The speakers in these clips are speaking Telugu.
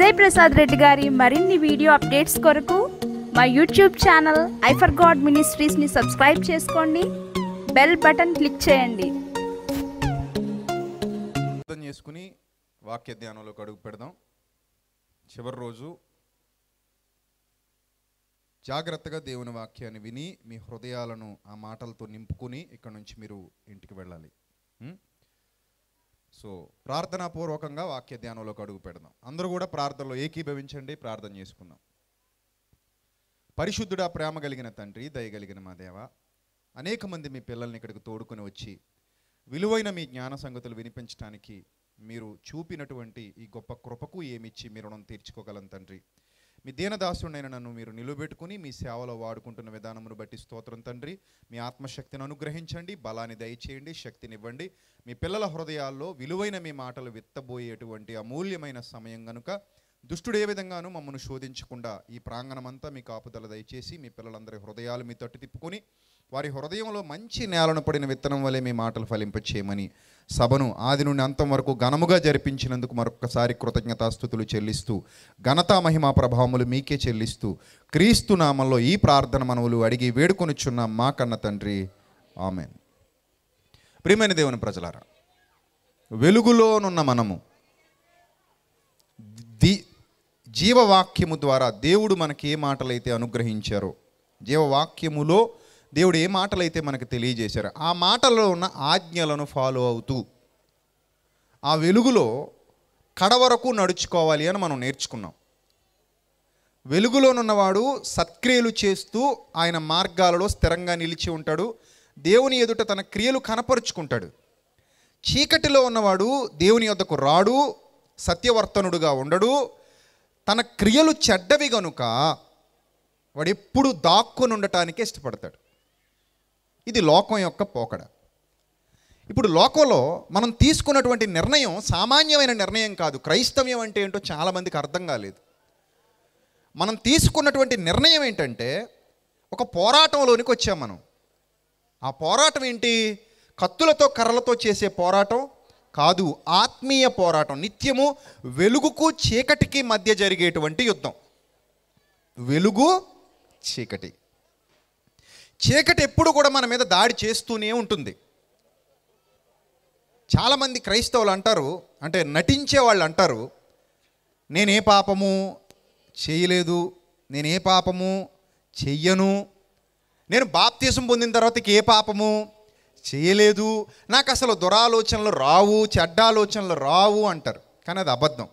జయప్రసాద్ రెడ్డి గారి మరిన్ని వీడియో అప్డేట్స్ కొరకు మా యూట్యూబ్ ఛానల్ ఐఫర్ గాడ్ మినిస్ట్రీస్ని సబ్స్క్రైబ్ చేసుకోండి బెల్ బటన్ క్లిక్ చేయండి చేసుకుని వాక్య ధ్యానంలోకి అడుగు పెడదాం చివరి రోజు జాగ్రత్తగా దేవుని వాక్యాన్ని విని మీ హృదయాలను ఆ మాటలతో నింపుకుని ఇక్కడ నుంచి మీరు ఇంటికి వెళ్ళాలి సో ప్రార్థనాపూర్వకంగా వాక్య ధ్యానంలోకి అడుగు పెడదాం అందరూ కూడా ప్రార్థనలో ఏకీభవించండి ప్రార్థన చేసుకుందాం పరిశుద్ధుడా ప్రేమ కలిగిన తండ్రి దయగలిగిన మా దేవ అనేక మంది మీ పిల్లల్ని ఇక్కడికి తోడుకొని వచ్చి విలువైన మీ జ్ఞాన సంగతులు వినిపించడానికి మీరు చూపినటువంటి ఈ గొప్ప కృపకు ఏమిచ్చి మీరు తీర్చుకోగలం తండ్రి మీ దీనదాసుడైన నన్ను మీరు నిలబెట్టుకుని మీ సేవలో వాడుకుంటున్న విధానమును బట్టి స్తోత్రం తండ్రి మీ ఆత్మశక్తిని అనుగ్రహించండి బలాన్ని దయచేయండి శక్తినివ్వండి మీ పిల్లల హృదయాల్లో విలువైన మీ మాటలు విత్తబోయేటువంటి అమూల్యమైన సమయం గనుక దుష్టుడు ఏ విధంగానూ మమ్మల్ని శోధించకుండా ఈ ప్రాంగణమంతా మీ కాపుదల దయచేసి మీ పిల్లలందరి హృదయాలు మీ తట్టు తిప్పుకొని వారి హృదయంలో మంచి నేలను పడిన విత్తనం వలె మీ మాటలు ఫలింపచేయమని సభను ఆది నుండి అంతం వరకు ఘనముగా జరిపించినందుకు మరొకసారి కృతజ్ఞతాస్థుతులు చెల్లిస్తూ ఘనతా మహిమా ప్రభావములు మీకే చెల్లిస్తూ క్రీస్తు నామంలో ఈ ప్రార్థన మనవులు అడిగి వేడుకొనిచున్న మా కన్న తండ్రి ఆమెన్ ప్రియమైన దేవుని ప్రజలారా వెలుగులోనున్న మనము ది జీవవాక్యము ద్వారా దేవుడు మనకి ఏ మాటలైతే అనుగ్రహించారో జీవవాక్యములో దేవుడు ఏ మాటలైతే మనకు తెలియజేశారో ఆ మాటల్లో ఉన్న ఆజ్ఞలను ఫాలో అవుతూ ఆ వెలుగులో కడవరకు నడుచుకోవాలి అని మనం నేర్చుకున్నాం వెలుగులోనున్నవాడు సత్క్రియలు చేస్తూ ఆయన మార్గాలలో స్థిరంగా నిలిచి ఉంటాడు దేవుని ఎదుట తన క్రియలు కనపరుచుకుంటాడు చీకటిలో ఉన్నవాడు దేవుని వద్దకు రాడు సత్యవర్తనుడుగా ఉండడు తన క్రియలు చెడ్డవి గనుక వాడు ఎప్పుడు దాక్కుని ఉండటానికే ఇష్టపడతాడు ఇది లోకం యొక్క పోకడ ఇప్పుడు లోకంలో మనం తీసుకున్నటువంటి నిర్ణయం సామాన్యమైన నిర్ణయం కాదు క్రైస్తవ్యం అంటే ఏంటో చాలామందికి అర్థం కాలేదు మనం తీసుకున్నటువంటి నిర్ణయం ఏంటంటే ఒక పోరాటంలోనికి వచ్చాం మనం ఆ పోరాటం ఏంటి కత్తులతో కర్రలతో చేసే పోరాటం కాదు ఆత్మీయ పోరాటం నిత్యము వెలుగుకు చీకటికి మధ్య జరిగేటువంటి యుద్ధం వెలుగు చీకటి చీకటి ఎప్పుడు కూడా మన మీద దాడి చేస్తూనే ఉంటుంది చాలామంది క్రైస్తవులు అంటారు అంటే నటించే వాళ్ళు అంటారు నేనే పాపము చేయలేదు నేనే పాపము చెయ్యను నేను బాప్తీసం పొందిన తర్వాతకి ఏ పాపము చేయలేదు నాకు అసలు దురాలోచనలు రావు చెడ్డాలోచనలు రావు అంటారు కానీ అది అబద్ధం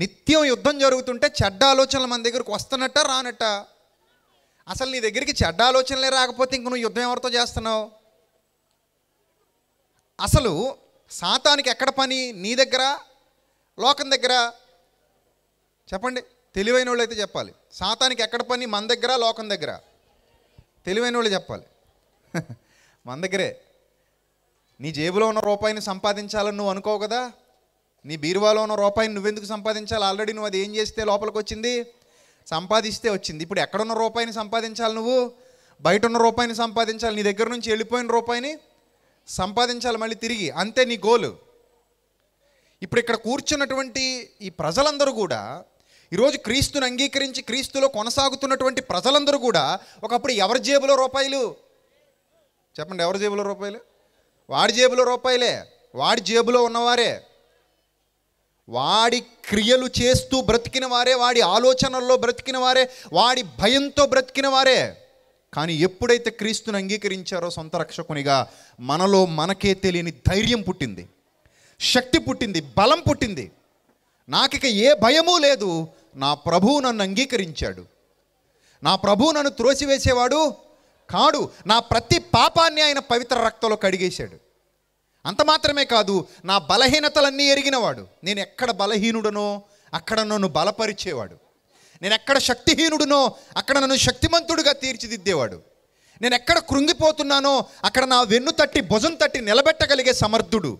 నిత్యం యుద్ధం జరుగుతుంటే చెడ్డ ఆలోచనలు మన దగ్గరకు వస్తున్నట్ట రానట్ట అసలు నీ దగ్గరికి చెడ్డ ఆలోచనలే రాకపోతే ఇంక నువ్వు యుద్ధం ఎవరితో చేస్తున్నావు అసలు సాతానికి ఎక్కడ పని నీ దగ్గర లోకం దగ్గర చెప్పండి తెలివైన వాళ్ళు అయితే చెప్పాలి సాతానికి ఎక్కడ పని మన దగ్గర లోకం దగ్గర తెలివైన వాళ్ళు చెప్పాలి మన దగ్గరే నీ జేబులో ఉన్న రూపాయిని సంపాదించాలని నువ్వు అనుకోవు కదా నీ బీరువాలో ఉన్న రూపాయిని నువ్వెందుకు సంపాదించాలి ఆల్రెడీ నువ్వు అది ఏం చేస్తే లోపలికి వచ్చింది సంపాదిస్తే వచ్చింది ఇప్పుడు ఎక్కడున్న రూపాయిని సంపాదించాలి నువ్వు బయట ఉన్న రూపాయిని సంపాదించాలి నీ దగ్గర నుంచి వెళ్ళిపోయిన రూపాయిని సంపాదించాలి మళ్ళీ తిరిగి అంతే నీ గోలు ఇప్పుడు ఇక్కడ కూర్చున్నటువంటి ఈ ప్రజలందరూ కూడా ఈరోజు క్రీస్తుని అంగీకరించి క్రీస్తులో కొనసాగుతున్నటువంటి ప్రజలందరూ కూడా ఒకప్పుడు ఎవరి జేబులో రూపాయలు చెప్పండి ఎవరి జేబులో రూపాయలు వాడి జేబులో రూపాయలే వాడి జేబులో ఉన్నవారే వాడి క్రియలు చేస్తూ బ్రతికిన వారే వాడి ఆలోచనల్లో బ్రతికిన వారే వాడి భయంతో బ్రతికిన వారే కానీ ఎప్పుడైతే క్రీస్తుని అంగీకరించారో సొంత రక్షకునిగా మనలో మనకే తెలియని ధైర్యం పుట్టింది శక్తి పుట్టింది బలం పుట్టింది నాకిక ఏ భయమూ లేదు నా ప్రభువు నన్ను అంగీకరించాడు నా ప్రభువు నన్ను త్రోసివేసేవాడు కాడు నా ప్రతి పాపాన్ని ఆయన పవిత్ర రక్తంలో కడిగేశాడు అంత మాత్రమే కాదు నా బలహీనతలన్నీ ఎరిగినవాడు నేను ఎక్కడ బలహీనుడనో అక్కడ నన్ను బలపరిచేవాడు నేను ఎక్కడ శక్తిహీనుడునో అక్కడ నన్ను శక్తిమంతుడుగా తీర్చిదిద్దేవాడు నేను ఎక్కడ కృంగిపోతున్నానో అక్కడ నా వెన్ను తట్టి భుజం తట్టి నిలబెట్టగలిగే సమర్థుడు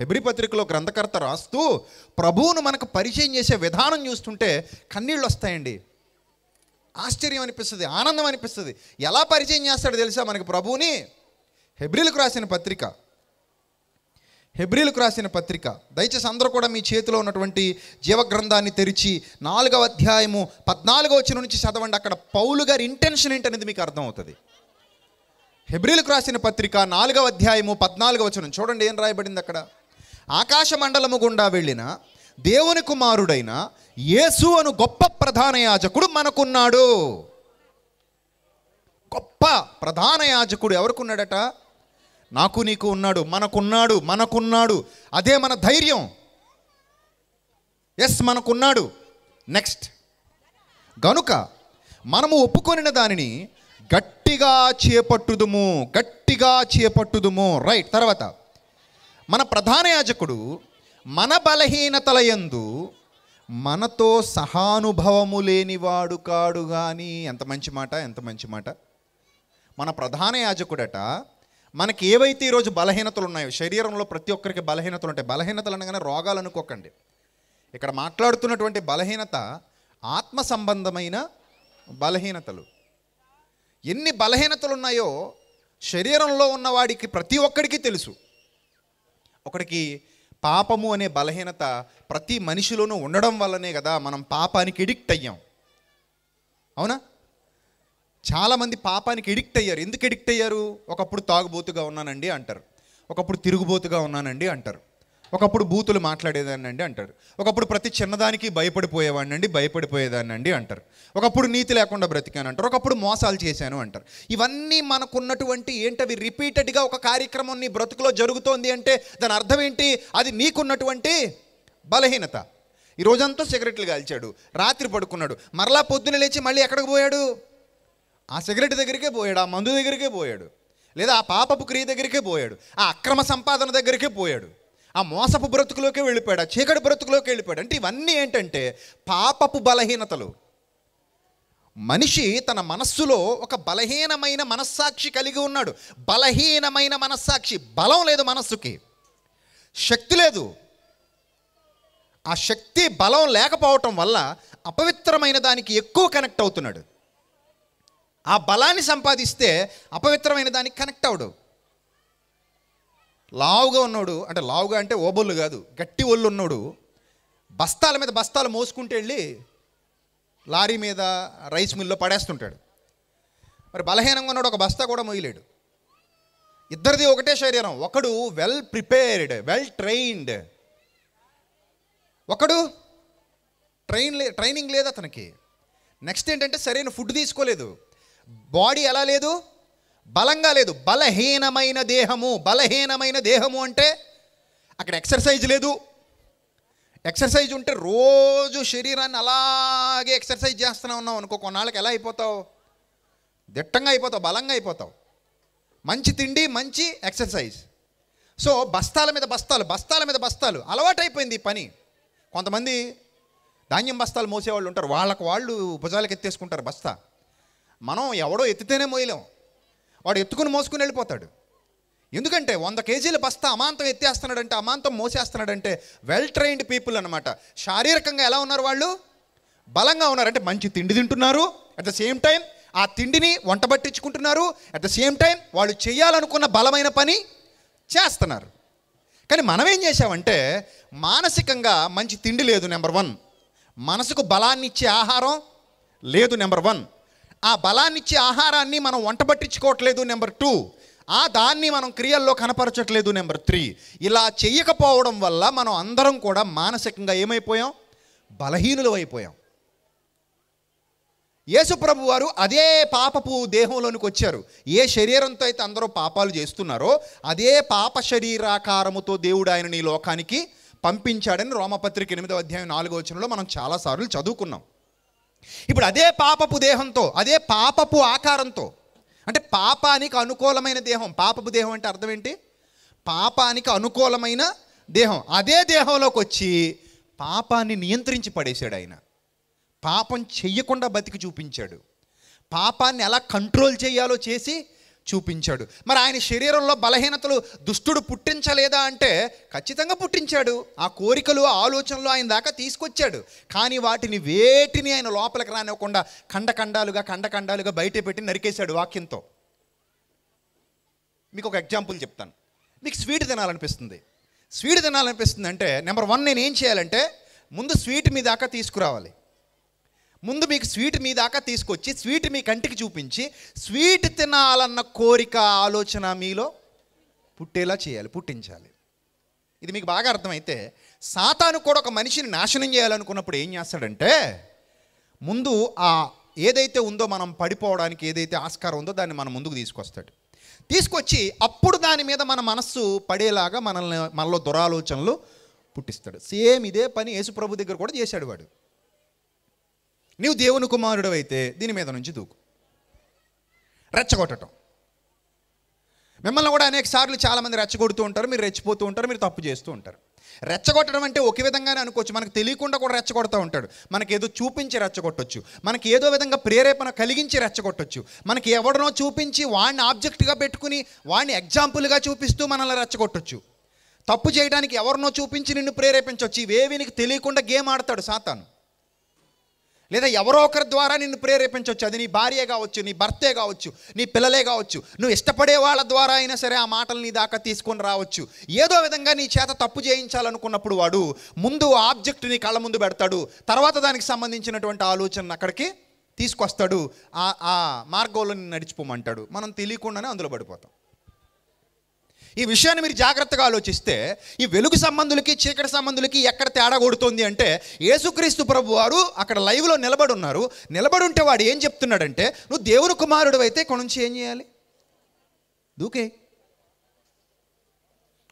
హెబ్రి పత్రికలో గ్రంథకర్త రాస్తూ ప్రభువును మనకు పరిచయం చేసే విధానం చూస్తుంటే కన్నీళ్ళు వస్తాయండి ఆశ్చర్యం అనిపిస్తుంది ఆనందం అనిపిస్తుంది ఎలా పరిచయం చేస్తాడో తెలుసా మనకి ప్రభువుని హెబ్రిలకు రాసిన పత్రిక హెబ్రిలకు రాసిన పత్రిక దయచేసి అందరూ కూడా మీ చేతిలో ఉన్నటువంటి జీవగ్రంథాన్ని తెరిచి నాలుగవ అధ్యాయము పద్నాలుగవ వచ్చిన నుంచి చదవండి అక్కడ పౌలు గారి ఇంటెన్షన్ ఏంటనేది మీకు అర్థమవుతుంది హెబ్రిలకు రాసిన పత్రిక నాలుగవ అధ్యాయము పద్నాలుగవ వచ్చిన చూడండి ఏం రాయబడింది అక్కడ ఆకాశ మండలము గుండా వెళ్ళిన దేవుని కుమారుడైన యేసు అను గొప్ప ప్రధాన యాజకుడు మనకున్నాడు గొప్ప ప్రధాన యాజకుడు ఎవరికున్నాడట నాకు నీకు ఉన్నాడు మనకున్నాడు మనకున్నాడు అదే మన ధైర్యం ఎస్ మనకున్నాడు నెక్స్ట్ గనుక మనము ఒప్పుకొనిన దానిని గట్టిగా చేపట్టుదుము గట్టిగా చేపట్టుదుము రైట్ తర్వాత మన ప్రధాన యాజకుడు మన బలహీనతల ఎందు మనతో సహానుభవము లేనివాడు కాడు కానీ ఎంత మంచి మాట ఎంత మంచి మాట మన ప్రధాన యాజకుడట మనకి ఏవైతే ఈరోజు బలహీనతలు ఉన్నాయో శరీరంలో ప్రతి ఒక్కరికి బలహీనతలు ఉంటాయి బలహీనతలు అనగానే రోగాలు అనుకోకండి ఇక్కడ మాట్లాడుతున్నటువంటి బలహీనత ఆత్మ సంబంధమైన బలహీనతలు ఎన్ని బలహీనతలు ఉన్నాయో శరీరంలో ఉన్నవాడికి ప్రతి ఒక్కడికి తెలుసు ఒకడికి పాపము అనే బలహీనత ప్రతి మనిషిలోనూ ఉండడం వల్లనే కదా మనం పాపానికి ఎడిక్ట్ అయ్యాం అవునా చాలామంది పాపానికి ఎడిక్ట్ అయ్యారు ఎందుకు ఎడిక్ట్ అయ్యారు ఒకప్పుడు తాగుబోతుగా ఉన్నానండి అంటారు ఒకప్పుడు తిరుగుబోతుగా ఉన్నానండి అంటారు ఒకప్పుడు బూతులు మాట్లాడేదానండి అంటారు ఒకప్పుడు ప్రతి చిన్నదానికి భయపడిపోయేవాడినండి భయపడిపోయేదానండి అంటారు ఒకప్పుడు నీతి లేకుండా బ్రతికాను అంటారు ఒకప్పుడు మోసాలు చేశాను అంటారు ఇవన్నీ మనకున్నటువంటి ఏంటవి రిపీటెడ్గా ఒక కార్యక్రమం నీ బ్రతుకులో జరుగుతోంది అంటే దాని అర్థం ఏంటి అది నీకున్నటువంటి బలహీనత ఈ రోజంతా సిగరెట్లు కాల్చాడు రాత్రి పడుకున్నాడు మరలా పొద్దున లేచి మళ్ళీ ఎక్కడికి పోయాడు ఆ సిగరెట్ దగ్గరికే పోయాడు ఆ మందు దగ్గరికే పోయాడు లేదా ఆ పాపపు క్రియ దగ్గరికే పోయాడు ఆ అక్రమ సంపాదన దగ్గరికే పోయాడు ఆ మోసపు బ్రతుకులోకే వెళ్ళిపోయాడు ఆ చీకటి బ్రతుకులోకి వెళ్ళిపోయాడు అంటే ఇవన్నీ ఏంటంటే పాపపు బలహీనతలు మనిషి తన మనస్సులో ఒక బలహీనమైన మనస్సాక్షి కలిగి ఉన్నాడు బలహీనమైన మనస్సాక్షి బలం లేదు మనస్సుకి శక్తి లేదు ఆ శక్తి బలం లేకపోవటం వల్ల అపవిత్రమైన దానికి ఎక్కువ కనెక్ట్ అవుతున్నాడు ఆ బలాన్ని సంపాదిస్తే అపవిత్రమైన దానికి కనెక్ట్ అవడు లావుగా ఉన్నాడు అంటే లావుగా అంటే ఓబొల్లు కాదు గట్టి ఒళ్ళు ఉన్నాడు బస్తాల మీద బస్తాలు మోసుకుంటే వెళ్ళి లారీ మీద రైస్ మిల్లో పడేస్తుంటాడు మరి బలహీనంగా ఉన్నాడు ఒక బస్తా కూడా మొయ్యలేడు ఇద్దరిది ఒకటే శరీరం ఒకడు వెల్ ప్రిపేర్డ్ వెల్ ట్రైన్డ్ ఒకడు ట్రైన్ లే ట్రైనింగ్ లేదు అతనికి నెక్స్ట్ ఏంటంటే సరైన ఫుడ్ తీసుకోలేదు బాడీ ఎలా లేదు బలంగా లేదు బలహీనమైన దేహము బలహీనమైన దేహము అంటే అక్కడ ఎక్సర్సైజ్ లేదు ఎక్సర్సైజ్ ఉంటే రోజు శరీరాన్ని అలాగే ఎక్సర్సైజ్ చేస్తూనే ఉన్నావు అనుకో కొన్నాళ్ళకి ఎలా అయిపోతావు దిట్టంగా అయిపోతావు బలంగా అయిపోతావు మంచి తిండి మంచి ఎక్సర్సైజ్ సో బస్తాల మీద బస్తాలు బస్తాల మీద బస్తాలు అలవాటైపోయింది ఈ పని కొంతమంది ధాన్యం బస్తాలు మోసేవాళ్ళు ఉంటారు వాళ్ళకు వాళ్ళు భుజాలకు ఎత్తేసుకుంటారు బస్తా మనం ఎవడో ఎత్తితేనే మోయలేం వాడు ఎత్తుకుని మోసుకుని వెళ్ళిపోతాడు ఎందుకంటే వంద కేజీల బస్తా అమాంతం ఎత్తేస్తున్నాడంటే అమాంతం మోసేస్తున్నాడంటే వెల్ ట్రైన్డ్ పీపుల్ అనమాట శారీరకంగా ఎలా ఉన్నారు వాళ్ళు బలంగా ఉన్నారంటే మంచి తిండి తింటున్నారు అట్ ద సేమ్ టైం ఆ తిండిని వంట పట్టించుకుంటున్నారు అట్ ద సేమ్ టైం వాళ్ళు చేయాలనుకున్న బలమైన పని చేస్తున్నారు కానీ మనం ఏం చేసామంటే మానసికంగా మంచి తిండి లేదు నెంబర్ వన్ మనసుకు బలాన్ని ఇచ్చే ఆహారం లేదు నెంబర్ వన్ ఆ బలాన్నిచ్చే ఆహారాన్ని మనం వంట పట్టించుకోవట్లేదు నెంబర్ టూ ఆ దాన్ని మనం క్రియల్లో కనపరచట్లేదు నెంబర్ త్రీ ఇలా చేయకపోవడం వల్ల మనం అందరం కూడా మానసికంగా ఏమైపోయాం బలహీనులు అయిపోయాం యేసుప్రభు వారు అదే పాపపు దేహంలోనికి వచ్చారు ఏ శరీరంతో అయితే అందరూ పాపాలు చేస్తున్నారో అదే పాప శరీరాకారముతో దేవుడు ఆయనని ఈ లోకానికి పంపించాడని రోమపత్రిక ఎనిమిదో అధ్యాయం నాలుగో వచనంలో మనం చాలాసార్లు చదువుకున్నాం ఇప్పుడు అదే పాపపు దేహంతో అదే పాపపు ఆకారంతో అంటే పాపానికి అనుకూలమైన దేహం పాపపు దేహం అంటే అర్థం ఏంటి పాపానికి అనుకూలమైన దేహం అదే దేహంలోకి వచ్చి పాపాన్ని నియంత్రించి పడేశాడు ఆయన పాపం చెయ్యకుండా బతికి చూపించాడు పాపాన్ని ఎలా కంట్రోల్ చేయాలో చేసి చూపించాడు మరి ఆయన శరీరంలో బలహీనతలు దుష్టుడు పుట్టించలేదా అంటే ఖచ్చితంగా పుట్టించాడు ఆ కోరికలు ఆలోచనలు ఆయన దాకా తీసుకొచ్చాడు కానీ వాటిని వేటిని ఆయన లోపలికి రానివ్వకుండా ఖండఖండాలుగా ఖండఖండాలుగా బయట పెట్టి నరికేశాడు వాక్యంతో మీకు ఒక ఎగ్జాంపుల్ చెప్తాను మీకు స్వీట్ తినాలనిపిస్తుంది స్వీట్ తినాలనిపిస్తుంది అంటే నెంబర్ వన్ నేను ఏం చేయాలంటే ముందు స్వీట్ మీ దాకా తీసుకురావాలి ముందు మీకు స్వీట్ మీ దాకా తీసుకొచ్చి స్వీట్ మీ కంటికి చూపించి స్వీట్ తినాలన్న కోరిక ఆలోచన మీలో పుట్టేలా చేయాలి పుట్టించాలి ఇది మీకు బాగా అర్థమైతే సాతాను కూడా ఒక మనిషిని నాశనం చేయాలనుకున్నప్పుడు ఏం చేస్తాడంటే ముందు ఆ ఏదైతే ఉందో మనం పడిపోవడానికి ఏదైతే ఆస్కారం ఉందో దాన్ని మనం ముందుకు తీసుకొస్తాడు తీసుకొచ్చి అప్పుడు దాని మీద మన మనస్సు పడేలాగా మనల్ని మనలో దురాలోచనలు పుట్టిస్తాడు సేమ్ ఇదే పని యేసుప్రభు దగ్గర కూడా చేశాడు వాడు నీవు దేవుని కుమారుడు అయితే దీని మీద నుంచి దూకు రెచ్చగొట్టడం మిమ్మల్ని కూడా అనేక సార్లు చాలామంది రెచ్చగొడుతూ ఉంటారు మీరు రెచ్చిపోతూ ఉంటారు మీరు తప్పు చేస్తూ ఉంటారు రెచ్చగొట్టడం అంటే ఒక విధంగానే అనుకోవచ్చు మనకు తెలియకుండా కూడా రెచ్చగొడతా ఉంటాడు మనకి ఏదో చూపించి రెచ్చగొట్టొచ్చు మనకి ఏదో విధంగా ప్రేరేపణ కలిగించి రెచ్చగొట్టొచ్చు మనకి ఎవడనో చూపించి వాడిని ఆబ్జెక్ట్గా పెట్టుకుని వాడిని ఎగ్జాంపుల్గా చూపిస్తూ మనల్ని రెచ్చగొట్టొచ్చు తప్పు చేయడానికి ఎవరినో చూపించి నిన్ను ప్రేరేపించవచ్చు ఇవేవి నీకు తెలియకుండా గేమ్ ఆడతాడు సాతాను లేదా ఎవరో ఒకరి ద్వారా నిన్ను ప్రేరేపించవచ్చు అది నీ భార్య కావచ్చు నీ భర్తే కావచ్చు నీ పిల్లలే కావచ్చు నువ్వు ఇష్టపడే వాళ్ళ ద్వారా అయినా సరే ఆ మాటలు నీ దాకా తీసుకొని రావచ్చు ఏదో విధంగా నీ చేత తప్పు చేయించాలనుకున్నప్పుడు వాడు ముందు ఆబ్జెక్ట్ నీ కళ్ళ ముందు పెడతాడు తర్వాత దానికి సంబంధించినటువంటి ఆలోచన అక్కడికి తీసుకొస్తాడు ఆ మార్గంలో నడిచిపోమంటాడు మనం తెలియకుండానే అందులో పడిపోతాం ఈ విషయాన్ని మీరు జాగ్రత్తగా ఆలోచిస్తే ఈ వెలుగు సంబంధులకి చీకటి సంబంధులకి ఎక్కడ తేడా కొడుతుంది అంటే యేసుక్రీస్తు ప్రభు వారు అక్కడ లైవ్లో నిలబడి ఉన్నారు నిలబడి ఉంటే వాడు ఏం చెప్తున్నాడంటే నువ్వు దేవుని కుమారుడు అయితే ఇక్కడ నుంచి ఏం చేయాలి దూకే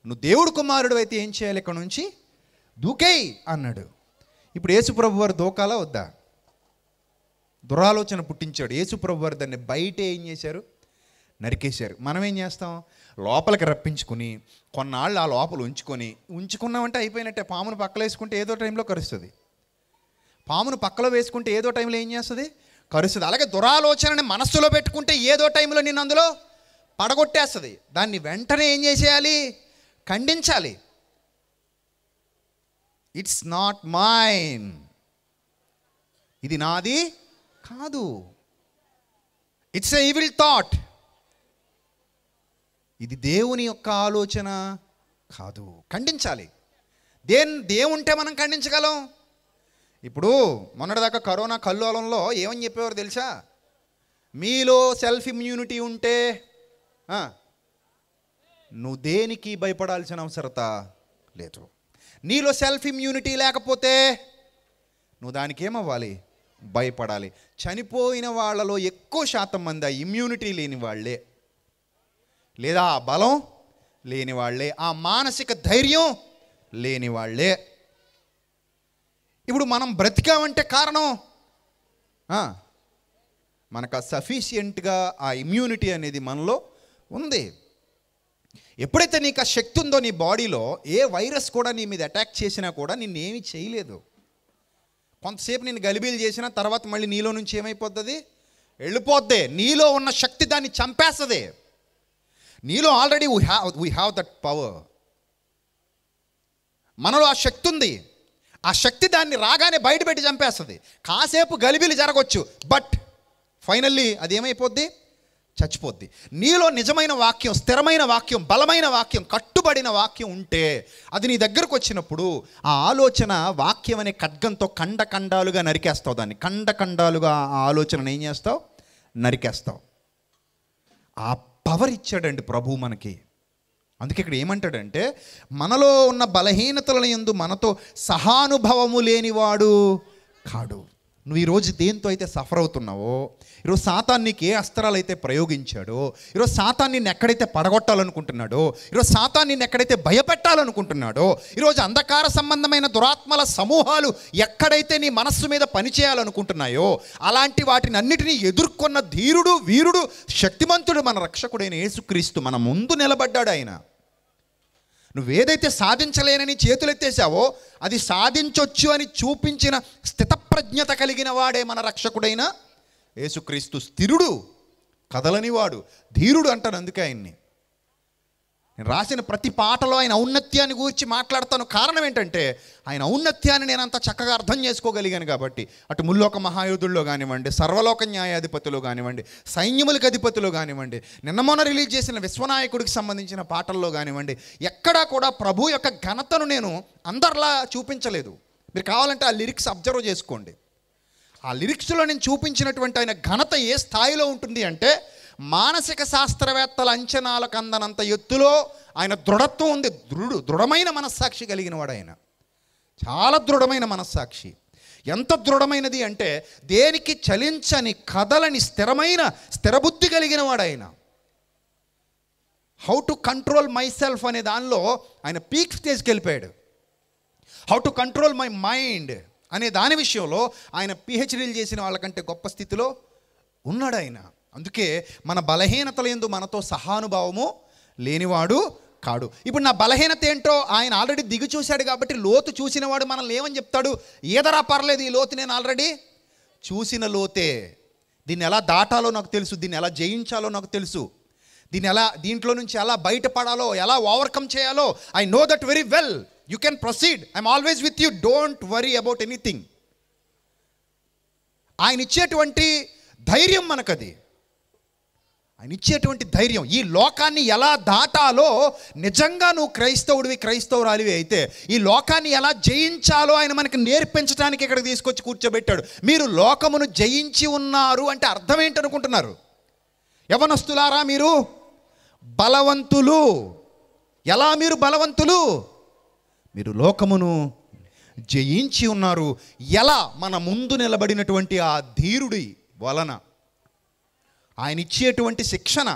నువ్వు దేవుడు కుమారుడు అయితే ఏం చేయాలి ఇక్కడ నుంచి దూకేయ్ అన్నాడు ఇప్పుడు యేసుప్రభు వారు దూకాలా వద్దా దురాలోచన పుట్టించాడు యేసుప్రభు వారు దాన్ని బయట ఏం చేశారు నరికేశారు మనం ఏం చేస్తాం లోపలికి రప్పించుకుని కొన్నాళ్ళు ఆ లోపల ఉంచుకొని ఉంచుకున్నామంటే అయిపోయినట్టే పామును పక్కలో వేసుకుంటే ఏదో టైంలో కరుస్తుంది పామును పక్కలో వేసుకుంటే ఏదో టైంలో ఏం చేస్తుంది కరుస్తుంది అలాగే దురాలోచనని మనస్సులో పెట్టుకుంటే ఏదో టైంలో నేను అందులో పడగొట్టేస్తుంది దాన్ని వెంటనే ఏం చేసేయాలి ఖండించాలి ఇట్స్ నాట్ మైన్ ఇది నాది కాదు ఇట్స్ ఎ ఈవిల్ థాట్ ఇది దేవుని యొక్క ఆలోచన కాదు ఖండించాలి దేని దేవుంటే మనం ఖండించగలం ఇప్పుడు మొన్నటిదాకా కరోనా కల్లోలంలో ఏమని చెప్పేవారు తెలుసా మీలో సెల్ఫ్ ఇమ్యూనిటీ ఉంటే నువ్వు దేనికి భయపడాల్సిన అవసరత లేదు నీలో సెల్ఫ్ ఇమ్యూనిటీ లేకపోతే నువ్వు దానికి ఏమవ్వాలి భయపడాలి చనిపోయిన వాళ్ళలో ఎక్కువ శాతం మంది ఆ ఇమ్యూనిటీ లేని వాళ్ళే లేదా ఆ బలం లేని వాళ్ళే ఆ మానసిక ధైర్యం లేని వాళ్ళే ఇప్పుడు మనం బ్రతికామంటే కారణం మనకు ఆ సఫీషియంట్గా ఆ ఇమ్యూనిటీ అనేది మనలో ఉంది ఎప్పుడైతే నీకు ఆ శక్తి ఉందో నీ బాడీలో ఏ వైరస్ కూడా నీ మీద అటాక్ చేసినా కూడా ఏమి చేయలేదు కొంతసేపు నేను గలిబీలు చేసిన తర్వాత మళ్ళీ నీలో నుంచి ఏమైపోతుంది వెళ్ళిపోద్ది నీలో ఉన్న శక్తి దాన్ని చంపేస్తుంది నీలో already we have we have that power మనలో ఆ శక్తి ఉంది ఆ శక్తి దాన్ని రాగానే బయటపెట్టి చంపేస్తుంది కాసేపు గలిబిలి జరగవచ్చు బట్ ఫైనల్లీ అది ఏమైపోద్ది చచ్చిపోద్ది నీలో నిజమైన వాక్యం స్థిరమైన వాక్యం బలమైన వాక్యం కట్టుబడిన వాక్యం ఉంటే అది నీ దగ్గరకు వచ్చినప్పుడు ఆ ఆలోచన వాక్యం అనే ఖడ్గంతో ఖండఖండాలుగా నరికేస్తావు దాన్ని ఖండఖండాలుగా ఆ ఆలోచనను ఏం చేస్తావు నరికేస్తావు ఆ పవర్ ఇచ్చాడండి ప్రభు మనకి అందుకే ఇక్కడ ఏమంటాడంటే మనలో ఉన్న బలహీనతలను ఎందు మనతో సహానుభవము లేనివాడు కాడు నువ్వు ఈరోజు దేంతో అయితే సఫర్ అవుతున్నావో ఈరోజు సాతాన్ ఏ అస్త్రాలు అయితే ప్రయోగించాడో ఈరోజు సాతాన్ని ఎక్కడైతే పడగొట్టాలనుకుంటున్నాడో ఈరోజు సాతాన్ని ఎక్కడైతే భయపెట్టాలనుకుంటున్నాడో ఈరోజు అంధకార సంబంధమైన దురాత్మల సమూహాలు ఎక్కడైతే నీ మనస్సు మీద పనిచేయాలనుకుంటున్నాయో అలాంటి వాటిని అన్నిటినీ ఎదుర్కొన్న ధీరుడు వీరుడు శక్తిమంతుడు మన రక్షకుడైన యేసుక్రీస్తు మన ముందు నిలబడ్డాడు ఆయన నువ్వు ఏదైతే సాధించలేనని చేతులెత్తేసావో అది సాధించొచ్చు అని చూపించిన స్థితప్రజ్ఞత కలిగిన వాడే మన రక్షకుడైన యేసుక్రీస్తు స్థిరుడు కదలనివాడు ధీరుడు అంటాడు అందుకే ఆయన్ని నేను రాసిన ప్రతి పాటలో ఆయన ఔన్నత్యాన్ని గురించి మాట్లాడతాను కారణం ఏంటంటే ఆయన ఔన్నత్యాన్ని నేను అంత చక్కగా అర్థం చేసుకోగలిగాను కాబట్టి అటు ముల్లోక మహాయోధుల్లో కానివ్వండి సర్వలోక న్యాయాధిపతులు కానివ్వండి సైన్యములకు అధిపతులు కానివ్వండి నిన్న మొన్న రిలీజ్ చేసిన విశ్వనాయకుడికి సంబంధించిన పాటల్లో కానివ్వండి ఎక్కడా కూడా ప్రభు యొక్క ఘనతను నేను అందరిలా చూపించలేదు మీరు కావాలంటే ఆ లిరిక్స్ అబ్జర్వ్ చేసుకోండి ఆ లిరిక్స్లో నేను చూపించినటువంటి ఆయన ఘనత ఏ స్థాయిలో ఉంటుంది అంటే మానసిక శాస్త్రవేత్తల అంచనాలకు అందనంత ఎత్తులో ఆయన దృఢత్వం ఉంది దృఢు దృఢమైన మనస్సాక్షి కలిగిన వాడు ఆయన చాలా దృఢమైన మనస్సాక్షి ఎంత దృఢమైనది అంటే దేనికి చలించని కదలని స్థిరమైన స్థిరబుద్ధి కలిగిన వాడు ఆయన how to control myself అనే దానిలో ఆయన పీక్ స్టేజ్కి వెళ్ళిపోయాడు how to control my mind అనే దాని విషయంలో ఆయన పిహెచ్డీలు చేసిన వాళ్ళకంటే గొప్ప స్థితిలో ఉన్నాడు ఆయన అందుకే మన బలహీనతల ఎందు మనతో సహానుభావము లేనివాడు కాడు ఇప్పుడు నా బలహీనత ఏంటో ఆయన ఆల్రెడీ దిగు చూశాడు కాబట్టి లోతు చూసినవాడు మనల్ని ఏమని చెప్తాడు ఏదరా పర్లేదు ఈ లోతు నేను ఆల్రెడీ చూసిన లోతే దీన్ని ఎలా దాటాలో నాకు తెలుసు దీన్ని ఎలా జయించాలో నాకు తెలుసు దీన్ని ఎలా దీంట్లో నుంచి ఎలా బయటపడాలో ఎలా ఓవర్కమ్ చేయాలో I know that very well you can proceed I'm always with you don't worry about anything ఆయన ఇచ్చేటువంటి ధైర్యం మనకది ఆయన ఇచ్చేటువంటి ధైర్యం ఈ లోకాన్ని ఎలా దాటాలో నిజంగా నువ్వు క్రైస్తవుడివి క్రైస్తవురాలివి అయితే ఈ లోకాన్ని ఎలా జయించాలో ఆయన మనకు నేర్పించడానికి ఇక్కడ తీసుకొచ్చి కూర్చోబెట్టాడు మీరు లోకమును జయించి ఉన్నారు అంటే అర్థం ఏంటనుకుంటున్నారు యవనస్తులారా మీరు బలవంతులు ఎలా మీరు బలవంతులు మీరు లోకమును జయించి ఉన్నారు ఎలా మన ముందు నిలబడినటువంటి ఆ ధీరుడి వలన ఆయన ఇచ్చేటువంటి శిక్షణ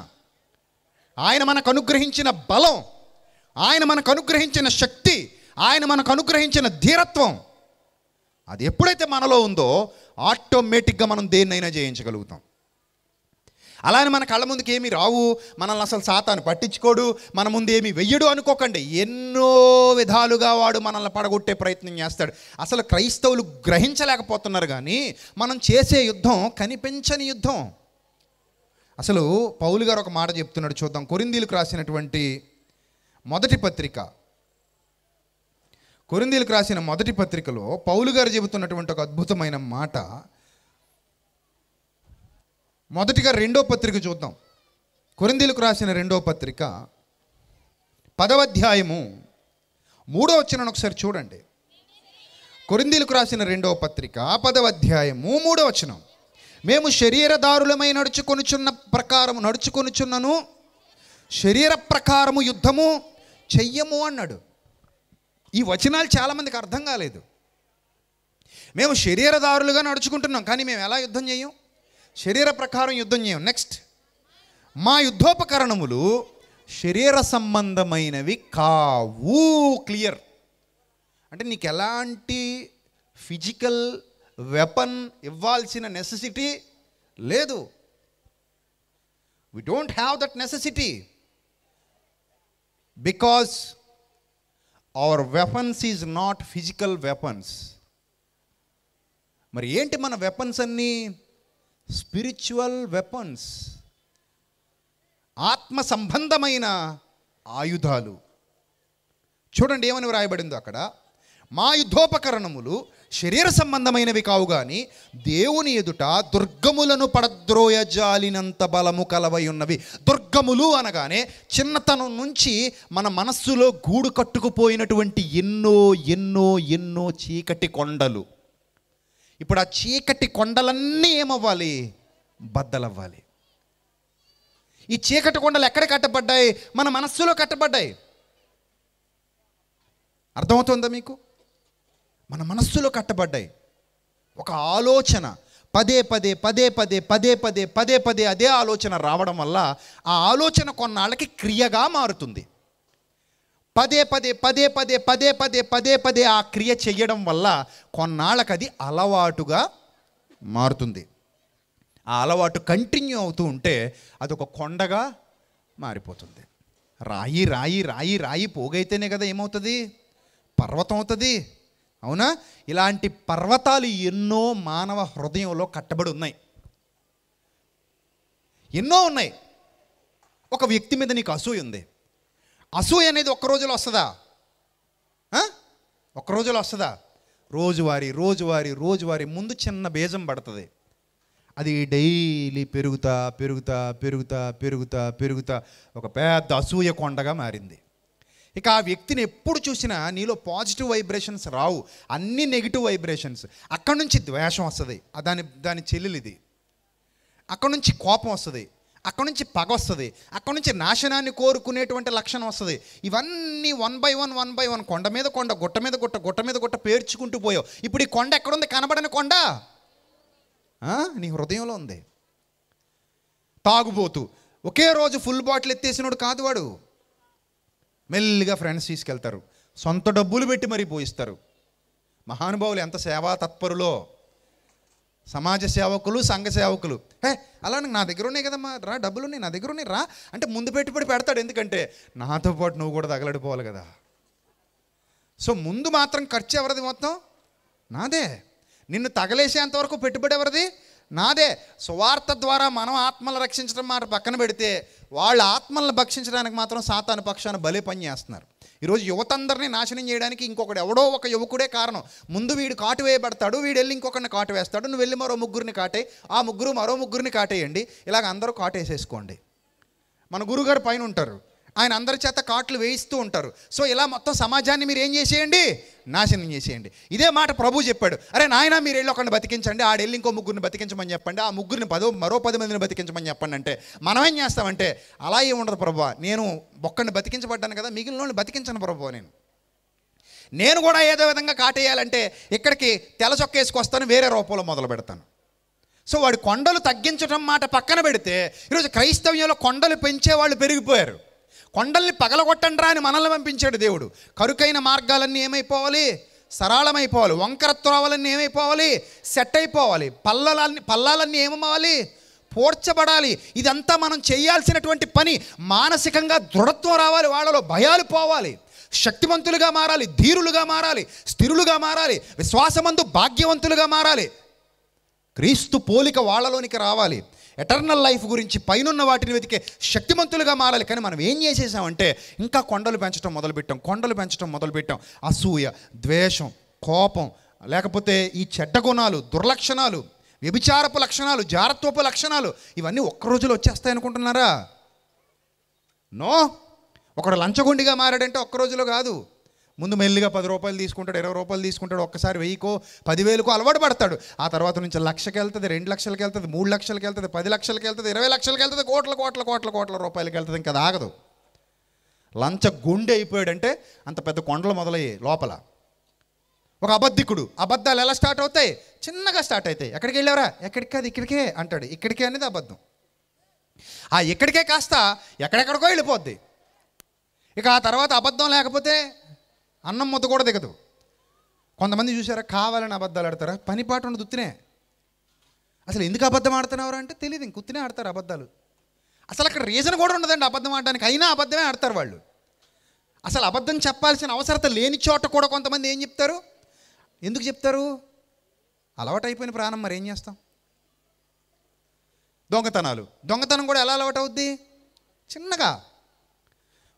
ఆయన మనకు అనుగ్రహించిన బలం ఆయన మనకు అనుగ్రహించిన శక్తి ఆయన మనకు అనుగ్రహించిన ధీరత్వం అది ఎప్పుడైతే మనలో ఉందో ఆటోమేటిక్గా మనం దేన్నైనా జయించగలుగుతాం అలానే మన కళ్ళ ముందుకు ఏమీ రావు మనల్ని అసలు సాతాను పట్టించుకోడు మన ముందు ఏమీ వెయ్యడు అనుకోకండి ఎన్నో విధాలుగా వాడు మనల్ని పడగొట్టే ప్రయత్నం చేస్తాడు అసలు క్రైస్తవులు గ్రహించలేకపోతున్నారు కానీ మనం చేసే యుద్ధం కనిపించని యుద్ధం అసలు పౌలు గారు ఒక మాట చెప్తున్నాడు చూద్దాం కొరిందీలకు రాసినటువంటి మొదటి పత్రిక కొరిందీలకు రాసిన మొదటి పత్రికలో పౌలు గారు చెబుతున్నటువంటి ఒక అద్భుతమైన మాట మొదటిగా రెండో పత్రిక చూద్దాం కొరిందీలకు రాసిన రెండో పత్రిక పదవ అధ్యాయము మూడో వచ్చిన ఒకసారి చూడండి కొరిందీలకు రాసిన రెండవ పత్రిక పదవ అధ్యాయము మూడో వచనం మేము శరీరదారులమై నడుచుకొనుచున్న ప్రకారం నడుచుకొనుచున్నను శరీర ప్రకారము యుద్ధము చెయ్యము అన్నాడు ఈ వచనాలు చాలామందికి అర్థం కాలేదు మేము శరీరదారులుగా నడుచుకుంటున్నాం కానీ మేము ఎలా యుద్ధం చేయం శరీర ప్రకారం యుద్ధం చేయం నెక్స్ట్ మా యుద్ధోపకరణములు శరీర సంబంధమైనవి కావు క్లియర్ అంటే నీకు ఎలాంటి ఫిజికల్ వెపన్ ఇవ్వాల్సిన నెసెసిటీ లేదు we don't have that necessity because our weapons is not physical weapons మరి ఏంటి మన వెపన్స్ అన్నీ స్పిరిచువల్ వెపన్స్ ఆత్మ సంబంధమైన ఆయుధాలు చూడండి ఏమని వ్రాయబడిందో అక్కడ మా యుద్ధోపకరణములు శరీర సంబంధమైనవి కావు కానీ దేవుని ఎదుట దుర్గములను పడద్రోయ జాలినంత బలము కలవై ఉన్నవి దుర్గములు అనగానే చిన్నతనం నుంచి మన మనస్సులో గూడు కట్టుకుపోయినటువంటి ఎన్నో ఎన్నో ఎన్నో చీకటి కొండలు ఇప్పుడు ఆ చీకటి కొండలన్నీ ఏమవ్వాలి బద్దలవ్వాలి ఈ చీకటి కొండలు ఎక్కడ కట్టబడ్డాయి మన మనస్సులో కట్టబడ్డాయి అర్థమవుతుందా మీకు మన మనస్సులో కట్టబడ్డాయి ఒక ఆలోచన పదే పదే పదే పదే పదే పదే పదే పదే అదే ఆలోచన రావడం వల్ల ఆ ఆలోచన కొన్నాళ్ళకి క్రియగా మారుతుంది పదే పదే పదే పదే పదే పదే పదే పదే ఆ క్రియ చేయడం వల్ల కొన్నాళ్ళకి అది అలవాటుగా మారుతుంది ఆ అలవాటు కంటిన్యూ అవుతూ ఉంటే అది ఒక కొండగా మారిపోతుంది రాయి రాయి రాయి రాయి పోగైతేనే కదా ఏమవుతుంది పర్వతం అవుతుంది అవునా ఇలాంటి పర్వతాలు ఎన్నో మానవ హృదయంలో కట్టబడి ఉన్నాయి ఎన్నో ఉన్నాయి ఒక వ్యక్తి మీద నీకు అసూయ ఉంది అసూయ అనేది ఒక్క రోజులో వస్తుందా ఒక్క రోజులో వస్తుందా రోజువారి రోజువారి రోజువారి ముందు చిన్న బీజం పడుతుంది అది డైలీ పెరుగుతా పెరుగుతా పెరుగుతా పెరుగుతా పెరుగుతా ఒక పెద్ద అసూయ కొండగా మారింది ఇక ఆ వ్యక్తిని ఎప్పుడు చూసినా నీలో పాజిటివ్ వైబ్రేషన్స్ రావు అన్ని నెగిటివ్ వైబ్రేషన్స్ అక్కడ నుంచి ద్వేషం వస్తుంది దాని దాని ఇది అక్కడ నుంచి కోపం వస్తుంది అక్కడ నుంచి పగ వస్తుంది అక్కడ నుంచి నాశనాన్ని కోరుకునేటువంటి లక్షణం వస్తుంది ఇవన్నీ one by one one by one కొండ మీద కొండ గుట్ట మీద గుట్ట గుట్ట మీద గుట్ట పేర్చుకుంటూ పోయావు ఇప్పుడు ఈ కొండ ఎక్కడుంది కనబడని కొండ నీ హృదయంలో ఉంది తాగుబోతు ఒకే రోజు ఫుల్ బాటిల్ ఎత్తేసినోడు కాదు వాడు మెల్లిగా ఫ్రెండ్స్ తీసుకెళ్తారు సొంత డబ్బులు పెట్టి మరీ పోయిస్తారు మహానుభావులు ఎంత సేవా తత్పరులో సమాజ సేవకులు సంఘ సేవకులు హే అలా నా దగ్గర ఉన్నాయి కదమ్మా రా డబ్బులు ఉన్నాయి నా దగ్గర ఉన్నాయి రా అంటే ముందు పెట్టుబడి పెడతాడు ఎందుకంటే నాతో పాటు నువ్వు కూడా తగలడిపోవాలి కదా సో ముందు మాత్రం ఖర్చు ఎవరిది మొత్తం నాదే నిన్ను తగలేసేంతవరకు పెట్టుబడి ఎవరిది నాదే సువార్త ద్వారా మనం ఆత్మలు రక్షించడం మాట పక్కన పెడితే వాళ్ళ ఆత్మలను భక్షించడానికి మాత్రం సాతాను పక్షాన బలే పని చేస్తున్నారు ఈరోజు యువతందరినీ నాశనం చేయడానికి ఇంకొకటి ఎవడో ఒక యువకుడే కారణం ముందు వీడు కాటు వేయబడతాడు వీడు వెళ్ళి ఇంకొకరిని కాటు వేస్తాడు నువ్వు వెళ్ళి మరో ముగ్గురిని కాటే ఆ ముగ్గురు మరో ముగ్గురిని కాటేయండి ఇలాగ అందరూ కాటేసేసుకోండి మన గురుగారు పైన ఉంటారు ఆయన అందరి చేత కాట్లు వేయిస్తూ ఉంటారు సో ఇలా మొత్తం సమాజాన్ని మీరు ఏం చేసేయండి నాశనం చేసేయండి ఇదే మాట ప్రభు చెప్పాడు అరే నాయన మీరు వెళ్ళి ఒకరిని బతికించండి ఆడెళ్ళి ఇంకో ముగ్గురిని బతికించమని చెప్పండి ఆ ముగ్గురిని పదో మరో పది మందిని బతికించమని చెప్పండి అంటే మనం ఏం చేస్తామంటే అలా ఉండదు ప్రభు నేను ఒక్కడిని బతికించబడ్డాను కదా మిగిలిన బతికించను ప్రభు నేను నేను కూడా ఏదో విధంగా కాటేయాలంటే ఇక్కడికి తెల చొక్క వేసుకొస్తాను వేరే రూపంలో మొదలు పెడతాను సో వాడి కొండలు తగ్గించడం మాట పక్కన పెడితే ఈరోజు క్రైస్తవ్యంలో కొండలు పెంచే వాళ్ళు పెరిగిపోయారు కొండల్ని పగలగొట్టండి రా అని మనల్ని పంపించాడు దేవుడు కరుకైన మార్గాలన్నీ ఏమైపోవాలి సరళమైపోవాలి వంకర త్రోవలన్నీ ఏమైపోవాలి సెట్ అయిపోవాలి పల్లలన్నీ పల్లాలన్నీ ఏమవ్వాలి పోడ్చబడాలి ఇదంతా మనం చేయాల్సినటువంటి పని మానసికంగా దృఢత్వం రావాలి వాళ్ళలో భయాలు పోవాలి శక్తివంతులుగా మారాలి ధీరులుగా మారాలి స్థిరులుగా మారాలి విశ్వాసమందు భాగ్యవంతులుగా మారాలి క్రీస్తు పోలిక వాళ్ళలోనికి రావాలి ఎటర్నల్ లైఫ్ గురించి పైనున్న వాటిని వెతికే శక్తిమంతులుగా మారాలి కానీ మనం ఏం చేసేసామంటే ఇంకా కొండలు పెంచడం మొదలుపెట్టాం కొండలు పెంచడం మొదలుపెట్టాం అసూయ ద్వేషం కోపం లేకపోతే ఈ చెడ్డ గుణాలు దుర్లక్షణాలు వ్యభిచారపు లక్షణాలు జారత్వపు లక్షణాలు ఇవన్నీ ఒక్క రోజులో వచ్చేస్తాయి అనుకుంటున్నారా నో ఒకడు లంచగుండిగా మారాడంటే ఒక్క రోజులో కాదు ముందు మెల్లిగా పది రూపాయలు తీసుకుంటాడు ఇరవై రూపాయలు తీసుకుంటాడు ఒక్కసారి వెయ్యికో పదివేలకో అలవాటు పడతాడు ఆ తర్వాత నుంచి లక్షకి వెళ్తుంది రెండు లక్షలకి వెళ్తుంది మూడు లక్షలకి వెళ్తుంది పది లక్షలకి వెళ్తుంది ఇరవై లక్షలకి వెళ్తుంది కోట్ల కోట్ల కోట్ల కోట్ల రూపాయలకి వెళ్తుంది ఇంకా ఆగదు లంచ గుండె అయిపోయాడంటే అంత పెద్ద కొండలు మొదలయ్యాయి లోపల ఒక అబద్ధికుడు అబద్ధాలు ఎలా స్టార్ట్ అవుతాయి చిన్నగా స్టార్ట్ అవుతాయి ఎక్కడికి వెళ్ళావరా ఎక్కడికి అది ఇక్కడికే అంటాడు ఇక్కడికే అనేది అబద్ధం ఆ ఇక్కడికే కాస్త ఎక్కడెక్కడికో వెళ్ళిపోద్ది ఇక ఆ తర్వాత అబద్ధం లేకపోతే అన్నం ముద్ద కూడా దిగదు కొంతమంది చూసారా కావాలని అబద్ధాలు ఆడతారా పని ఉండదు ఉత్తినే అసలు ఎందుకు అబద్ధం ఆడుతున్నారు అంటే తెలియదు ఇంక ఆడతారు అబద్ధాలు అసలు అక్కడ రీజన్ కూడా ఉండదండి అబద్ధం ఆడడానికి అయినా అబద్ధమే ఆడతారు వాళ్ళు అసలు అబద్ధం చెప్పాల్సిన అవసరత లేని చోట కూడా కొంతమంది ఏం చెప్తారు ఎందుకు చెప్తారు అలవాటైపోయిన ప్రాణం మరి ఏం చేస్తాం దొంగతనాలు దొంగతనం కూడా ఎలా అలవాటు అవుద్ది చిన్నగా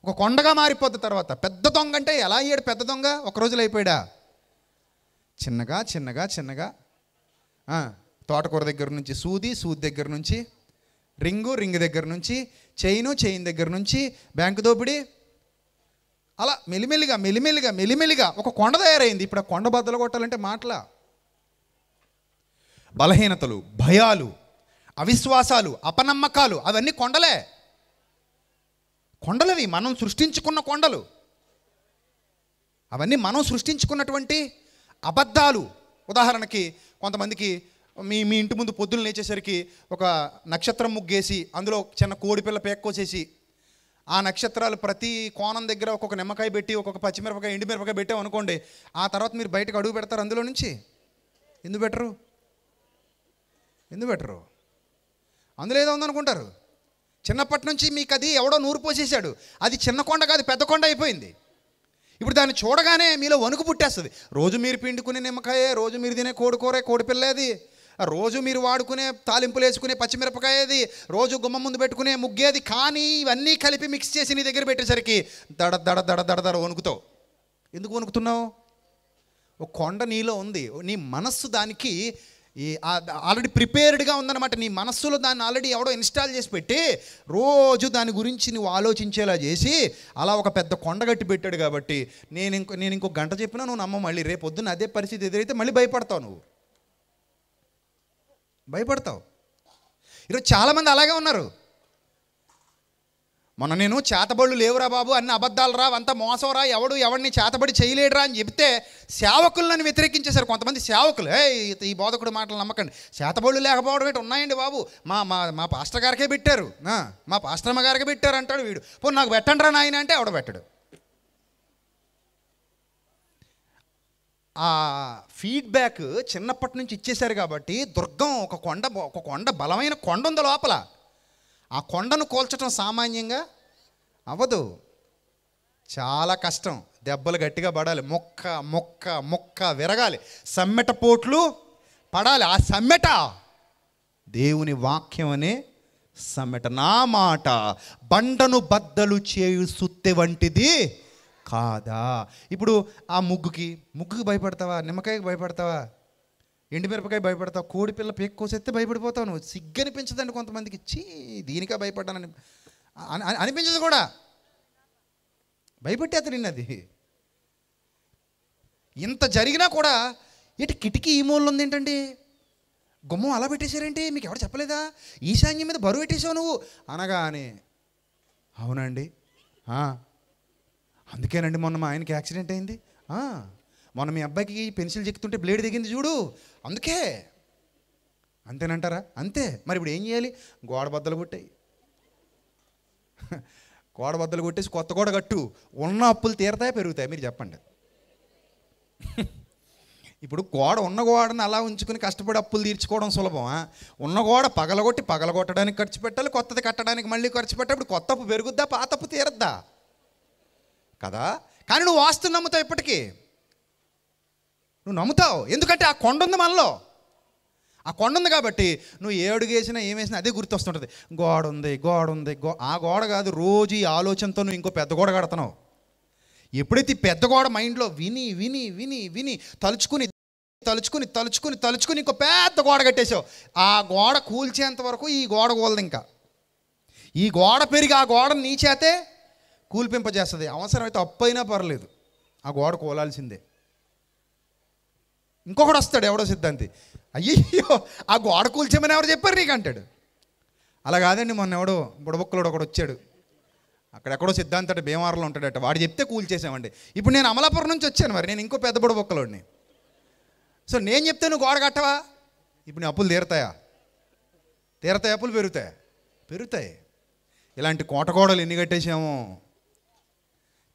ఒక కొండగా మారిపోద్ది తర్వాత పెద్ద దొంగ అంటే ఎలా అయ్యాడు పెద్ద దొంగ ఒక రోజులు అయిపోయాడా చిన్నగా చిన్నగా చిన్నగా తోటకూర దగ్గర నుంచి సూది సూది దగ్గర నుంచి రింగు రింగ్ దగ్గర నుంచి చైను చైన్ దగ్గర నుంచి బ్యాంకు దోపిడి అలా మెలిమెలిగా మెలిమెలిగా మెలిమెలిగా ఒక కొండ తయారైంది ఇప్పుడు కొండ బద్దలు కొట్టాలంటే మాటల బలహీనతలు భయాలు అవిశ్వాసాలు అపనమ్మకాలు అవన్నీ కొండలే కొండలవి మనం సృష్టించుకున్న కొండలు అవన్నీ మనం సృష్టించుకున్నటువంటి అబద్ధాలు ఉదాహరణకి కొంతమందికి మీ మీ ఇంటి ముందు పొద్దున్న లేచేసరికి ఒక నక్షత్రం ముగ్గేసి అందులో చిన్న కోడిపిల్ల పేక్కోసేసి ఆ నక్షత్రాలు ప్రతి కోణం దగ్గర ఒక్కొక్క నిమ్మకాయ పెట్టి ఒక్కొక్క పచ్చిమిరపకాయ ఎండుమిరపకాయ పెట్టాం అనుకోండి ఆ తర్వాత మీరు బయటకు అడుగు పెడతారు అందులో నుంచి ఎందుకు పెట్టరు ఎందుకు పెట్టరు అందులో ఏదో ఉందనుకుంటారు చిన్నప్పటి నుంచి మీకు అది ఎవడో నూరు పోసేసాడు అది చిన్న కొండ కాదు పెద్ద కొండ అయిపోయింది ఇప్పుడు దాన్ని చూడగానే మీలో వణుకు పుట్టేస్తుంది రోజు మీరు పిండుకునే నిమ్మకాయే రోజు మీరు తినే కోడుకూరే కోడిపిల్లేది రోజు మీరు వాడుకునే తాలింపులు వేసుకునే పచ్చిమిరపకాయది రోజు గుమ్మ ముందు పెట్టుకునే ముగ్గేది కానీ ఇవన్నీ కలిపి మిక్స్ చేసి నీ దగ్గర పెట్టేసరికి దడ దడ దడ దడ దడ వణుకుతావు ఎందుకు వణుకుతున్నావు ఒక కొండ నీలో ఉంది నీ మనస్సు దానికి ఈ ఆల్రెడీ ప్రిపేర్డ్గా ఉందన్నమాట నీ మనస్సులో దాన్ని ఆల్రెడీ ఎవడో ఇన్స్టాల్ చేసి పెట్టి రోజు దాని గురించి నువ్వు ఆలోచించేలా చేసి అలా ఒక పెద్ద కొండ కట్టి పెట్టాడు కాబట్టి నేను ఇంకో నేను ఇంకో గంట చెప్పినా నువ్వు నమ్మ మళ్ళీ రేపు పొద్దున్న అదే పరిస్థితి ఎదురైతే మళ్ళీ భయపడతావు నువ్వు భయపడతావు ఈరోజు చాలామంది అలాగే ఉన్నారు మొన్న నేను చేతబడులు లేవురా బాబు అన్ని అబద్ధాలు రా అంత మోసంరా ఎవడు ఎవడిని చేతబడి చేయలేడురా అని చెప్తే సేవకులను వ్యతిరేకించేశారు కొంతమంది సేవకులు ఏ ఈ బోధకుడు మాటలు నమ్మకండి చేతబడులు లేకపోవడం ఏంటి ఉన్నాయండి బాబు మా మా మా పాస్టర్ గారికే పెట్టారు మా పాస్టర్మ గారికి పెట్టారు అంటాడు వీడు పో నాకు పెట్టండి రా నాయన అంటే ఆవిడ పెట్టడు ఆ ఫీడ్బ్యాక్ చిన్నప్పటి నుంచి ఇచ్చేశారు కాబట్టి దుర్గం ఒక కొండ ఒక కొండ బలమైన కొండ ఉంది లోపల ఆ కొండను కూల్చడం సామాన్యంగా అవ్వదు చాలా కష్టం దెబ్బలు గట్టిగా పడాలి మొక్క మొక్క మొక్క విరగాలి సమ్మెట పోట్లు పడాలి ఆ సమ్మెట దేవుని వాక్యం అనే సమ్మెట నా మాట బండను బద్దలు చేయు సుత్తె వంటిది కాదా ఇప్పుడు ఆ ముగ్గుకి ముగ్గుకి భయపడతావా నిమ్మకాయకి భయపడతావా మిరపకాయ భయపడతావు కోడి పిల్ల పేక్ కోసేస్తే భయపడిపోతావు నువ్వు సిగ్గనిపించదండి కొంతమందికి చీ దీనికే భయపడ్డానని అనిపించదు కూడా భయపెట్టి అతను అది ఇంత జరిగినా కూడా ఇటు కిటికీ ఈ మూలలో ఉంది ఏంటండి గుమ్మం అలా పెట్టేశారేంటి మీకు ఎవరు చెప్పలేదా ఈశాన్యం మీద బరువు పెట్టేశావు నువ్వు అనగానే అవునండి అందుకేనండి మొన్న మా ఆయనకి యాక్సిడెంట్ అయింది మనం మీ అబ్బాయికి పెన్సిల్ చెక్కుతుంటే బ్లేడ్ దిగింది చూడు అందుకే అంతేనంటారా అంతే మరి ఇప్పుడు ఏం చేయాలి గోడ బద్దలు కొట్టాయి గోడ బద్దలు కొట్టేసి కొత్త గోడ కట్టు ఉన్న అప్పులు తీరతాయా పెరుగుతాయి మీరు చెప్పండి ఇప్పుడు గోడ ఉన్న గోడని అలా ఉంచుకుని కష్టపడి అప్పులు తీర్చుకోవడం సులభమా ఉన్న గోడ పగలగొట్టి పగలగొట్టడానికి ఖర్చు పెట్టాలి కొత్తది కట్టడానికి మళ్ళీ ఖర్చు పెట్టేప్పుడు కొత్త అప్పు పెరుగుద్దా పాత అప్పు తీరద్దా కదా కానీ నువ్వు వాస్తు నమ్ముతావు ఇప్పటికీ నువ్వు నమ్ముతావు ఎందుకంటే ఆ కొండ ఉంది మనలో ఆ కొండ ఉంది కాబట్టి నువ్వు వేసినా ఏం వేసినా అదే గుర్తొస్తుంటుంది గోడ ఉంది గోడ ఉంది గో ఆ గోడ కాదు రోజు ఈ ఆలోచనతో నువ్వు ఇంకో పెద్ద గోడ కడుతున్నావు ఎప్పుడైతే పెద్ద గోడ మైండ్లో విని విని విని విని తలుచుకుని తలుచుకుని తలుచుకుని తలుచుకుని ఇంకో పెద్ద గోడ కట్టేసావు ఆ గోడ కూల్చేంత వరకు ఈ గోడ కూలదు ఇంకా ఈ గోడ పెరిగి ఆ గోడ నీ చేతే కూల్పింపజేస్తుంది అవసరమైతే అప్పైనా పర్లేదు ఆ గోడ కూలాల్సిందే ఇంకొకడు వస్తాడు ఎవడో సిద్ధాంతి అయ్యో ఆ గోడ కూల్చేమని ఎవరు చెప్పారు నీకు అంటాడు అలా కాదండి మొన్న ఎవడో బుడబుక్కలోడు ఒకడు వచ్చాడు అక్కడెక్కడో సిద్ధాంత అంటే భీమవరంలో ఉంటాడట వాడు చెప్తే కూల్చేసామండి ఇప్పుడు నేను అమలాపురం నుంచి వచ్చాను మరి నేను ఇంకో పెద్ద బుడబుక్కలోడిని సో నేను చెప్తే నువ్వు గోడ కట్టవా ఇప్పుడు నీ అప్పులు తీరతాయా తీరతాయి అప్పులు పెరుగుతాయా పెరుగుతాయి ఇలాంటి కోటగోడలు ఎన్ని కట్టేసామో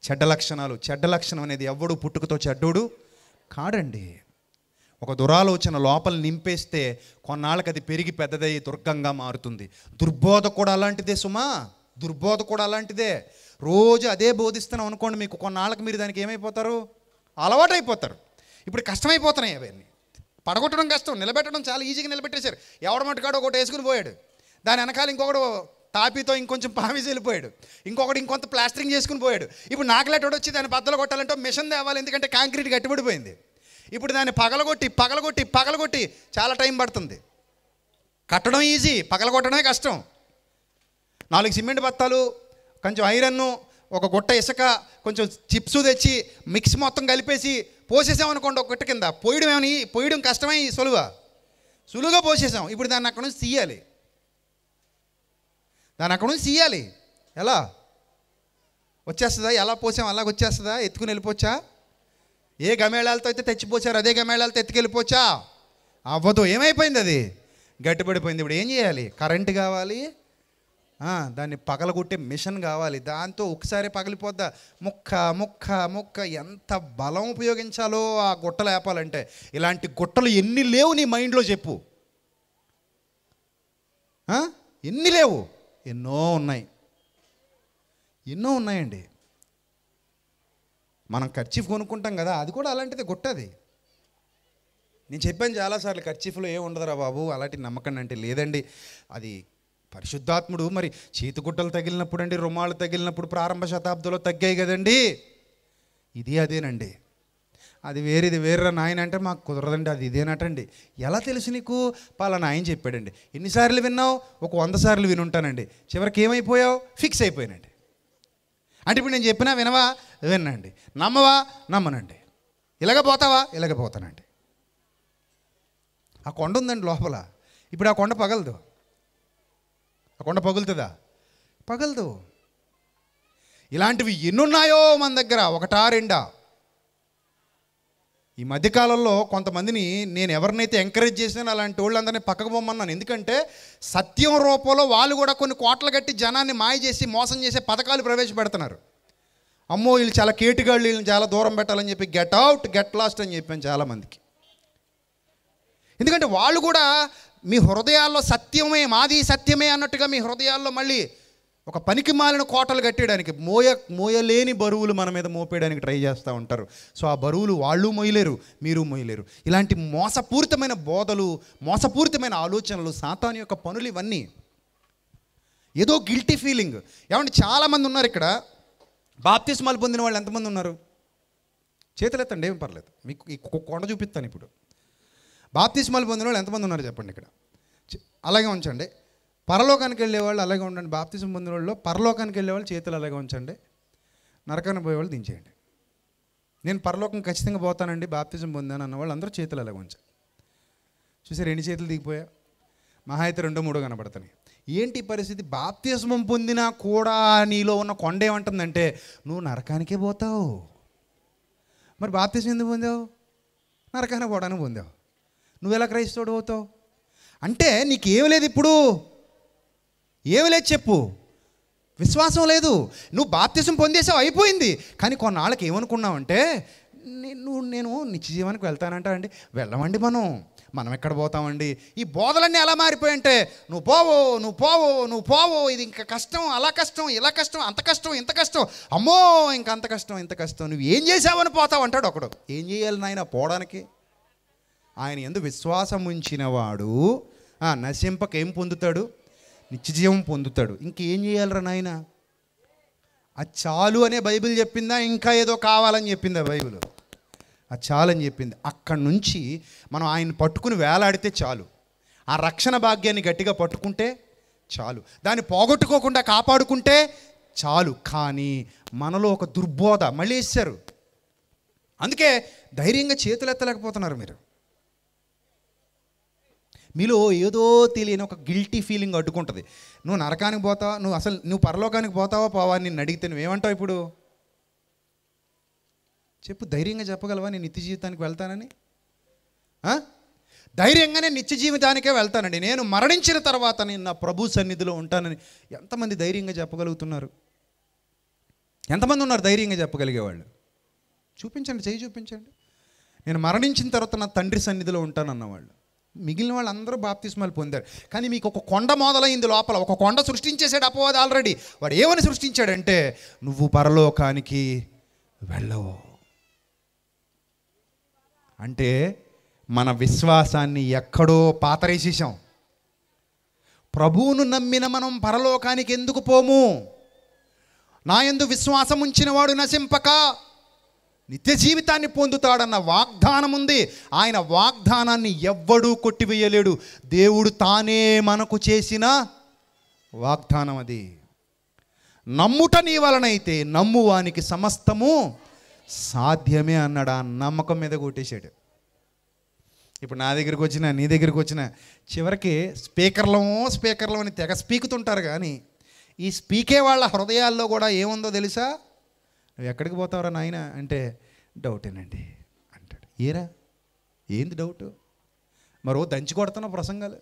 చెడ్డ లక్షణాలు చెడ్డ లక్షణం అనేది ఎవడు పుట్టుకతో చెడ్డోడు కాడండి ఒక దురాలోచన లోపల నింపేస్తే కొన్నాళ్ళకి అది పెరిగి పెద్దదై దుర్గంగా మారుతుంది దుర్బోధ కూడా అలాంటిదే సుమా దుర్బోధ కూడా అలాంటిదే రోజు అదే బోధిస్తున్నాం అనుకోండి మీకు కొన్నాళ్ళకి మీరు దానికి ఏమైపోతారు అలవాటైపోతారు ఇప్పుడు కష్టమైపోతున్నాయి అవన్నీ పడగొట్టడం కష్టం నిలబెట్టడం చాలా ఈజీగా నిలబెట్టేశారు ఎవడ మట్టుకాడు ఒకటి వేసుకుని పోయాడు దాని వెనకాల ఇంకొకడు తాపితో ఇంకొంచెం పామిజ్ వెళ్ళిపోయాడు ఇంకొకటి ఇంకొంత ప్లాస్టరింగ్ చేసుకుని పోయాడు ఇప్పుడు నాకులేటోడు వచ్చి దాన్ని బద్దలు కొట్టాలంటే మిషన్ తేవాలి ఎందుకంటే కాంక్రీట్ కట్టుబడిపోయింది ఇప్పుడు దాన్ని పగలగొట్టి పగలగొట్టి పగలగొట్టి చాలా టైం పడుతుంది కట్టడం ఈజీ పగలగొట్టడమే కష్టం నాలుగు సిమెంట్ బత్తాలు కొంచెం ఐరన్ను ఒక గుట్ట ఇసుక కొంచెం చిప్స్ తెచ్చి మిక్స్ మొత్తం కలిపేసి పోసేసామనుకోండి ఒక గుట్ట కింద పోయడం ఏమని పోయడం కష్టమే సులువ సులువుగా పోసేసాం ఇప్పుడు దాన్ని అక్కడ నుంచి తీయాలి దాన్ని అక్కడ నుంచి తీయాలి ఎలా వచ్చేస్తుందా ఎలా పోసాం అలాగ వచ్చేస్తుందా ఎత్తుకుని వెళ్ళిపోవచ్చా ఏ గమేళాలతో అయితే తెచ్చిపోచారు అదే గమేళాలతో ఎత్తుకెళ్ళిపోచా అవ్వదు ఏమైపోయింది అది గట్టిపడిపోయింది ఇప్పుడు ఏం చేయాలి కరెంటు కావాలి దాన్ని పగలగొట్టే మిషన్ కావాలి దాంతో ఒకసారి పగిలిపోద్దా ముక్క ముక్క ముక్క ఎంత బలం ఉపయోగించాలో ఆ గుట్టలు ఆపాలంటే ఇలాంటి గుట్టలు ఎన్ని లేవు నీ మైండ్లో చెప్పు ఎన్ని లేవు ఎన్నో ఉన్నాయి ఎన్నో ఉన్నాయండి మనం ఖర్చీఫ్ కొనుక్కుంటాం కదా అది కూడా అలాంటిది గుట్టది నేను చెప్పాను చాలాసార్లు ఖర్చీఫ్లో ఏం ఉండదురా బాబు అలాంటి నమ్మకం అంటే లేదండి అది పరిశుద్ధాత్ముడు మరి చేతిగుట్టలు తగిలినప్పుడు అండి రుమాలు తగిలినప్పుడు ప్రారంభ శతాబ్దంలో తగ్గాయి కదండి ఇది అదేనండి అది వేరేది వేరే నాయన అంటే మాకు కుదరదండి అది ఇదేనటండి ఎలా తెలుసు నీకు పలా నాయన చెప్పాడండి ఎన్నిసార్లు విన్నావు ఒక వంద సార్లు వినుంటానండి చివరికి ఏమైపోయావు ఫిక్స్ అయిపోయానండి అంటే ఇప్పుడు నేను చెప్పినా వినవా వినండి నమ్మవా నమ్మనండి ఇలాగ పోతావా ఇలాగ పోతానండి ఆ కొండ ఉందండి లోపల ఇప్పుడు ఆ కొండ పగలదు ఆ కొండ పగులుతుందా పగలదు ఇలాంటివి ఎన్నున్నాయో మన దగ్గర ఒకటా రెండా ఈ మధ్యకాలంలో కొంతమందిని నేను ఎవరినైతే ఎంకరేజ్ చేసినా అలాంటి వాళ్ళందరినీ పక్కకు పోమన్నాను ఎందుకంటే సత్యం రూపంలో వాళ్ళు కూడా కొన్ని కోట్లు కట్టి జనాన్ని మాయ చేసి మోసం చేసే పథకాలు ప్రవేశపెడుతున్నారు అమ్మో వీళ్ళు చాలా కేటుగాళ్ళు వీళ్ళని చాలా దూరం పెట్టాలని చెప్పి గెట్ అవుట్ గెట్ లాస్ట్ అని చెప్పాను చాలామందికి ఎందుకంటే వాళ్ళు కూడా మీ హృదయాల్లో సత్యమే మాది సత్యమే అన్నట్టుగా మీ హృదయాల్లో మళ్ళీ ఒక పనికి మాలిన కోటలు కట్టేయడానికి మోయ మోయలేని బరువులు మన మీద మోపేయడానికి ట్రై చేస్తూ ఉంటారు సో ఆ బరువులు వాళ్ళు మోయలేరు మీరు మోయలేరు ఇలాంటి మోసపూరితమైన బోధలు మోసపూరితమైన ఆలోచనలు సాతాను యొక్క పనులు ఇవన్నీ ఏదో గిల్టీ ఫీలింగ్ ఏమంటే చాలామంది ఉన్నారు ఇక్కడ బాప్తిస్మాలు పొందిన వాళ్ళు ఎంతమంది ఉన్నారు చేతులెత్తండి ఏం పర్లేదు మీకు ఈ కొండ చూపిస్తాను ఇప్పుడు బాప్తిస్మాలు పొందిన వాళ్ళు ఎంతమంది ఉన్నారు చెప్పండి ఇక్కడ అలాగే ఉంచండి పరలోకానికి వెళ్ళేవాళ్ళు అలాగే ఉండండి బాప్తిజం పొందిన వాళ్ళు పరలోకానికి వెళ్ళేవాళ్ళు చేతులు అలాగే ఉంచండి నరకాన్ని వాళ్ళు దించేయండి నేను పరలోకం ఖచ్చితంగా పోతానండి బాప్తిజం పొందాను అన్న వాళ్ళు అందరూ చేతులు అలాగే ఉంచారు చూసి రెండు చేతులు దిగిపోయా మహా అయితే రెండో మూడో కనబడతాయి ఏంటి పరిస్థితి బాప్తిస్మం పొందినా కూడా నీలో ఉన్న కొండ ఏమంటుందంటే నువ్వు నరకానికే పోతావు మరి బాప్తిస్మం ఎందుకు పొందావు నరకానికి పోవడానికి పొందావు నువ్వు ఎలా క్రైస్తవుడు పోతావు అంటే నీకు ఏమి లేదు ఇప్పుడు ఏమి లేదు చెప్పు విశ్వాసం లేదు నువ్వు బాప్తిసం పొందేసావు అయిపోయింది కానీ కొన్నాళ్ళకి ఏమనుకున్నావంటే నేను నేను నిత్య జీవానికి అండి వెళ్ళమండి మనం మనం ఎక్కడ పోతామండి ఈ బోధలన్నీ ఎలా అంటే నువ్వు పోవు నువ్వు పోవు నువ్వు పోవు ఇది ఇంకా కష్టం అలా కష్టం ఇలా కష్టం అంత కష్టం ఇంత కష్టం అమ్మో ఇంకా అంత కష్టం ఇంత కష్టం నువ్వు ఏం చేసావని పోతావు అంటాడు ఒకడు ఏం చేయాలి నాయన పోవడానికి ఆయన ఎందు విశ్వాసం ఉంచినవాడు నశింపక ఏం పొందుతాడు నిత్యజీవం పొందుతాడు ఇంకేం చేయాలరా నాయన ఆ చాలు అనే బైబిల్ చెప్పిందా ఇంకా ఏదో కావాలని చెప్పిందా బైబిల్ అది చాలని చెప్పింది అక్కడి నుంచి మనం ఆయన పట్టుకుని వేలాడితే చాలు ఆ రక్షణ భాగ్యాన్ని గట్టిగా పట్టుకుంటే చాలు దాన్ని పోగొట్టుకోకుండా కాపాడుకుంటే చాలు కానీ మనలో ఒక దుర్బోధ మళ్ళీ ఇస్తారు అందుకే ధైర్యంగా చేతులు ఎత్తలేకపోతున్నారు మీరు మీలో ఏదో తెలియని ఒక గిల్టీ ఫీలింగ్ అడ్డుకుంటుంది నువ్వు నరకానికి పోతావా నువ్వు అసలు నువ్వు పరలోకానికి పోతావా పోవా నిన్ను అడిగితే నువ్వేమంటావు ఇప్పుడు చెప్పు ధైర్యంగా చెప్పగలవా నేను నిత్య జీవితానికి వెళ్తానని ధైర్యంగానే నిత్య జీవితానికే వెళ్తానండి నేను మరణించిన తర్వాత నేను నా ప్రభు సన్నిధిలో ఉంటానని ఎంతమంది ధైర్యంగా చెప్పగలుగుతున్నారు ఎంతమంది ఉన్నారు ధైర్యంగా చెప్పగలిగేవాళ్ళు చూపించండి చేయి చూపించండి నేను మరణించిన తర్వాత నా తండ్రి సన్నిధిలో ఉంటానన్నవాళ్ళు మిగిలిన వాళ్ళందరూ బాప్తిస్మాలు పొందారు కానీ మీకు ఒక కొండ మొదలైంది లోపల ఒక కొండ సృష్టించేశాడు అపవాది ఆల్రెడీ వాడు ఏమని సృష్టించాడంటే నువ్వు పరలోకానికి వెళ్ళవు అంటే మన విశ్వాసాన్ని ఎక్కడో పాతరేసేసాం ప్రభువును నమ్మిన మనం పరలోకానికి ఎందుకు పోము నా ఎందు విశ్వాసం ఉంచిన వాడు నశింపక నిత్య జీవితాన్ని పొందుతాడన్న వాగ్దానం ఉంది ఆయన వాగ్దానాన్ని ఎవ్వడూ కొట్టివేయలేడు దేవుడు తానే మనకు చేసిన వాగ్దానం అది నమ్ముట నీ వలనైతే నమ్మువానికి సమస్తము సాధ్యమే అన్నాడు ఆ నమ్మకం మీద కొట్టేశాడు ఇప్పుడు నా దగ్గరికి వచ్చిన నీ దగ్గరికి వచ్చిన చివరికి స్పీకర్లో స్పీకర్లు అని తెగ స్పీకుతుంటారు కానీ ఈ స్పీకే వాళ్ళ హృదయాల్లో కూడా ఏముందో తెలుసా నువ్వు ఎక్కడికి పోతావురా నాయన అంటే డౌటేనండి అంటాడు ఏరా ఏంది డౌట్ మరో దంచి కొడుతున్న ప్రసంగాలు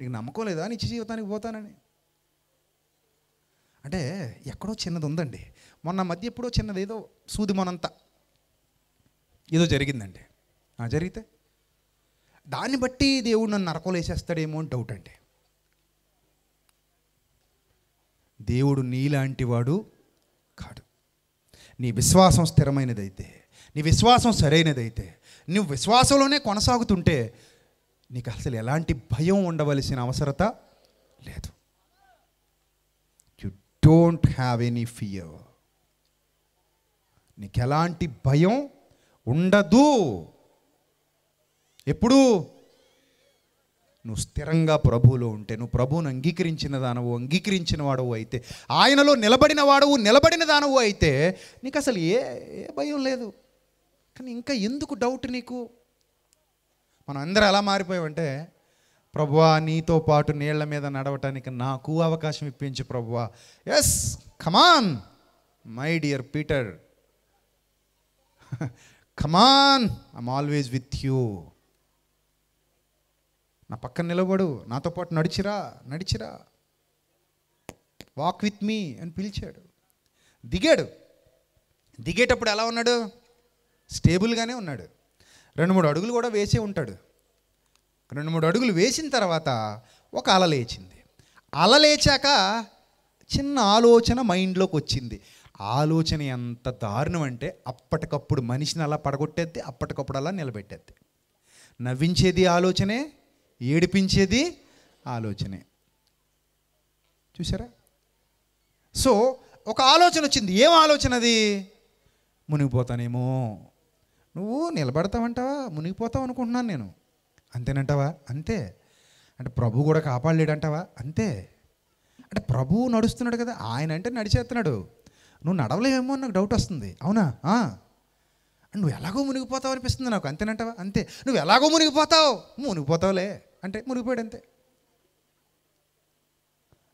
నీకు నమ్మకం లేదా నిత్య జీవితానికి పోతానని అంటే ఎక్కడో చిన్నది ఉందండి మొన్న మధ్య ఎప్పుడో చిన్నది ఏదో సూది మొనంత ఏదో జరిగిందండి జరిగితే దాన్ని బట్టి దేవుడు నన్ను నరకలు వేసేస్తాడేమో అని డౌట్ అండి దేవుడు నీలాంటి వాడు కాడు నీ విశ్వాసం స్థిరమైనదైతే నీ విశ్వాసం సరైనదైతే నువ్వు విశ్వాసంలోనే కొనసాగుతుంటే నీకు అసలు ఎలాంటి భయం ఉండవలసిన అవసరత లేదు you don't have any fear నీకు ఎలాంటి భయం ఉండదు ఎప్పుడు నువ్వు స్థిరంగా ప్రభువులో ఉంటే నువ్వు ప్రభువును అంగీకరించిన దానవు అంగీకరించిన వాడవు అయితే ఆయనలో నిలబడిన వాడవు నిలబడిన దానవు అయితే నీకు అసలు ఏ ఏ భయం లేదు కానీ ఇంకా ఎందుకు డౌట్ నీకు మనం అందరూ ఎలా మారిపోయామంటే ప్రభువా నీతో పాటు నీళ్ల మీద నడవటానికి నాకు అవకాశం ఇప్పించు ప్రభువా yes come on my dear Peter come on I'm always with you నా పక్కన నిలబడు నాతో పాటు నడిచిరా నడిచిరా వాక్ విత్ మీ అని పిలిచాడు దిగాడు దిగేటప్పుడు ఎలా ఉన్నాడు స్టేబుల్గానే ఉన్నాడు రెండు మూడు అడుగులు కూడా వేసే ఉంటాడు రెండు మూడు అడుగులు వేసిన తర్వాత ఒక అల లేచింది అల లేచాక చిన్న ఆలోచన మైండ్లోకి వచ్చింది ఆలోచన ఎంత దారుణం అంటే అప్పటికప్పుడు మనిషిని అలా పడగొట్టేద్ది అప్పటికప్పుడు అలా నిలబెట్టేద్ది నవ్వించేది ఆలోచనే ఏడిపించేది ఆలోచనే చూసారా సో ఒక ఆలోచన వచ్చింది ఏం ఆలోచన అది మునిగిపోతానేమో నువ్వు నిలబడతావంటావా మునిగిపోతావు అనుకుంటున్నాను నేను అంతేనంటావా అంతే అంటే ప్రభు కూడా కాపాడలేడంటావా అంతే అంటే ప్రభువు నడుస్తున్నాడు కదా ఆయన అంటే నడిచేస్తున్నాడు నువ్వు నడవలేవేమో నాకు డౌట్ వస్తుంది అవునా అండ్ నువ్వు ఎలాగో మునిగిపోతావు అనిపిస్తుంది నాకు అంతేనంటావా అంతే నువ్వు ఎలాగో మునిగిపోతావు మునిగిపోతావులే అంటే మునిగిపోయాడు అంతే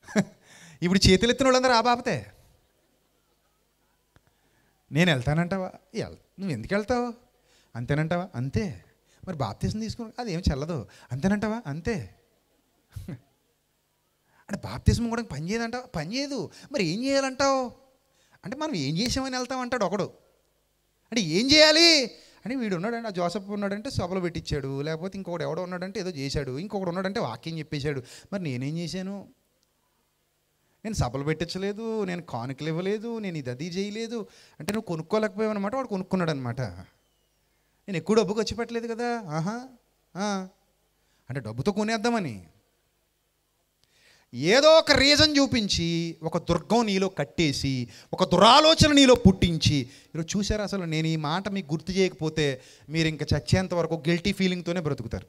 ఇప్పుడు చేతులు ఎత్తిన వాళ్ళందరూ ఆ బాపతే నేను వెళ్తానంటావా నువ్వు ఎందుకు వెళ్తావు అంతేనంటావా అంతే మరి బాప్తీసం తీసుకుని అది ఏం చెల్లదు అంతేనంటావా అంతే అంటే బాప్తీసం కూడా పని చేయదంటావా పని చేయదు మరి ఏం చేయాలంటావు అంటే మనం ఏం చేసామని వెళ్తాం అంటాడు ఒకడు అంటే ఏం చేయాలి అని వీడు ఉన్నాడంటే ఆ జోసఫ్ ఉన్నాడంటే సభలు పెట్టించాడు లేకపోతే ఇంకొకడు ఎవడో ఉన్నాడంటే ఏదో చేశాడు ఇంకొకడు ఉన్నాడంటే వాక్యం చెప్పేశాడు మరి నేనేం చేశాను నేను సభలు పెట్టించలేదు నేను కానుకలు ఇవ్వలేదు నేను ఇది అది చేయలేదు అంటే నువ్వు కొనుక్కోలేకపోయావన్నమాట వాడు కొనుక్కున్నాడు అనమాట నేను ఎక్కువ డబ్బు ఖర్చు పెట్టలేదు కదా ఆహా అంటే డబ్బుతో కొనేద్దామని ఏదో ఒక రీజన్ చూపించి ఒక దుర్గం నీలో కట్టేసి ఒక దురాలోచన నీలో పుట్టించి ఈరోజు చూసారా అసలు నేను ఈ మాట మీకు గుర్తు చేయకపోతే మీరు ఇంకా చచ్చేంత వరకు గిల్టీ ఫీలింగ్తోనే బ్రతుకుతారు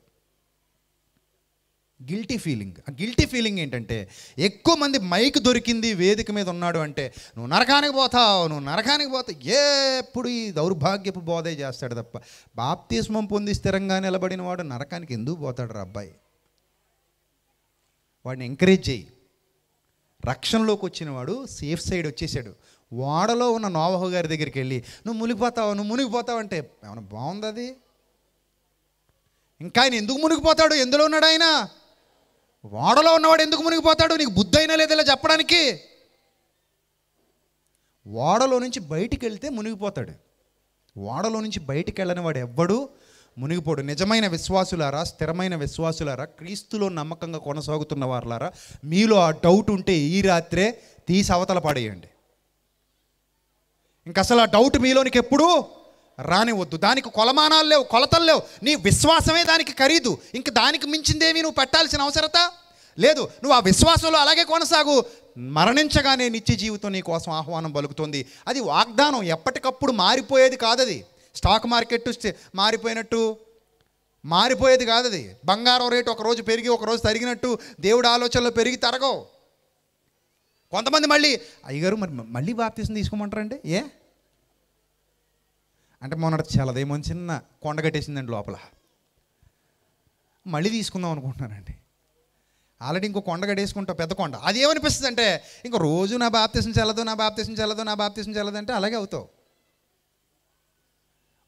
గిల్టీ ఫీలింగ్ ఆ గిల్టీ ఫీలింగ్ ఏంటంటే ఎక్కువ మంది మైక్ దొరికింది వేదిక మీద ఉన్నాడు అంటే నువ్వు నరకానికి పోతావు నువ్వు నరకానికి పోతావు ఎప్పుడు ఈ దౌర్భాగ్యపు బోధే చేస్తాడు తప్ప బాప్తిస్మం పొంది స్థిరంగా నిలబడిన వాడు నరకానికి ఎందుకు పోతాడు రా అబ్బాయి వాడిని ఎంకరేజ్ చేయి రక్షణలోకి వచ్చినవాడు సేఫ్ సైడ్ వచ్చేసాడు వాడలో ఉన్న నోవహు గారి దగ్గరికి వెళ్ళి నువ్వు మునిగిపోతావు నువ్వు మునిగిపోతావు అంటే ఏమైనా బాగుంది అది ఇంకా ఆయన ఎందుకు మునిగిపోతాడు ఎందులో ఉన్నాడు ఆయన వాడలో ఉన్నవాడు ఎందుకు మునిగిపోతాడు నీకు బుద్ధి అయినా లేదా చెప్పడానికి ఓడలో నుంచి బయటికి వెళ్తే మునిగిపోతాడు ఓడలో నుంచి బయటికి వెళ్ళని వాడు ఎవ్వడు మునిగిపోడు నిజమైన విశ్వాసులారా స్థిరమైన విశ్వాసులారా క్రీస్తులో నమ్మకంగా కొనసాగుతున్న వారులారా మీలో ఆ డౌట్ ఉంటే ఈ రాత్రే తీసి అవతల పాడేయండి ఇంక అసలు ఆ డౌట్ మీలోనికి ఎప్పుడూ రానివద్దు దానికి కొలమానాలు లేవు కొలతలు లేవు నీ విశ్వాసమే దానికి ఖరీదు ఇంక దానికి మించిందేమీ నువ్వు పెట్టాల్సిన అవసరత లేదు నువ్వు ఆ విశ్వాసంలో అలాగే కొనసాగు మరణించగానే నిత్య జీవితం నీ కోసం ఆహ్వానం పలుకుతుంది అది వాగ్దానం ఎప్పటికప్పుడు మారిపోయేది కాదది స్టాక్ మార్కెట్ మారిపోయినట్టు మారిపోయేది కాదు అది బంగారం రేటు ఒకరోజు పెరిగి ఒకరోజు తరిగినట్టు దేవుడు ఆలోచనలు పెరిగి తరగవు కొంతమంది మళ్ళీ అయ్యగారు మరి మళ్ళీ బాప్తీసం తీసుకోమంటారండి ఏ అంటే మొన్న చల్లదేమో చిన్న కొండ కట్టేసిందండి లోపల మళ్ళీ తీసుకుందాం అనుకుంటున్నానండి ఆల్రెడీ ఇంకో కొండ కట్టేసుకుంటా పెద్ద కొండ అది ఏమనిపిస్తుంది అంటే ఇంకో రోజు నా బాప్తీసం చల్లదు నా బాప్తీసం చల్లదు నా బాప్తీసం చల్లదు అంటే అలాగే అవుతావు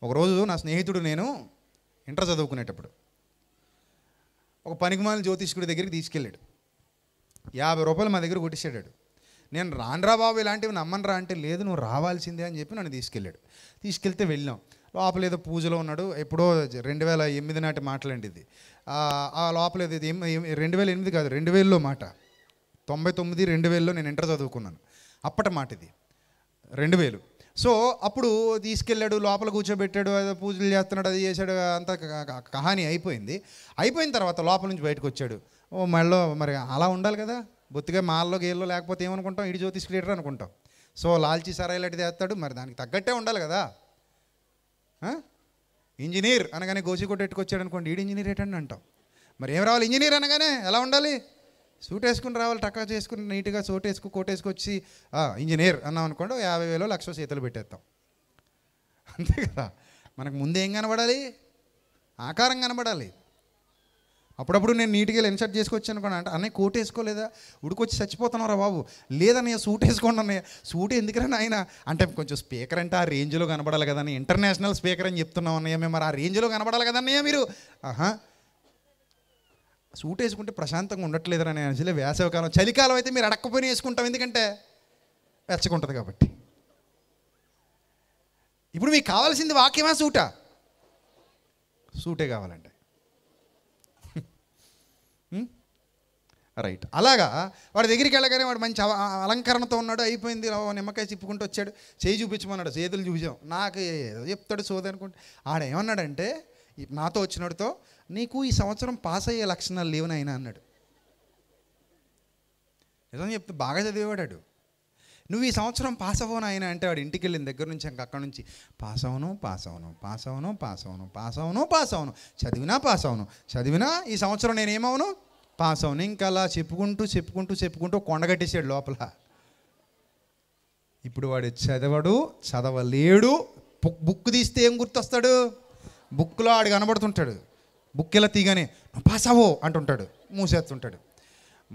ఒకరోజు నా స్నేహితుడు నేను ఇంటర్ చదువుకునేటప్పుడు ఒక పనికిమాలిన జ్యోతిష్కుడి దగ్గరికి తీసుకెళ్ళాడు యాభై రూపాయలు మా దగ్గర కొట్టేసాడాడు నేను రాన్రా బాబు ఇలాంటివి నమ్మనరా అంటే లేదు నువ్వు రావాల్సిందే అని చెప్పి నన్ను తీసుకెళ్ళాడు తీసుకెళ్తే వెళ్ళాం లోపల ఏదో పూజలో ఉన్నాడు ఎప్పుడో రెండు వేల ఎనిమిది నాటి మాటలండి ఇది ఆ లోపల ఇది రెండు వేల ఎనిమిది కాదు రెండు వేలలో మాట తొంభై తొమ్మిది రెండు వేలలో నేను ఇంటర్ చదువుకున్నాను అప్పటి మాట ఇది రెండు వేలు సో అప్పుడు తీసుకెళ్ళాడు లోపల కూర్చోబెట్టాడు ఏదో పూజలు చేస్తున్నాడు అది చేశాడు అంత కహాని అయిపోయింది అయిపోయిన తర్వాత లోపల నుంచి బయటకు వచ్చాడు ఓ మళ్ళీ మరి అలా ఉండాలి కదా బొత్తిగా మాల్లో గేల్లో లేకపోతే ఏమనుకుంటాం ఇడి జ్యోతిష్ క్రియేటర్ అనుకుంటాం సో లాల్చీ సరాయి లాంటిది వేస్తాడు మరి దానికి తగ్గట్టే ఉండాలి కదా ఇంజనీర్ అనగానే గోసి కొట్టెట్టుకొచ్చాడు అనుకోండి ఈడు ఇంజనీర్ ఏంటండి అంటాం మరి ఏం రావాలి ఇంజనీర్ అనగానే ఎలా ఉండాలి సూట్ వేసుకుని రావాలి టక్కా చేసుకుని నీట్గా సోట్ వేసుకు కోట్ వేసుకొచ్చి ఇంజనీర్ అన్నాం అనుకోండి యాభై వేలు లక్ష చేతులు పెట్టేస్తాం అంతే కదా మనకు ముందేం కనబడాలి ఆకారం కనబడాలి అప్పుడప్పుడు నేను నీట్గా ఇన్సర్ట్ చేసుకొచ్చి అనుకోండి అంటే అన్నయ్య కోట్ వేసుకోలేదా ఉడికొచ్చి చచ్చిపోతున్నావురా బాబు లేదన్నయ్య సూట్ వేసుకోండి అన్నయ్య సూట్ ఎందుకని ఆయన అంటే కొంచెం స్పీకర్ అంటే ఆ రేంజ్లో కనబడాలి కదా ఇంటర్నేషనల్ స్పీకర్ అని చెప్తున్నాం అన్నయ్య మేము మరి ఆ రేంజ్లో కనబడాలి అన్నయ్య మీరు ఆహా సూట్ వేసుకుంటే ప్రశాంతంగా ఉండట్లేదురా నేను అసలే వేసవికాలం చలికాలం అయితే మీరు అడక్కపోయినా వేసుకుంటాం ఎందుకంటే వెచ్చకుంటుంది కాబట్టి ఇప్పుడు మీకు కావాల్సింది వాక్యమా సూటా సూటే కావాలంటే రైట్ అలాగా వాడి దగ్గరికి వెళ్ళగానే వాడు మంచి అలంకరణతో ఉన్నాడు అయిపోయింది నిమ్మకాయ చిప్పుకుంటూ వచ్చాడు చేయి చూపించమన్నాడు చేతులు చూపించాం నాకు ఏదో చెప్తాడు సోదనుకుంటే ఆడేమన్నాడంటే నాతో వచ్చినోడితో నీకు ఈ సంవత్సరం పాస్ అయ్యే లక్షణాలు లేవు నాయన అన్నాడు నిజం చెప్తే బాగా చదివేవాడాడు నువ్వు ఈ సంవత్సరం పాస్ అవ్వను ఆయన అంటే వాడు ఇంటికి వెళ్ళిన దగ్గర నుంచి ఇంక అక్కడి నుంచి పాస్ అవ్వను పాస్ అవును పాస్ అవ్వను పాస్ అవును పాస్ అవును పాస్ అవ్వను చదివినా పాస్ అవ్వను చదివినా ఈ సంవత్సరం నేనేమవును పాస్ అవును ఇంకా అలా చెప్పుకుంటూ చెప్పుకుంటూ చెప్పుకుంటూ కొండగట్టేసాడు లోపల ఇప్పుడు వాడు చదవడు చదవలేడు బుక్ తీస్తే ఏం గుర్తొస్తాడు బుక్లో ఆడు కనబడుతుంటాడు బుక్కెలా తీగానే నువ్వు అవో అంటుంటాడు మూసేస్తుంటాడు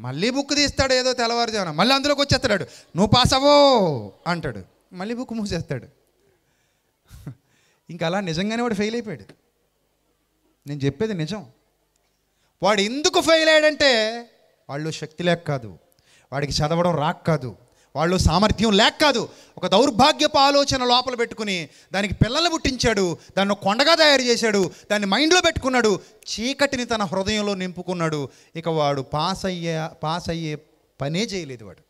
మళ్ళీ బుక్ తీస్తాడు ఏదో తెల్లవారుజామున మళ్ళీ అందులోకి వచ్చేస్తాడు నువ్వు పాస్ అవో అంటాడు మళ్ళీ బుక్ మూసేస్తాడు ఇంకా అలా నిజంగానే వాడు ఫెయిల్ అయిపోయాడు నేను చెప్పేది నిజం వాడు ఎందుకు ఫెయిల్ అయ్యాడంటే వాళ్ళు శక్తి లేక కాదు వాడికి చదవడం రాక్ కాదు వాళ్ళు సామర్థ్యం లేక కాదు ఒక దౌర్భాగ్యపు ఆలోచన లోపల పెట్టుకుని దానికి పిల్లలు పుట్టించాడు దాన్ని కొండగా తయారు చేశాడు దాన్ని మైండ్లో పెట్టుకున్నాడు చీకటిని తన హృదయంలో నింపుకున్నాడు ఇక వాడు పాస్ అయ్యే పాస్ అయ్యే పనే చేయలేదు వాడు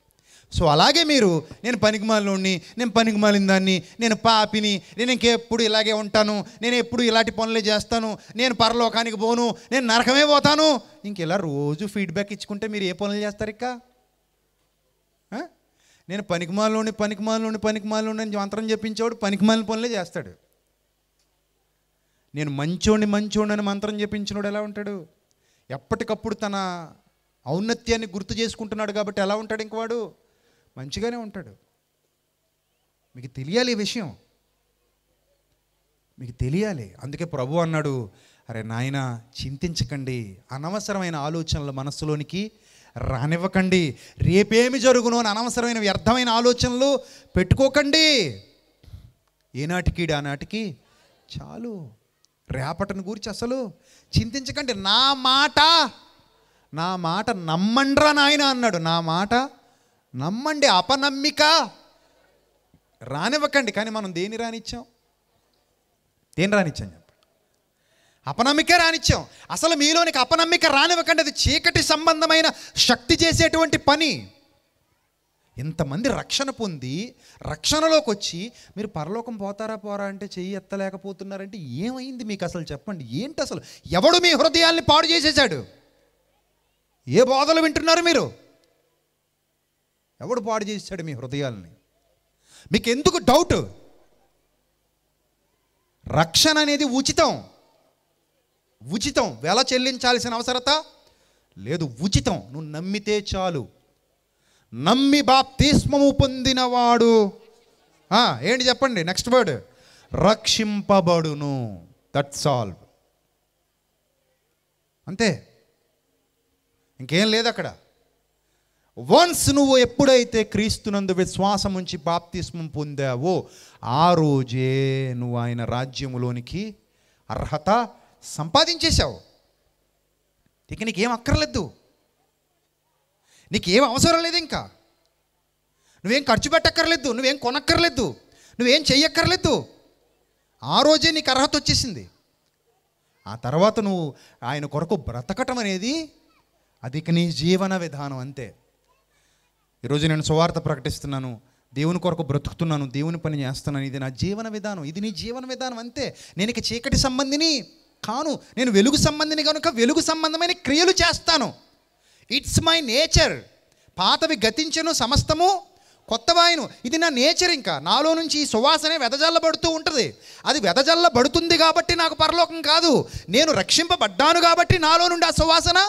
సో అలాగే మీరు నేను పనికిమాలిని నేను పనికిమాలిన దాన్ని నేను పాపిని నేను ఇంకెప్పుడు ఇలాగే ఉంటాను నేను ఎప్పుడు ఇలాంటి పనులే చేస్తాను నేను పరలోకానికి పోను నేను నరకమే పోతాను ఇంకెలా రోజు ఫీడ్బ్యాక్ ఇచ్చుకుంటే మీరు ఏ పనులు చేస్తారు ఇక నేను పనికిమాలోని పనికిమాలోని పనికిమాలోని మంత్రం చెప్పించేవాడు పనికిమాలిన పనులే చేస్తాడు నేను మంచి మంచోడిని అని మంత్రం చెప్పించినోడు ఎలా ఉంటాడు ఎప్పటికప్పుడు తన ఔన్నత్యాన్ని గుర్తు చేసుకుంటున్నాడు కాబట్టి ఎలా ఉంటాడు ఇంకవాడు మంచిగానే ఉంటాడు మీకు తెలియాలి ఈ విషయం మీకు తెలియాలి అందుకే ప్రభు అన్నాడు అరే నాయన చింతించకండి అనవసరమైన ఆలోచనలు మనస్సులోనికి రానివ్వకండి రేపేమి జరుగును అని అనవసరమైన వ్యర్థమైన ఆలోచనలు పెట్టుకోకండి ఏనాటికి ఆనాటికి చాలు రేపటిని గురించి అసలు చింతించకండి నా మాట నా మాట నమ్మండ్రా నాయన అన్నాడు నా మాట నమ్మండి అపనమ్మిక రానివ్వకండి కానీ మనం దేని రానిచ్చాం దేని రానిచ్చాం అపనమ్మిక రానిచ్చాం అసలు మీలోనికి అపనమ్మిక రానివ్వకండి అది చీకటి సంబంధమైన శక్తి చేసేటువంటి పని ఇంతమంది రక్షణ పొంది రక్షణలోకి వచ్చి మీరు పరలోకం పోతారా పోరా అంటే చెయ్యి ఎత్తలేకపోతున్నారంటే ఏమైంది మీకు అసలు చెప్పండి ఏంటి అసలు ఎవడు మీ హృదయాల్ని పాడు చేసేసాడు ఏ బోధలు వింటున్నారు మీరు ఎవడు పాడు చేసేసాడు మీ హృదయాల్ని మీకు ఎందుకు డౌట్ రక్షణ అనేది ఉచితం ఉచితం వెల చెల్లించాల్సిన అవసరత లేదు ఉచితం నువ్వు నమ్మితే చాలు నమ్మి బాప్తిస్మము పొందినవాడు ఏంటి చెప్పండి నెక్స్ట్ వర్డ్ రక్షింపబడును దట్ సాల్వ్ అంతే ఇంకేం లేదు అక్కడ వన్స్ నువ్వు ఎప్పుడైతే క్రీస్తునందు విశ్వాసం ఉంచి బాప్తిస్మం పొందావో ఆ రోజే నువ్వు ఆయన రాజ్యములోనికి అర్హత సంపాదించేశావు ఇక నీకేం అక్కర్లేదు నీకేం అవసరం లేదు ఇంకా నువ్వేం ఖర్చు పెట్టక్కర్లేదు నువ్వేం కొనక్కర్లేదు నువ్వేం చెయ్యక్కర్లేదు ఆ రోజే నీకు అర్హత వచ్చేసింది ఆ తర్వాత నువ్వు ఆయన కొరకు బ్రతకటం అనేది అది నీ జీవన విధానం అంతే ఈరోజు నేను సువార్త ప్రకటిస్తున్నాను దేవుని కొరకు బ్రతుకుతున్నాను దేవుని పని చేస్తున్నాను ఇది నా జీవన విధానం ఇది నీ జీవన విధానం అంతే నేను ఇక చీకటి సంబంధిని కాను నేను వెలుగు సంబంధిని కనుక వెలుగు సంబంధమైన క్రియలు చేస్తాను ఇట్స్ మై నేచర్ పాతవి గతించను సమస్తము కొత్త వాయును ఇది నా నేచర్ ఇంకా నాలో నుంచి ఈ సువాసనే వెదజల్లబడుతూ ఉంటుంది అది వెదజల్లబడుతుంది కాబట్టి నాకు పరలోకం కాదు నేను రక్షింపబడ్డాను కాబట్టి నాలో నుండి ఆ సువాసన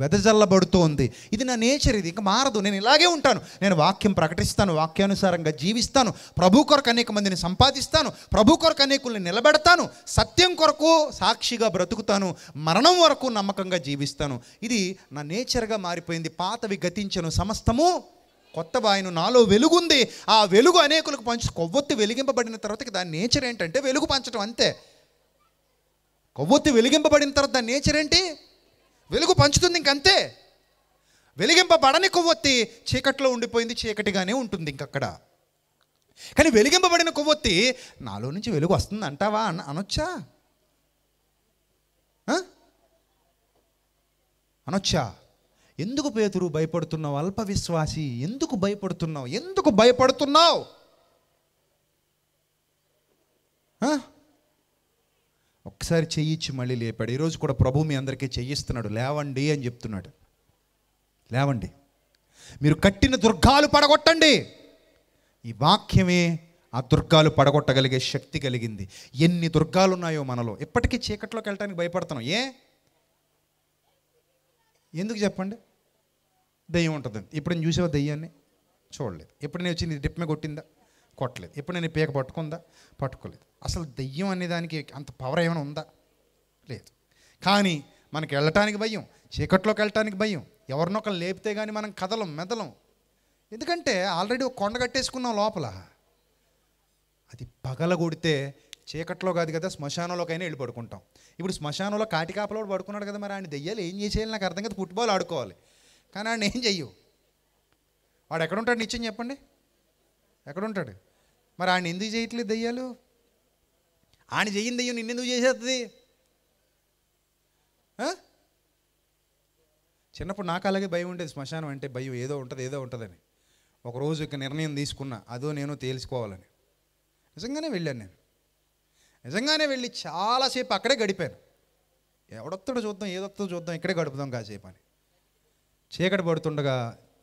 వెదజల్లబడుతోంది ఇది నా నేచర్ ఇది ఇంకా మారదు నేను ఇలాగే ఉంటాను నేను వాక్యం ప్రకటిస్తాను వాక్యానుసారంగా జీవిస్తాను ప్రభు కొరకు అనేక మందిని సంపాదిస్తాను ప్రభు కొరకు అనేకుల్ని నిలబెడతాను సత్యం కొరకు సాక్షిగా బ్రతుకుతాను మరణం వరకు నమ్మకంగా జీవిస్తాను ఇది నా నేచర్గా మారిపోయింది పాతవి గతించను సమస్తము కొత్త వాయును నాలో వెలుగుంది ఆ వెలుగు అనేకులకు పంచు కొవ్వొత్తి వెలిగింపబడిన తర్వాత దాని నేచర్ ఏంటంటే వెలుగు పంచడం అంతే కొవ్వొత్తి వెలిగింపబడిన తర్వాత దాని నేచర్ ఏంటి వెలుగు పంచుతుంది ఇంకంతే వెలిగింపబడని కొవ్వొత్తి చీకట్లో ఉండిపోయింది చీకటిగానే ఉంటుంది ఇంకక్కడ కానీ వెలిగింపబడిన కొవ్వొత్తి నాలో నుంచి వెలుగు వస్తుంది అంటావా అన అనొచ్చా అనొచ్చా ఎందుకు పేతురు భయపడుతున్నావు అల్ప విశ్వాసి ఎందుకు భయపడుతున్నావు ఎందుకు భయపడుతున్నావు ఒకసారి చెయ్యిచ్చి మళ్ళీ లేపాడు ఈరోజు కూడా ప్రభు మీ అందరికీ చెయ్యిస్తున్నాడు లేవండి అని చెప్తున్నాడు లేవండి మీరు కట్టిన దుర్గాలు పడగొట్టండి ఈ వాక్యమే ఆ దుర్గాలు పడగొట్టగలిగే శక్తి కలిగింది ఎన్ని దుర్గాలు ఉన్నాయో మనలో ఇప్పటికీ చీకట్లోకి వెళ్ళటానికి భయపడుతున్నాం ఏ ఎందుకు చెప్పండి దయ్యం ఉంటుందండి ఇప్పుడు నేను చూసావా దయ్యాన్ని చూడలేదు ఎప్పుడు నేను వచ్చి నీ డిప్మే కొట్టిందా కొట్టలేదు ఎప్పుడు నేను పీక పట్టుకుందా పట్టుకోలేదు అసలు దెయ్యం అనే దానికి అంత పవర్ ఏమైనా ఉందా లేదు కానీ మనకి వెళ్ళటానికి భయం చీకట్లోకి వెళ్ళటానికి భయం ఎవరినొకరు లేపితే కానీ మనం కదలం మెదలం ఎందుకంటే ఆల్రెడీ ఒక కొండ కట్టేసుకున్నాం లోపల అది పగలగొడితే చీకట్లో కాదు కదా శ్మశానంలోకైనా వెళ్ళి పడుకుంటాం ఇప్పుడు శ్మశానంలో కాటికాపలోడు పడుకున్నాడు కదా మరి ఆయన దెయ్యాలు ఏం చేసేయాలి నాకు అర్థం కదా ఫుట్బాల్ ఆడుకోవాలి కానీ ఆయన ఏం చెయ్యు వాడు ఎక్కడుంటాడు నిత్యం చెప్పండి ఎక్కడుంటాడు మరి ఆయన ఎందుకు చేయట్లేదు దెయ్యాలు ఆయన చెయ్యింది అయ్యో నిన్నెందుకు చేసేస్తుంది చిన్నప్పుడు నాకు అలాగే భయం ఉండేది శ్మశానం అంటే భయం ఏదో ఉంటుంది ఏదో ఉంటుందని ఒకరోజు ఇక నిర్ణయం తీసుకున్నా అదో నేను తేల్చుకోవాలని నిజంగానే వెళ్ళాను నేను నిజంగానే వెళ్ళి చాలాసేపు అక్కడే గడిపాను ఎవడొత్తడో చూద్దాం ఏదొత్తో చూద్దాం ఇక్కడే గడుపుదాం కాసేపు అని చీకటి పడుతుండగా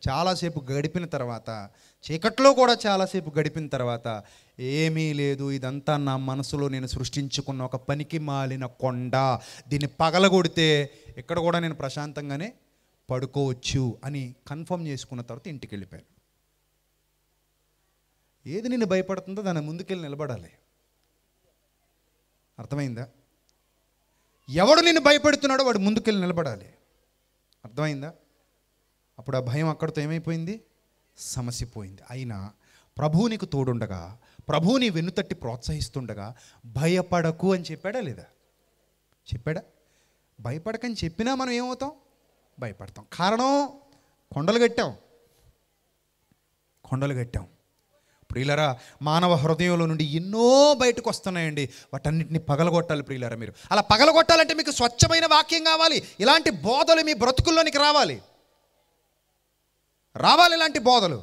చాలాసేపు గడిపిన తర్వాత చీకట్లో కూడా చాలాసేపు గడిపిన తర్వాత ఏమీ లేదు ఇదంతా నా మనసులో నేను సృష్టించుకున్న ఒక పనికి మాలిన కొండ దీన్ని పగలగొడితే ఇక్కడ కూడా నేను ప్రశాంతంగానే పడుకోవచ్చు అని కన్ఫర్మ్ చేసుకున్న తర్వాత ఇంటికి వెళ్ళిపోయాను ఏది నిన్ను భయపడుతుందో దాని ముందుకెళ్ళి నిలబడాలి అర్థమైందా ఎవడు నిన్ను భయపడుతున్నాడో వాడు ముందుకెళ్ళి నిలబడాలి అర్థమైందా అప్పుడు ఆ భయం అక్కడితో ఏమైపోయింది సమసిపోయింది అయినా ప్రభువు నీకు తోడుండగా ప్రభువు నీ వెన్నుతట్టి ప్రోత్సహిస్తుండగా భయపడకు అని చెప్పాడా లేదా చెప్పాడా భయపడకని చెప్పినా మనం ఏమవుతాం భయపడతాం కారణం కొండలు కట్టాం కొండలు కట్టాం ప్రియులరా మానవ హృదయంలో నుండి ఎన్నో బయటకు వస్తున్నాయండి వాటన్నిటిని పగలగొట్టాలి ప్రియులరా మీరు అలా పగలగొట్టాలంటే మీకు స్వచ్ఛమైన వాక్యం కావాలి ఇలాంటి బోధలు మీ బ్రతుకుల్లోనికి రావాలి రావాలి ఇలాంటి బోధలు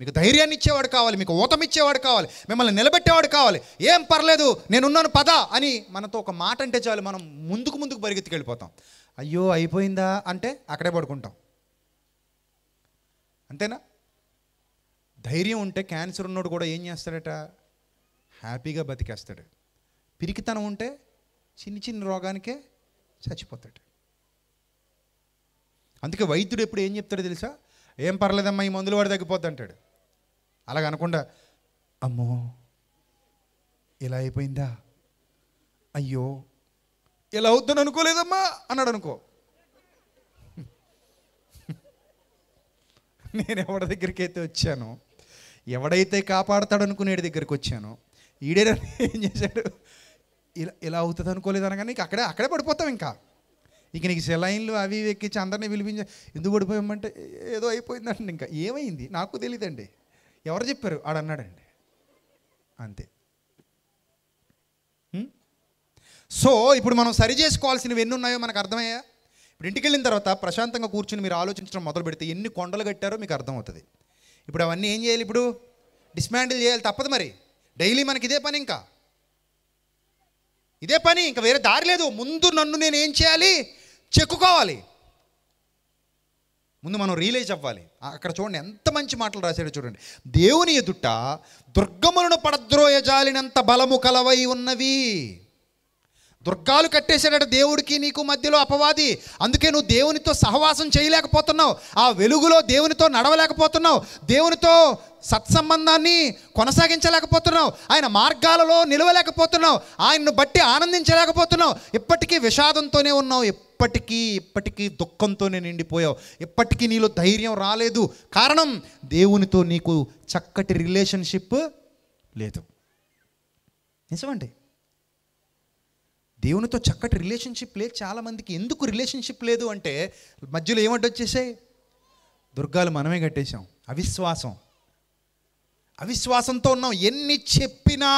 మీకు ధైర్యాన్ని ఇచ్చేవాడు కావాలి మీకు ఇచ్చేవాడు కావాలి మిమ్మల్ని నిలబెట్టేవాడు కావాలి ఏం పర్లేదు నేనున్నాను పద అని మనతో ఒక మాట అంటే చాలు మనం ముందుకు ముందుకు పరిగెత్తికెళ్ళిపోతాం అయ్యో అయిపోయిందా అంటే అక్కడే పడుకుంటాం అంతేనా ధైర్యం ఉంటే క్యాన్సర్ ఉన్నోడు కూడా ఏం చేస్తాడట హ్యాపీగా బతికేస్తాడు పిరికితనం ఉంటే చిన్న చిన్న రోగానికే చచ్చిపోతాడు అందుకే వైద్యుడు ఎప్పుడు ఏం చెప్తాడో తెలుసా ఏం పర్లేదమ్మా ఈ మందులు వాడు తగ్గిపోద్ది అంటాడు అలాగ అనకుండా అమ్మో ఇలా అయిపోయిందా అయ్యో ఇలా అవుతుంది అనుకోలేదమ్మా అన్నాడు అనుకో నేను ఎవడ దగ్గరికి అయితే వచ్చాను ఎవడైతే కాపాడతాడు అనుకునేటి దగ్గరికి వచ్చాను ఈడేనా ఏం చేశాడు ఇలా ఇలా అవుతుంది అనుకోలేదు అనగానే అక్కడే అక్కడే పడిపోతాం ఇంకా ఇక నీకు సెలైన్లు అవి ఎక్కించి అందరినీ పిలిపించి ఎందుకు ఓడిపోయామంటే ఏదో అయిపోయిందండి ఇంకా ఏమైంది నాకు తెలియదండి ఎవరు చెప్పారు ఆడన్నాడండి అంతే సో ఇప్పుడు మనం సరి చేసుకోవాల్సినవి ఎన్ని ఉన్నాయో మనకు అర్థమయ్యా ఇప్పుడు ఇంటికి వెళ్ళిన తర్వాత ప్రశాంతంగా కూర్చుని మీరు ఆలోచించడం మొదలు పెడితే ఎన్ని కొండలు కట్టారో మీకు అర్థమవుతుంది ఇప్పుడు అవన్నీ ఏం చేయాలి ఇప్పుడు డిస్మాండిల్ చేయాలి తప్పదు మరి డైలీ మనకి ఇదే పని ఇంకా ఇదే పని ఇంకా వేరే దారి లేదు ముందు నన్ను నేను ఏం చేయాలి చెక్కుకోవాలి ముందు మనం రియలైజ్ అవ్వాలి అక్కడ చూడండి ఎంత మంచి మాటలు రాశాడో చూడండి దేవుని ఎదుట దుర్గములను జాలినంత బలము కలవై ఉన్నవి దుర్గాలు కట్టేశాడట దేవుడికి నీకు మధ్యలో అపవాది అందుకే నువ్వు దేవునితో సహవాసం చేయలేకపోతున్నావు ఆ వెలుగులో దేవునితో నడవలేకపోతున్నావు దేవునితో సత్సంబంధాన్ని కొనసాగించలేకపోతున్నావు ఆయన మార్గాలలో నిలవలేకపోతున్నావు ఆయన్ను బట్టి ఆనందించలేకపోతున్నావు ఇప్పటికీ విషాదంతోనే ఉన్నావు ఇప్పటికీ ఇప్పటికీ దుఃఖంతోనే నిండిపోయావు ఇప్పటికీ నీలో ధైర్యం రాలేదు కారణం దేవునితో నీకు చక్కటి రిలేషన్షిప్ లేదు నిజమండి దేవునితో చక్కటి రిలేషన్షిప్ లేదు చాలామందికి ఎందుకు రిలేషన్షిప్ లేదు అంటే మధ్యలో ఏమంటొచ్చేసాయి దుర్గాలు మనమే కట్టేశాం అవిశ్వాసం అవిశ్వాసంతో ఉన్నాం ఎన్ని చెప్పినా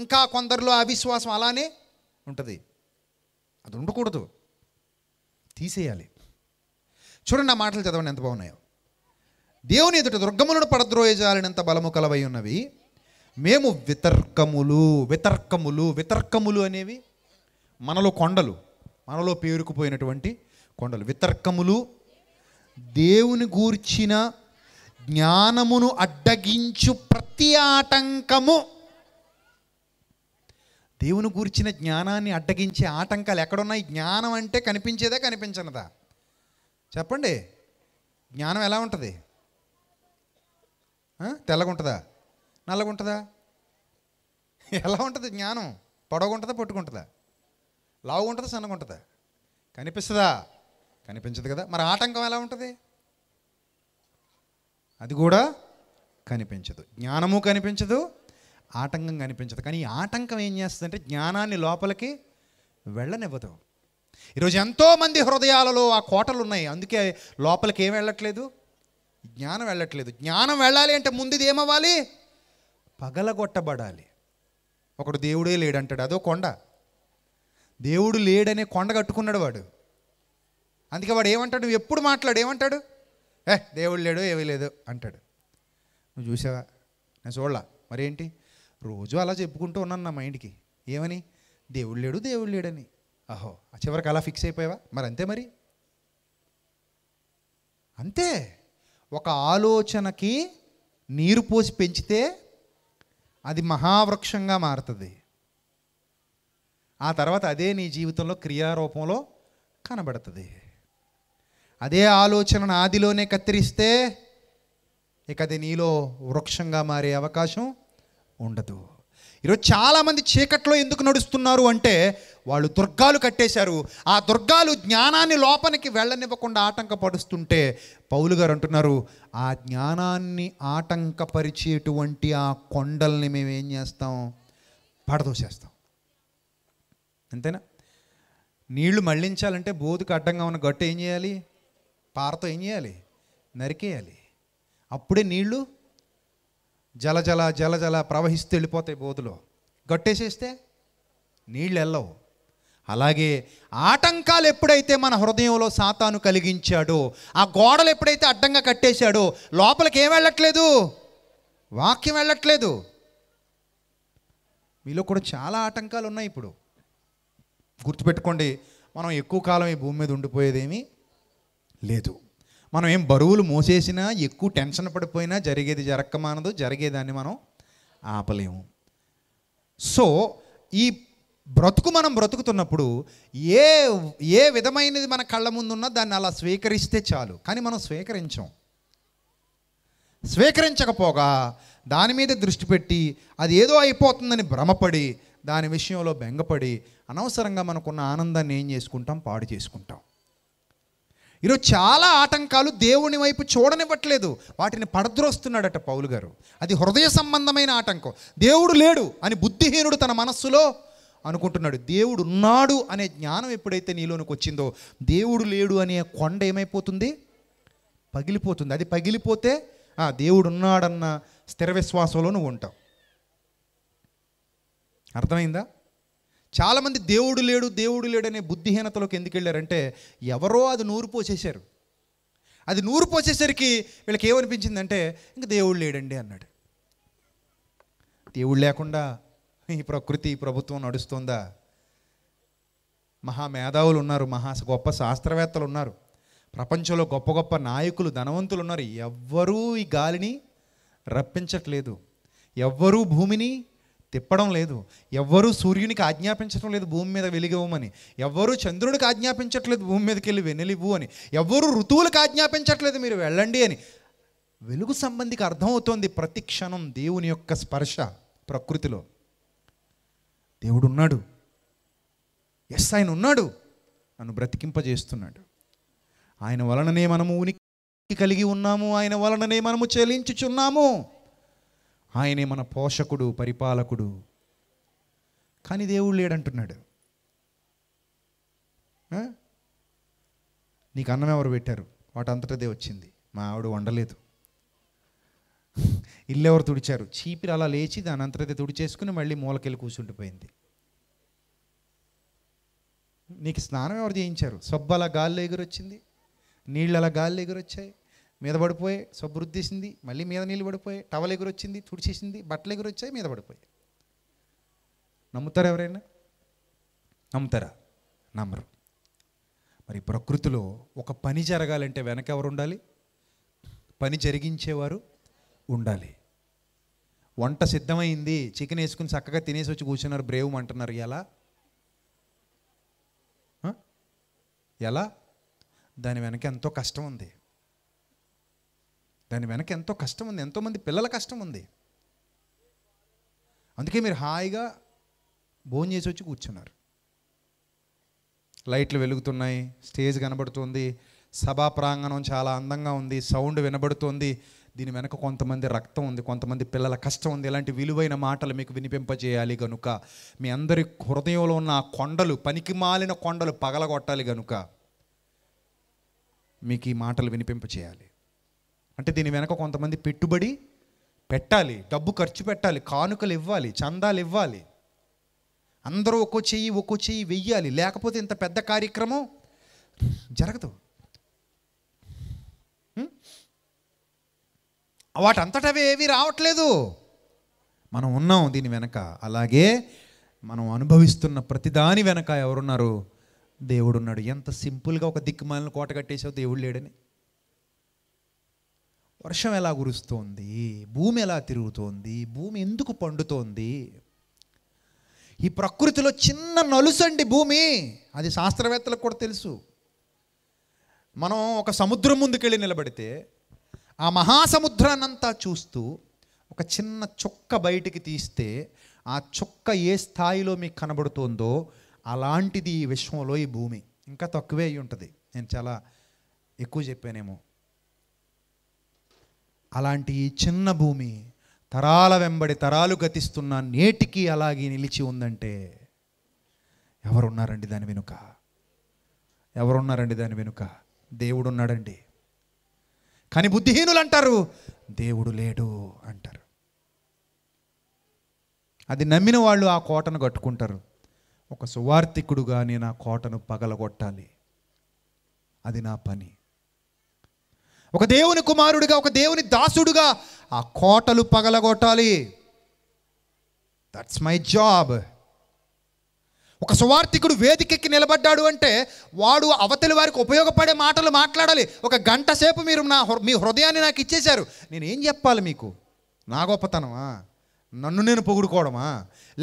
ఇంకా కొందరిలో అవిశ్వాసం అలానే ఉంటుంది అది ఉండకూడదు తీసేయాలి చూడండి ఆ మాటలు చదవండి ఎంత బాగున్నాయో దేవుని ఎదుట దుర్గములను పడద్రోయజాలినంత బలము కలవై ఉన్నవి మేము వితర్కములు వితర్కములు వితర్కములు అనేవి మనలో కొండలు మనలో పేరుకుపోయినటువంటి కొండలు వితర్కములు దేవుని గూర్చిన జ్ఞానమును అడ్డగించు ప్రతి ఆటంకము దేవుని గూర్చిన జ్ఞానాన్ని అడ్డగించే ఆటంకాలు ఎక్కడున్నాయి జ్ఞానం అంటే కనిపించేదే కనిపించనదా చెప్పండి జ్ఞానం ఎలా ఉంటుంది తెల్లగుంటుందా నల్లగుంటుందా ఎలా ఉంటుంది జ్ఞానం పొడవుంటుందా పొట్టుకుంటుందా లావుగుంటుందా సన్నగుంటుందా కనిపిస్తుందా కనిపించదు కదా మరి ఆటంకం ఎలా ఉంటుంది అది కూడా కనిపించదు జ్ఞానము కనిపించదు ఆటంకం కనిపించదు కానీ ఈ ఆటంకం ఏం చేస్తుందంటే జ్ఞానాన్ని లోపలికి వెళ్ళనివ్వదు ఈరోజు ఎంతోమంది హృదయాలలో ఆ కోటలు ఉన్నాయి అందుకే లోపలికి ఏం వెళ్ళట్లేదు జ్ఞానం వెళ్ళట్లేదు జ్ఞానం వెళ్ళాలి అంటే ముందుది ఏమవ్వాలి పగలగొట్టబడాలి ఒకడు దేవుడే లేడంటాడు అదో కొండ దేవుడు లేడనే కొండ కట్టుకున్నాడు వాడు అందుకే వాడు ఏమంటాడు ఎప్పుడు మాట్లాడు ఏమంటాడు ఏ దేవుడు లేడు ఏమీ లేదు అంటాడు నువ్వు చూసావా నేను చూడలా మరేంటి రోజు అలా చెప్పుకుంటూ ఉన్నాను నా మైండ్కి ఏమని దేవుడు లేడు దేవుడు లేడని అహో ఆ చివరికి అలా ఫిక్స్ అయిపోయావా మరి అంతే మరి అంతే ఒక ఆలోచనకి నీరు పోసి పెంచితే అది మహావృక్షంగా మారుతుంది ఆ తర్వాత అదే నీ జీవితంలో క్రియారూపంలో కనబడుతుంది అదే ఆలోచనను ఆదిలోనే కత్తిరిస్తే ఇక అది నీలో వృక్షంగా మారే అవకాశం ఉండదు ఈరోజు చాలామంది చీకట్లో ఎందుకు నడుస్తున్నారు అంటే వాళ్ళు దుర్గాలు కట్టేశారు ఆ దుర్గాలు జ్ఞానాన్ని లోపలికి వెళ్ళనివ్వకుండా ఆటంకపడుస్తుంటే పౌలు గారు అంటున్నారు ఆ జ్ఞానాన్ని ఆటంకపరిచేటువంటి ఆ కొండల్ని మేము ఏం చేస్తాం పడదోసేస్తాం అంతేనా నీళ్లు మళ్లించాలంటే బోధుకు అడ్డంగా ఉన్న గట్టు ఏం చేయాలి పారతో ఏం చేయాలి నరికేయాలి అప్పుడే నీళ్లు జలజల జలజల ప్రవహిస్తూ వెళ్ళిపోతాయి బోధులో గట్టేసేస్తే నీళ్ళు వెళ్ళవు అలాగే ఆటంకాలు ఎప్పుడైతే మన హృదయంలో సాతాను కలిగించాడో ఆ గోడలు ఎప్పుడైతే అడ్డంగా కట్టేశాడో లోపలికి ఏం వెళ్ళట్లేదు వాక్యం వెళ్ళట్లేదు మీలో కూడా చాలా ఆటంకాలు ఉన్నాయి ఇప్పుడు గుర్తుపెట్టుకోండి మనం ఎక్కువ కాలం ఈ భూమి మీద ఉండిపోయేదేమి లేదు మనం ఏం బరువులు మోసేసినా ఎక్కువ టెన్షన్ పడిపోయినా జరిగేది జరక్క మానదు జరిగేదాన్ని మనం ఆపలేము సో ఈ బ్రతుకు మనం బ్రతుకుతున్నప్పుడు ఏ ఏ విధమైనది మన కళ్ళ ముందున్నా దాన్ని అలా స్వీకరిస్తే చాలు కానీ మనం స్వీకరించం స్వీకరించకపోగా దాని మీద దృష్టి పెట్టి అది ఏదో అయిపోతుందని భ్రమపడి దాని విషయంలో బెంగపడి అనవసరంగా మనకున్న ఆనందాన్ని ఏం చేసుకుంటాం పాడు చేసుకుంటాం ఈరోజు చాలా ఆటంకాలు దేవుని వైపు చూడనివ్వట్లేదు వాటిని పడద్రోస్తున్నాడట పౌలు గారు అది హృదయ సంబంధమైన ఆటంకం దేవుడు లేడు అని బుద్ధిహీనుడు తన మనస్సులో అనుకుంటున్నాడు దేవుడు ఉన్నాడు అనే జ్ఞానం ఎప్పుడైతే నీలోనికి వచ్చిందో దేవుడు లేడు అనే కొండ ఏమైపోతుంది పగిలిపోతుంది అది పగిలిపోతే దేవుడు ఉన్నాడన్న స్థిర విశ్వాసంలో నువ్వు ఉంటావు అర్థమైందా చాలామంది దేవుడు లేడు దేవుడు లేడనే బుద్ధిహీనతలోకి ఎందుకు వెళ్ళారంటే ఎవరో అది నూరు పోసేశారు అది నూరు పోసేసరికి వీళ్ళకి ఏమనిపించిందంటే ఇంక దేవుడు లేడండి అన్నాడు దేవుడు లేకుండా ఈ ప్రకృతి ప్రభుత్వం నడుస్తుందా మహా మేధావులు ఉన్నారు మహా గొప్ప శాస్త్రవేత్తలు ఉన్నారు ప్రపంచంలో గొప్ప గొప్ప నాయకులు ధనవంతులు ఉన్నారు ఎవ్వరూ ఈ గాలిని రప్పించట్లేదు ఎవ్వరూ భూమిని తిప్పడం లేదు ఎవ్వరూ సూర్యునికి ఆజ్ఞాపించడం లేదు భూమి మీద వెలిగివ్వమని ఎవ్వరూ చంద్రుడికి ఆజ్ఞాపించట్లేదు భూమి మీదకి వెళ్ళి వెనలివ్వు అని ఎవ్వరూ ఋతువులకు ఆజ్ఞాపించట్లేదు మీరు వెళ్ళండి అని వెలుగు సంబంధికి అర్థమవుతోంది ప్రతి క్షణం దేవుని యొక్క స్పర్శ ప్రకృతిలో దేవుడు ఉన్నాడు ఎస్ ఆయన ఉన్నాడు నన్ను బ్రతికింపజేస్తున్నాడు ఆయన వలననే మనము ఉనికి కలిగి ఉన్నాము ఆయన వలననే మనము చెలించుచున్నాము ఆయనే మన పోషకుడు పరిపాలకుడు కానీ దేవుడు లేడంటున్నాడు నీకు అన్నం ఎవరు పెట్టారు వాటంతటదే వచ్చింది మా ఆవిడ వండలేదు ఇల్లు ఎవరు తుడిచారు చీపిరి అలా లేచి దాని అంతటదే తుడిచేసుకుని మళ్ళీ మూలకెళ్ళి కూర్చుండిపోయింది నీకు స్నానం ఎవరు చేయించారు సబ్బు అలా గాలి ఎగురొచ్చింది నీళ్ళు అలా గాలి ఎగురొచ్చాయి మీద పడిపోయి సబ్బురుద్దేసింది మళ్ళీ మీద నీళ్ళు పడిపోయి టవల్ వచ్చింది తుడిచేసింది బట్టలు ఎగురొచ్చాయి మీద పడిపోయి నమ్ముతారా ఎవరైనా నమ్ముతారా నమ్మరు మరి ప్రకృతిలో ఒక పని జరగాలంటే వెనక ఎవరు ఉండాలి పని జరిగించేవారు ఉండాలి వంట సిద్ధమైంది చికెన్ వేసుకుని చక్కగా తినేసి వచ్చి కూర్చున్నారు బ్రేవ్ అంటున్నారు ఎలా ఎలా దాని వెనక ఎంతో కష్టం ఉంది దాని వెనక ఎంతో కష్టం ఉంది ఎంతోమంది పిల్లల కష్టం ఉంది అందుకే మీరు హాయిగా భోజనం చేసి వచ్చి కూర్చున్నారు లైట్లు వెలుగుతున్నాయి స్టేజ్ కనబడుతుంది సభా ప్రాంగణం చాలా అందంగా ఉంది సౌండ్ వినబడుతుంది దీని వెనక కొంతమంది రక్తం ఉంది కొంతమంది పిల్లల కష్టం ఉంది ఇలాంటి విలువైన మాటలు మీకు వినిపింపజేయాలి గనుక మీ అందరి హృదయంలో ఉన్న ఆ కొండలు పనికి మాలిన కొండలు పగలగొట్టాలి గనుక మీకు ఈ మాటలు వినిపింపచేయాలి అంటే దీని వెనక కొంతమంది పెట్టుబడి పెట్టాలి డబ్బు ఖర్చు పెట్టాలి కానుకలు ఇవ్వాలి చందాలు ఇవ్వాలి అందరూ ఒక్కో చెయ్యి ఒక్కో చెయ్యి వెయ్యాలి లేకపోతే ఇంత పెద్ద కార్యక్రమం జరగదు వాటంతటవే ఏవి రావట్లేదు మనం ఉన్నాం దీని వెనక అలాగే మనం అనుభవిస్తున్న ప్రతిదాని వెనక ఎవరున్నారు దేవుడున్నాడు ఎంత సింపుల్గా ఒక దిక్కుమాలను కోట కట్టేసావు దేవుడు లేడని వర్షం ఎలా కురుస్తోంది భూమి ఎలా తిరుగుతోంది భూమి ఎందుకు పండుతోంది ఈ ప్రకృతిలో చిన్న నలుసండి భూమి అది శాస్త్రవేత్తలకు కూడా తెలుసు మనం ఒక సముద్రం ముందుకెళ్ళి నిలబడితే ఆ మహాసముద్రాన్నంతా చూస్తూ ఒక చిన్న చుక్క బయటికి తీస్తే ఆ చుక్క ఏ స్థాయిలో మీకు కనబడుతోందో అలాంటిది ఈ విశ్వంలో ఈ భూమి ఇంకా తక్కువే అయి ఉంటుంది నేను చాలా ఎక్కువ చెప్పానేమో అలాంటి ఈ చిన్న భూమి తరాల వెంబడి తరాలు గతిస్తున్న నేటికి అలాగే నిలిచి ఉందంటే ఎవరున్నారండి దాని వెనుక ఎవరున్నారండి దాని వెనుక దేవుడున్నాడండి కానీ బుద్ధిహీనులు అంటారు దేవుడు లేడు అంటారు అది నమ్మిన వాళ్ళు ఆ కోటను కట్టుకుంటారు ఒక సువార్థికుడుగా నేను ఆ కోటను పగలగొట్టాలి అది నా పని ఒక దేవుని కుమారుడిగా ఒక దేవుని దాసుడుగా ఆ కోటలు పగలగొట్టాలి దట్స్ మై జాబ్ ఒక సువార్థికుడు వేదికెక్కి నిలబడ్డాడు అంటే వాడు అవతలి వారికి ఉపయోగపడే మాటలు మాట్లాడాలి ఒక గంట సేపు మీరు నా మీ హృదయాన్ని నాకు ఇచ్చేశారు నేనేం చెప్పాలి మీకు నా గొప్పతనమా నన్ను నేను పొగుడుకోవడమా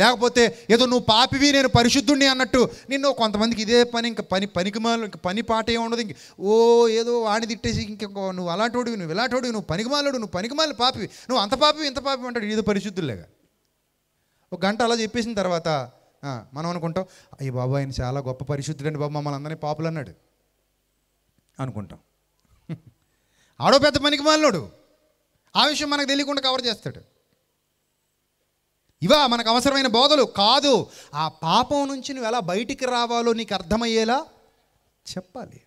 లేకపోతే ఏదో నువ్వు పాపివి నేను పరిశుద్ధుడిని అన్నట్టు నిన్ను కొంతమందికి ఇదే పని ఇంక పని పనికిమాలు పని పాట ఉండదు ఇంక ఓ ఏదో వాడిని తిట్టేసి ఇంక నువ్వు అలాంటోడివి నువ్వు ఇలాంటోడివి నువ్వు పనికి పనికిమాలుడు నువ్వు పనికి పనికిమాలు పాపివి నువ్వు అంత పాపివి ఇంత పాపివి అంటాడు ఏదో పరిశుద్ధులేగా ఒక గంట అలా చెప్పేసిన తర్వాత మనం అనుకుంటాం అయ్యి బాబు ఆయన చాలా గొప్ప పరిశుద్ధుడండి బాబు మమ్మల్ని అందరినీ పాపులు అన్నాడు అనుకుంటాం ఆడో పెద్ద పనికి మాలినోడు ఆ విషయం మనకు తెలియకుండా కవర్ చేస్తాడు ఇవా మనకు అవసరమైన బోధలు కాదు ఆ పాపం నుంచి నువ్వు ఎలా బయటికి రావాలో నీకు అర్థమయ్యేలా చెప్పాలి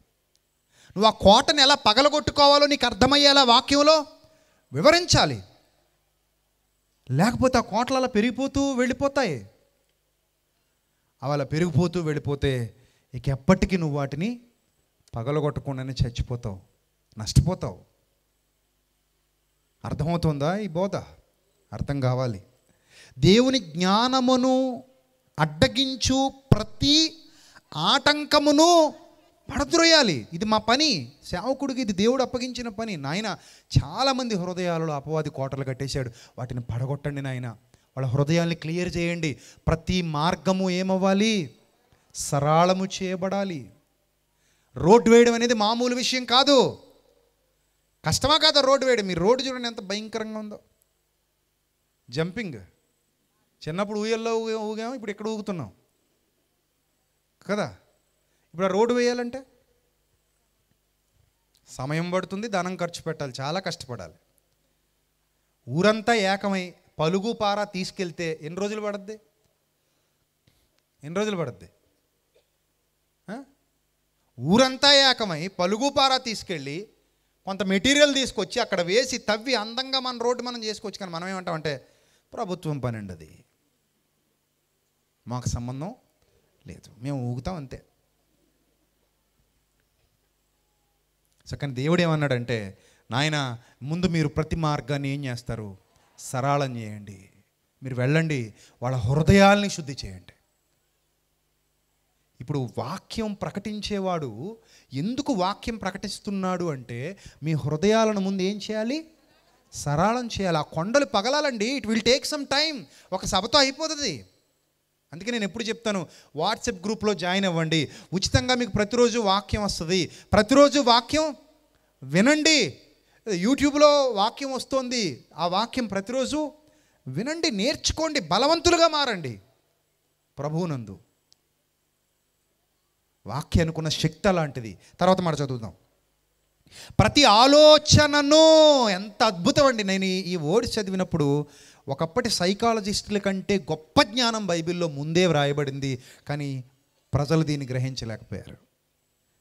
నువ్వు ఆ కోటను ఎలా పగలగొట్టుకోవాలో నీకు అర్థమయ్యేలా వాక్యంలో వివరించాలి లేకపోతే ఆ కోటలు అలా పెరిగిపోతూ వెళ్ళిపోతాయి అవలా అలా పెరిగిపోతూ వెళ్ళిపోతే ఇక ఎప్పటికీ నువ్వు వాటిని పగలగొట్టకుండానే చచ్చిపోతావు నష్టపోతావు అర్థమవుతుందా ఈ బోధ అర్థం కావాలి దేవుని జ్ఞానమును అడ్డగించు ప్రతి ఆటంకమును పడద్రోయాలి ఇది మా పని సేవకుడికి ఇది దేవుడు అప్పగించిన పని నాయన చాలామంది హృదయాలలో అపవాది కోటలు కట్టేశాడు వాటిని పడగొట్టండి నాయన వాళ్ళ హృదయాల్ని క్లియర్ చేయండి ప్రతి మార్గము ఏమవ్వాలి సరళము చేయబడాలి రోడ్డు వేయడం అనేది మామూలు విషయం కాదు కష్టమా కాదా రోడ్డు వేయడం మీరు రోడ్డు చూడండి ఎంత భయంకరంగా ఉందో జంపింగ్ చిన్నప్పుడు ఊయల్లో ఊగాం ఇప్పుడు ఇక్కడ ఊగుతున్నాం కదా ఇప్పుడు ఆ రోడ్డు వేయాలంటే సమయం పడుతుంది ధనం ఖర్చు పెట్టాలి చాలా కష్టపడాలి ఊరంతా ఏకమై పలుగు పార తీసుకెళ్తే ఎన్ని రోజులు పడద్ది ఎన్ని రోజులు పడద్ది ఊరంతా ఏకమై పలుగు పార తీసుకెళ్ళి కొంత మెటీరియల్ తీసుకొచ్చి అక్కడ వేసి తవ్వి అందంగా మన రోడ్డు మనం చేసుకోవచ్చు కానీ మనం ఏమంటామంటే ప్రభుత్వం పని అండి అది మాకు సంబంధం లేదు మేము ఊగుతాం అంతే సో కానీ దేవుడు ఏమన్నాడంటే నాయన ముందు మీరు ప్రతి మార్గాన్ని ఏం చేస్తారు సరళం చేయండి మీరు వెళ్ళండి వాళ్ళ హృదయాల్ని శుద్ధి చేయండి ఇప్పుడు వాక్యం ప్రకటించేవాడు ఎందుకు వాక్యం ప్రకటిస్తున్నాడు అంటే మీ హృదయాలను ముందు ఏం చేయాలి సరళం చేయాలి ఆ కొండలు పగలాలండి it will take some time ఒక సభతో అయిపోతుంది అందుకే నేను ఎప్పుడు చెప్తాను వాట్సాప్ గ్రూప్లో జాయిన్ అవ్వండి ఉచితంగా మీకు ప్రతిరోజు వాక్యం వస్తుంది ప్రతిరోజు వాక్యం వినండి యూట్యూబ్లో వాక్యం వస్తుంది ఆ వాక్యం ప్రతిరోజు వినండి నేర్చుకోండి బలవంతులుగా మారండి ప్రభువునందు అనుకున్న శక్తి అలాంటిది తర్వాత మాట చదువుదాం ప్రతి ఆలోచనను ఎంత అద్భుతం అండి నేను ఈ ఓడి చదివినప్పుడు ఒకప్పటి సైకాలజిస్టుల కంటే గొప్ప జ్ఞానం బైబిల్లో ముందే వ్రాయబడింది కానీ ప్రజలు దీన్ని గ్రహించలేకపోయారు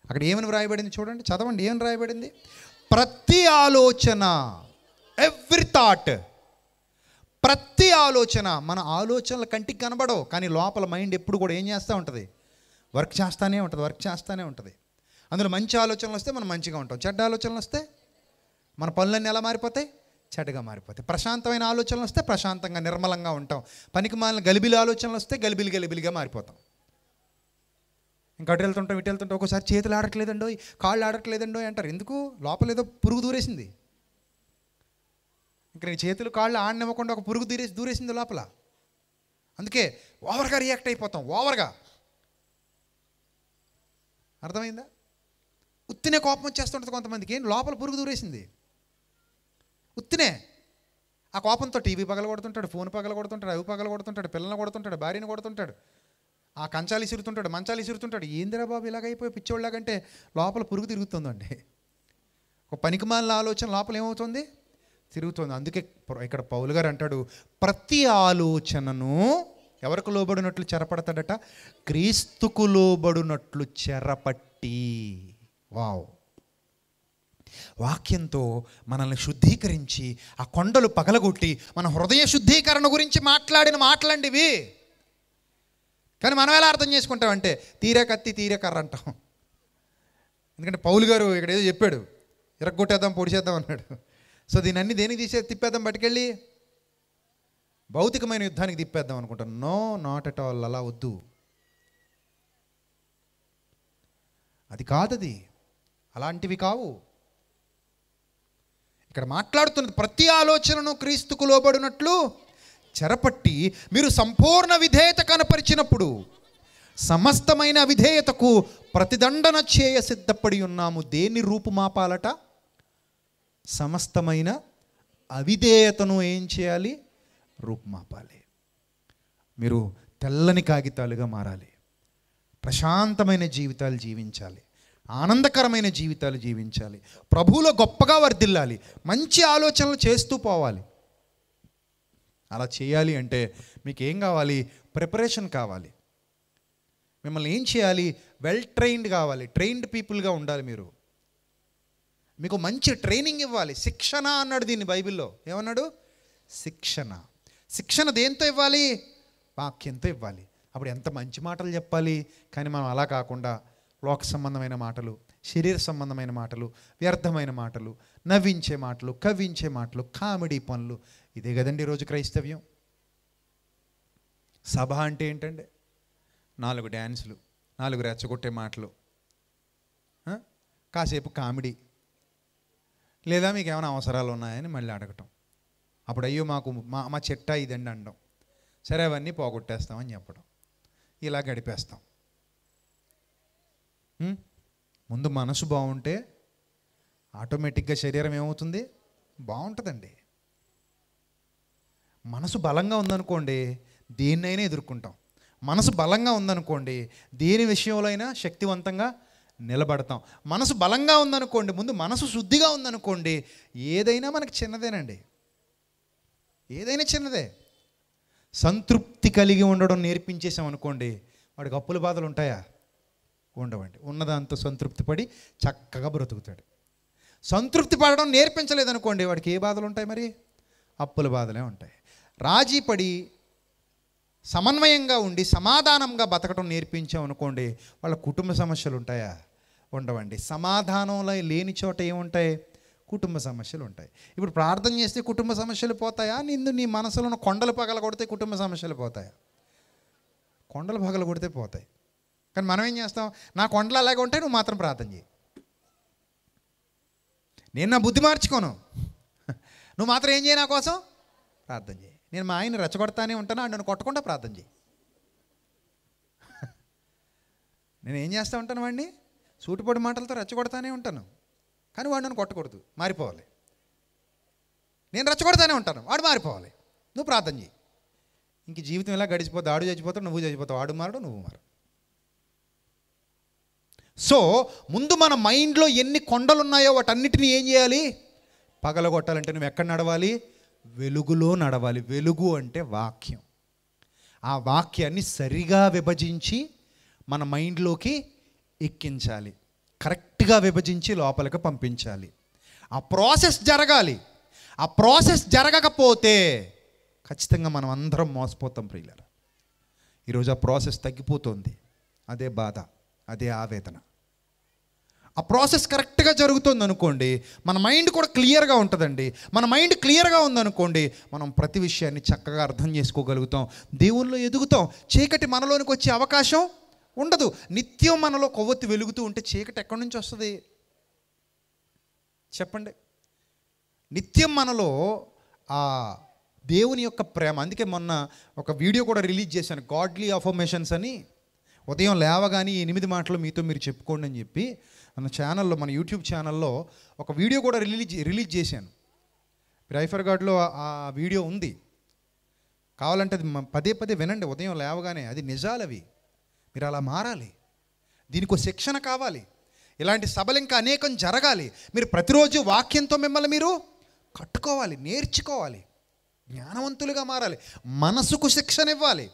అక్కడ ఏమని వ్రాయబడింది చూడండి చదవండి ఏమని రాయబడింది ప్రతి ఆలోచన ఎవ్రీ థాట్ ప్రతి ఆలోచన మన ఆలోచనల కంటికి కనబడవు కానీ లోపల మైండ్ ఎప్పుడు కూడా ఏం చేస్తూ ఉంటుంది వర్క్ చేస్తూనే ఉంటుంది వర్క్ చేస్తూనే ఉంటుంది అందులో మంచి ఆలోచనలు వస్తే మనం మంచిగా ఉంటాం చెడ్డ ఆలోచనలు వస్తే మన పనులన్నీ ఎలా మారిపోతాయి చెడ్డగా మారిపోతాయి ప్రశాంతమైన ఆలోచనలు వస్తే ప్రశాంతంగా నిర్మలంగా ఉంటాం పనికి మాలిన గలిబిలి ఆలోచనలు వస్తే గలిబిలి గలిబిలిగా మారిపోతాం ఇంకా అటు వెళ్తుంటాం ఇటు వెళ్తుంటాం ఒకసారి చేతులు ఆడట్లేదండో కాళ్ళు ఆడట్లేదండో అంటారు ఎందుకు లోపల ఏదో పురుగు దూరేసింది ఇంకా నీ చేతులు కాళ్ళు ఆడనివ్వకుండా ఒక పురుగు దూరేసి దూరేసింది లోపల అందుకే ఓవర్గా రియాక్ట్ అయిపోతాం ఓవర్గా అర్థమైందా ఉత్తినే కోపం వచ్చేస్తుంటుంది కొంతమందికి లోపల పురుగు దూరేసింది ఉత్తినే ఆ కోపంతో టీవీ పగల కొడుతుంటాడు ఫోన్ పగల కొడుతుంటాడు అవి పగల కొడుతుంటాడు పిల్లల్ని కొడుతుంటాడు భార్యను కొడుతుంటాడు ఆ కంచాలు ఇసురుతుంటాడు మంచాలు ఇసురుతుంటాడు ఏందిరా బాబు ఇలాగైపోయి పిచ్చోళ్ళకంటే లోపల పురుగు తిరుగుతుందండి ఒక పనికిమాలిన ఆలోచన లోపల ఏమవుతుంది తిరుగుతుంది అందుకే ఇక్కడ పౌలు గారు అంటాడు ప్రతి ఆలోచనను ఎవరికి లోబడినట్లు చెరపడతాడట క్రీస్తుకు లోబడినట్లు చెరపట్టి వావ్ వాక్యంతో మనల్ని శుద్ధీకరించి ఆ కొండలు పగలగొట్టి మన హృదయ శుద్ధీకరణ గురించి మాట్లాడిన మాటలండివి కానీ మనం ఎలా అర్థం చేసుకుంటామంటే తీరే కత్తి తీరే కర్ర అంటాం ఎందుకంటే పౌలు గారు ఇక్కడ ఏదో చెప్పాడు ఇరగొట్టేద్దాం పొడిచేద్దాం అన్నాడు సో దీని అన్ని దేనికి తీసే తిప్పేద్దాం పట్టుకెళ్ళి భౌతికమైన యుద్ధానికి తిప్పేద్దాం అనుకుంటాను నో నాట్ అట్ ఆల్ అలా వద్దు అది కాదది అలాంటివి కావు ఇక్కడ మాట్లాడుతున్నది ప్రతి ఆలోచనను క్రీస్తుకు లోబడినట్లు చెరపట్టి మీరు సంపూర్ణ విధేయత కనపరిచినప్పుడు సమస్తమైన విధేయతకు ప్రతిదండన చేయ సిద్ధపడి ఉన్నాము దేన్ని రూపుమాపాలట సమస్తమైన అవిధేయతను ఏం చేయాలి రూపుమాపాలి మీరు తెల్లని కాగితాలుగా మారాలి ప్రశాంతమైన జీవితాలు జీవించాలి ఆనందకరమైన జీవితాలు జీవించాలి ప్రభువులో గొప్పగా వర్దిల్లాలి మంచి ఆలోచనలు చేస్తూ పోవాలి అలా చేయాలి అంటే మీకు ఏం కావాలి ప్రిపరేషన్ కావాలి మిమ్మల్ని ఏం చేయాలి వెల్ ట్రైన్డ్ కావాలి ట్రైన్డ్ పీపుల్గా ఉండాలి మీరు మీకు మంచి ట్రైనింగ్ ఇవ్వాలి శిక్షణ అన్నాడు దీన్ని బైబిల్లో ఏమన్నాడు శిక్షణ శిక్షణ దేంతో ఇవ్వాలి వాక్యంతో ఇవ్వాలి అప్పుడు ఎంత మంచి మాటలు చెప్పాలి కానీ మనం అలా కాకుండా లోక సంబంధమైన మాటలు శరీర సంబంధమైన మాటలు వ్యర్థమైన మాటలు నవ్వించే మాటలు కవ్వించే మాటలు కామెడీ పనులు ఇదే కదండి ఈరోజు క్రైస్తవ్యం సభ అంటే ఏంటండి నాలుగు డ్యాన్సులు నాలుగు రెచ్చగొట్టే మాటలు కాసేపు కామెడీ లేదా మీకు ఏమైనా అవసరాలు ఉన్నాయని మళ్ళీ అడగటం అప్పుడు అయ్యో మాకు మా మా చెట్ట ఇదండి అనడం సరే అవన్నీ పోగొట్టేస్తామని చెప్పడం ఇలా గడిపేస్తాం ముందు మనసు బాగుంటే ఆటోమేటిక్గా శరీరం ఏమవుతుంది బాగుంటుందండి మనసు బలంగా ఉందనుకోండి దేన్నైనా ఎదుర్కొంటాం మనసు బలంగా ఉందనుకోండి దేని విషయంలో అయినా శక్తివంతంగా నిలబడతాం మనసు బలంగా ఉందనుకోండి ముందు మనసు శుద్ధిగా ఉందనుకోండి ఏదైనా మనకు చిన్నదేనండి ఏదైనా చిన్నదే సంతృప్తి కలిగి ఉండడం నేర్పించేసాం అనుకోండి వాడికి అప్పుల బాధలు ఉంటాయా ఉండవండి ఉన్నదంత సంతృప్తి పడి చక్కగా బ్రతుకుతాడు సంతృప్తి పడడం నేర్పించలేదనుకోండి వాడికి ఏ బాధలు ఉంటాయి మరి అప్పుల బాధలే ఉంటాయి రాజీ పడి సమన్వయంగా ఉండి సమాధానంగా బతకడం నేర్పించామనుకోండి వాళ్ళ కుటుంబ సమస్యలు ఉంటాయా ఉండవండి సమాధానంలో లేని చోట ఏముంటాయి కుటుంబ సమస్యలు ఉంటాయి ఇప్పుడు ప్రార్థన చేస్తే కుటుంబ సమస్యలు పోతాయా నిందు నీ మనసులో కొండలు పగలగొడితే కుటుంబ సమస్యలు పోతాయా కొండలు పగలగొడితే పోతాయి కానీ మనం ఏం చేస్తాం నా కొండలు అలాగే ఉంటే నువ్వు మాత్రం ప్రార్థన చేయి నేను నా బుద్ధి మార్చుకోను నువ్వు మాత్రం ఏం చేయి నా కోసం ప్రార్థన చేయి నేను మా ఆయన రెచ్చగొడతానే ఉంటాను నన్ను కొట్టకుండా ప్రార్థన చేయి నేను ఏం చేస్తూ ఉంటాను వాడిని సూటిపడి మాటలతో రెచ్చగొడతానే ఉంటాను కానీ వాడు నన్ను కొట్టకూడదు మారిపోవాలి నేను రెచ్చగొడతానే ఉంటాను వాడు మారిపోవాలి నువ్వు ప్రార్థన చేయి ఇంక జీవితం ఇలా గడిచిపోతావు ఆడు చచ్చిపోతావు నువ్వు చచ్చిపోతావు ఆడు మారడు నువ్వు మారు సో ముందు మన మైండ్లో ఎన్ని కొండలు ఉన్నాయో వాటన్నిటిని ఏం చేయాలి పగలగొట్టాలంటే నువ్వు ఎక్కడ నడవాలి వెలుగులో నడవాలి వెలుగు అంటే వాక్యం ఆ వాక్యాన్ని సరిగా విభజించి మన మైండ్లోకి ఎక్కించాలి కరెక్ట్గా విభజించి లోపలికి పంపించాలి ఆ ప్రాసెస్ జరగాలి ఆ ప్రాసెస్ జరగకపోతే ఖచ్చితంగా మనం అందరం మోసపోతాం ప్రియులరా ఈరోజు ఆ ప్రాసెస్ తగ్గిపోతుంది అదే బాధ అదే ఆవేదన ఆ ప్రాసెస్ కరెక్ట్గా జరుగుతుంది అనుకోండి మన మైండ్ కూడా క్లియర్గా ఉంటుందండి మన మైండ్ క్లియర్గా ఉందనుకోండి మనం ప్రతి విషయాన్ని చక్కగా అర్థం చేసుకోగలుగుతాం దేవుల్లో ఎదుగుతాం చీకటి మనలోనికి వచ్చే అవకాశం ఉండదు నిత్యం మనలో కొవ్వొత్తి వెలుగుతూ ఉంటే చీకటి ఎక్కడి నుంచి వస్తుంది చెప్పండి నిత్యం మనలో ఆ దేవుని యొక్క ప్రేమ అందుకే మొన్న ఒక వీడియో కూడా రిలీజ్ చేశాను గాడ్లీ అఫర్మేషన్స్ అని ఉదయం లేవగానే ఎనిమిది మాటలు మీతో మీరు చెప్పుకోండి అని చెప్పి మన ఛానల్లో మన యూట్యూబ్ ఛానల్లో ఒక వీడియో కూడా రిలీజ్ రిలీజ్ చేశాను రైఫర్ గార్డ్లో ఆ వీడియో ఉంది కావాలంటే అది పదే పదే వినండి ఉదయం లేవగానే అది నిజాలవి మీరు అలా మారాలి దీనికి శిక్షణ కావాలి ఇలాంటి సభలు ఇంకా అనేకం జరగాలి మీరు ప్రతిరోజు వాక్యంతో మిమ్మల్ని మీరు కట్టుకోవాలి నేర్చుకోవాలి జ్ఞానవంతులుగా మారాలి మనసుకు శిక్షణ ఇవ్వాలి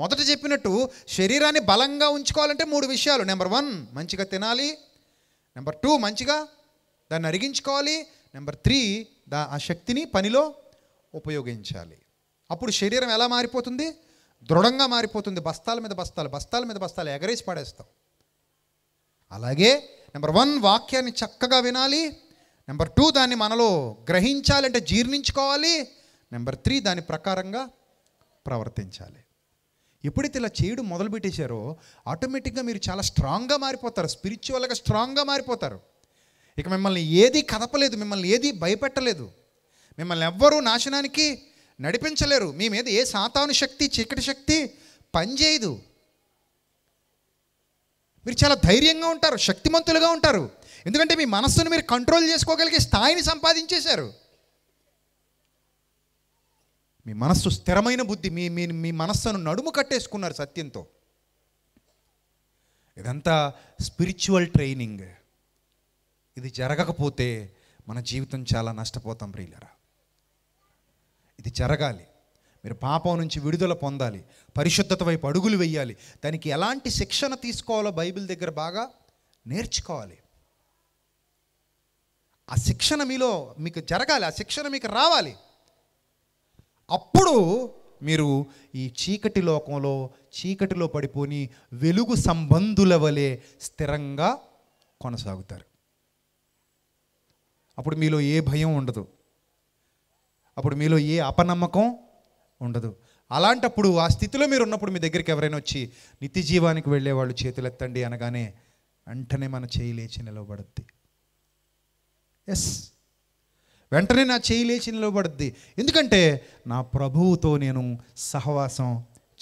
మొదట చెప్పినట్టు శరీరాన్ని బలంగా ఉంచుకోవాలంటే మూడు విషయాలు నెంబర్ వన్ మంచిగా తినాలి నెంబర్ టూ మంచిగా దాన్ని అరిగించుకోవాలి నెంబర్ త్రీ దా ఆ శక్తిని పనిలో ఉపయోగించాలి అప్పుడు శరీరం ఎలా మారిపోతుంది దృఢంగా మారిపోతుంది బస్తాల మీద బస్తాలు బస్తాల మీద బస్తాలు ఎగరేసి పడేస్తాం అలాగే నెంబర్ వన్ వాక్యాన్ని చక్కగా వినాలి నెంబర్ టూ దాన్ని మనలో గ్రహించాలంటే జీర్ణించుకోవాలి నెంబర్ త్రీ దాని ప్రకారంగా ప్రవర్తించాలి ఎప్పుడైతే ఇలా చేయడం మొదలుపెట్టేశారో ఆటోమేటిక్గా మీరు చాలా స్ట్రాంగ్గా మారిపోతారు స్పిరిచువల్గా స్ట్రాంగ్గా మారిపోతారు ఇక మిమ్మల్ని ఏది కదపలేదు మిమ్మల్ని ఏది భయపెట్టలేదు మిమ్మల్ని ఎవ్వరూ నాశనానికి నడిపించలేరు మీ మీద ఏ సాతాను శక్తి చీకటి శక్తి పనిచేయదు మీరు చాలా ధైర్యంగా ఉంటారు శక్తిమంతులుగా ఉంటారు ఎందుకంటే మీ మనస్సును మీరు కంట్రోల్ చేసుకోగలిగే స్థాయిని సంపాదించేశారు మీ మనస్సు స్థిరమైన బుద్ధి మీ మీ మీ మనస్సును నడుము కట్టేసుకున్నారు సత్యంతో ఇదంతా స్పిరిచువల్ ట్రైనింగ్ ఇది జరగకపోతే మన జీవితం చాలా నష్టపోతాం ప్రియులరా ఇది జరగాలి మీరు పాపం నుంచి విడుదల పొందాలి పరిశుద్ధత వైపు అడుగులు వేయాలి దానికి ఎలాంటి శిక్షణ తీసుకోవాలో బైబిల్ దగ్గర బాగా నేర్చుకోవాలి ఆ శిక్షణ మీలో మీకు జరగాలి ఆ శిక్షణ మీకు రావాలి అప్పుడు మీరు ఈ చీకటి లోకంలో చీకటిలో పడిపోని వెలుగు సంబంధుల వలె స్థిరంగా కొనసాగుతారు అప్పుడు మీలో ఏ భయం ఉండదు అప్పుడు మీలో ఏ అపనమ్మకం ఉండదు అలాంటప్పుడు ఆ స్థితిలో మీరు ఉన్నప్పుడు మీ దగ్గరికి ఎవరైనా వచ్చి నిత్య జీవానికి వెళ్ళేవాళ్ళు చేతులు ఎత్తండి అనగానే వెంటనే మన చేయి లేచి నిలవబడుద్ది ఎస్ వెంటనే నా చేయి లేచి నిలబడుద్ది ఎందుకంటే నా ప్రభువుతో నేను సహవాసం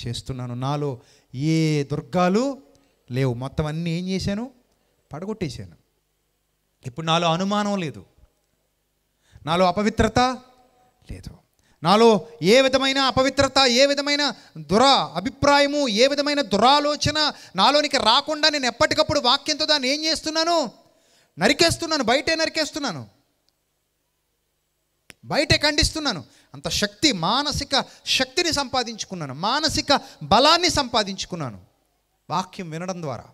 చేస్తున్నాను నాలో ఏ దుర్గాలు లేవు మొత్తం అన్నీ ఏం చేశాను పడగొట్టేశాను ఇప్పుడు నాలో అనుమానం లేదు నాలో అపవిత్రత లేదు నాలో ఏ విధమైన అపవిత్రత ఏ విధమైన దురా అభిప్రాయము ఏ విధమైన దురాలోచన నాలోనికి రాకుండా నేను ఎప్పటికప్పుడు వాక్యంతో దాన్ని ఏం చేస్తున్నాను నరికేస్తున్నాను బయటే నరికేస్తున్నాను బయటే ఖండిస్తున్నాను అంత శక్తి మానసిక శక్తిని సంపాదించుకున్నాను మానసిక బలాన్ని సంపాదించుకున్నాను వాక్యం వినడం ద్వారా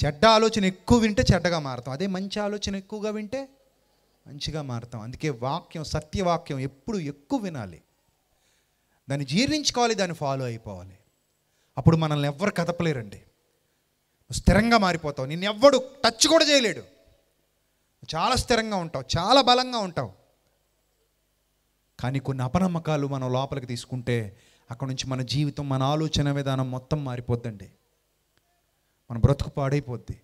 చెడ్డ ఆలోచన ఎక్కువ వింటే చెడ్డగా మారుతాం అదే మంచి ఆలోచన ఎక్కువగా వింటే మంచిగా మారుతాం అందుకే వాక్యం సత్యవాక్యం ఎప్పుడు ఎక్కువ వినాలి దాన్ని జీర్ణించుకోవాలి దాన్ని ఫాలో అయిపోవాలి అప్పుడు మనల్ని ఎవ్వరు కదపలేరండి స్థిరంగా మారిపోతావు నిన్ను ఎవ్వడు టచ్ కూడా చేయలేడు చాలా స్థిరంగా ఉంటావు చాలా బలంగా ఉంటావు కానీ కొన్ని అపనమ్మకాలు మనం లోపలికి తీసుకుంటే అక్కడ నుంచి మన జీవితం మన ఆలోచన విధానం మొత్తం మారిపోద్దండి మన బ్రతుకు పాడైపోద్ది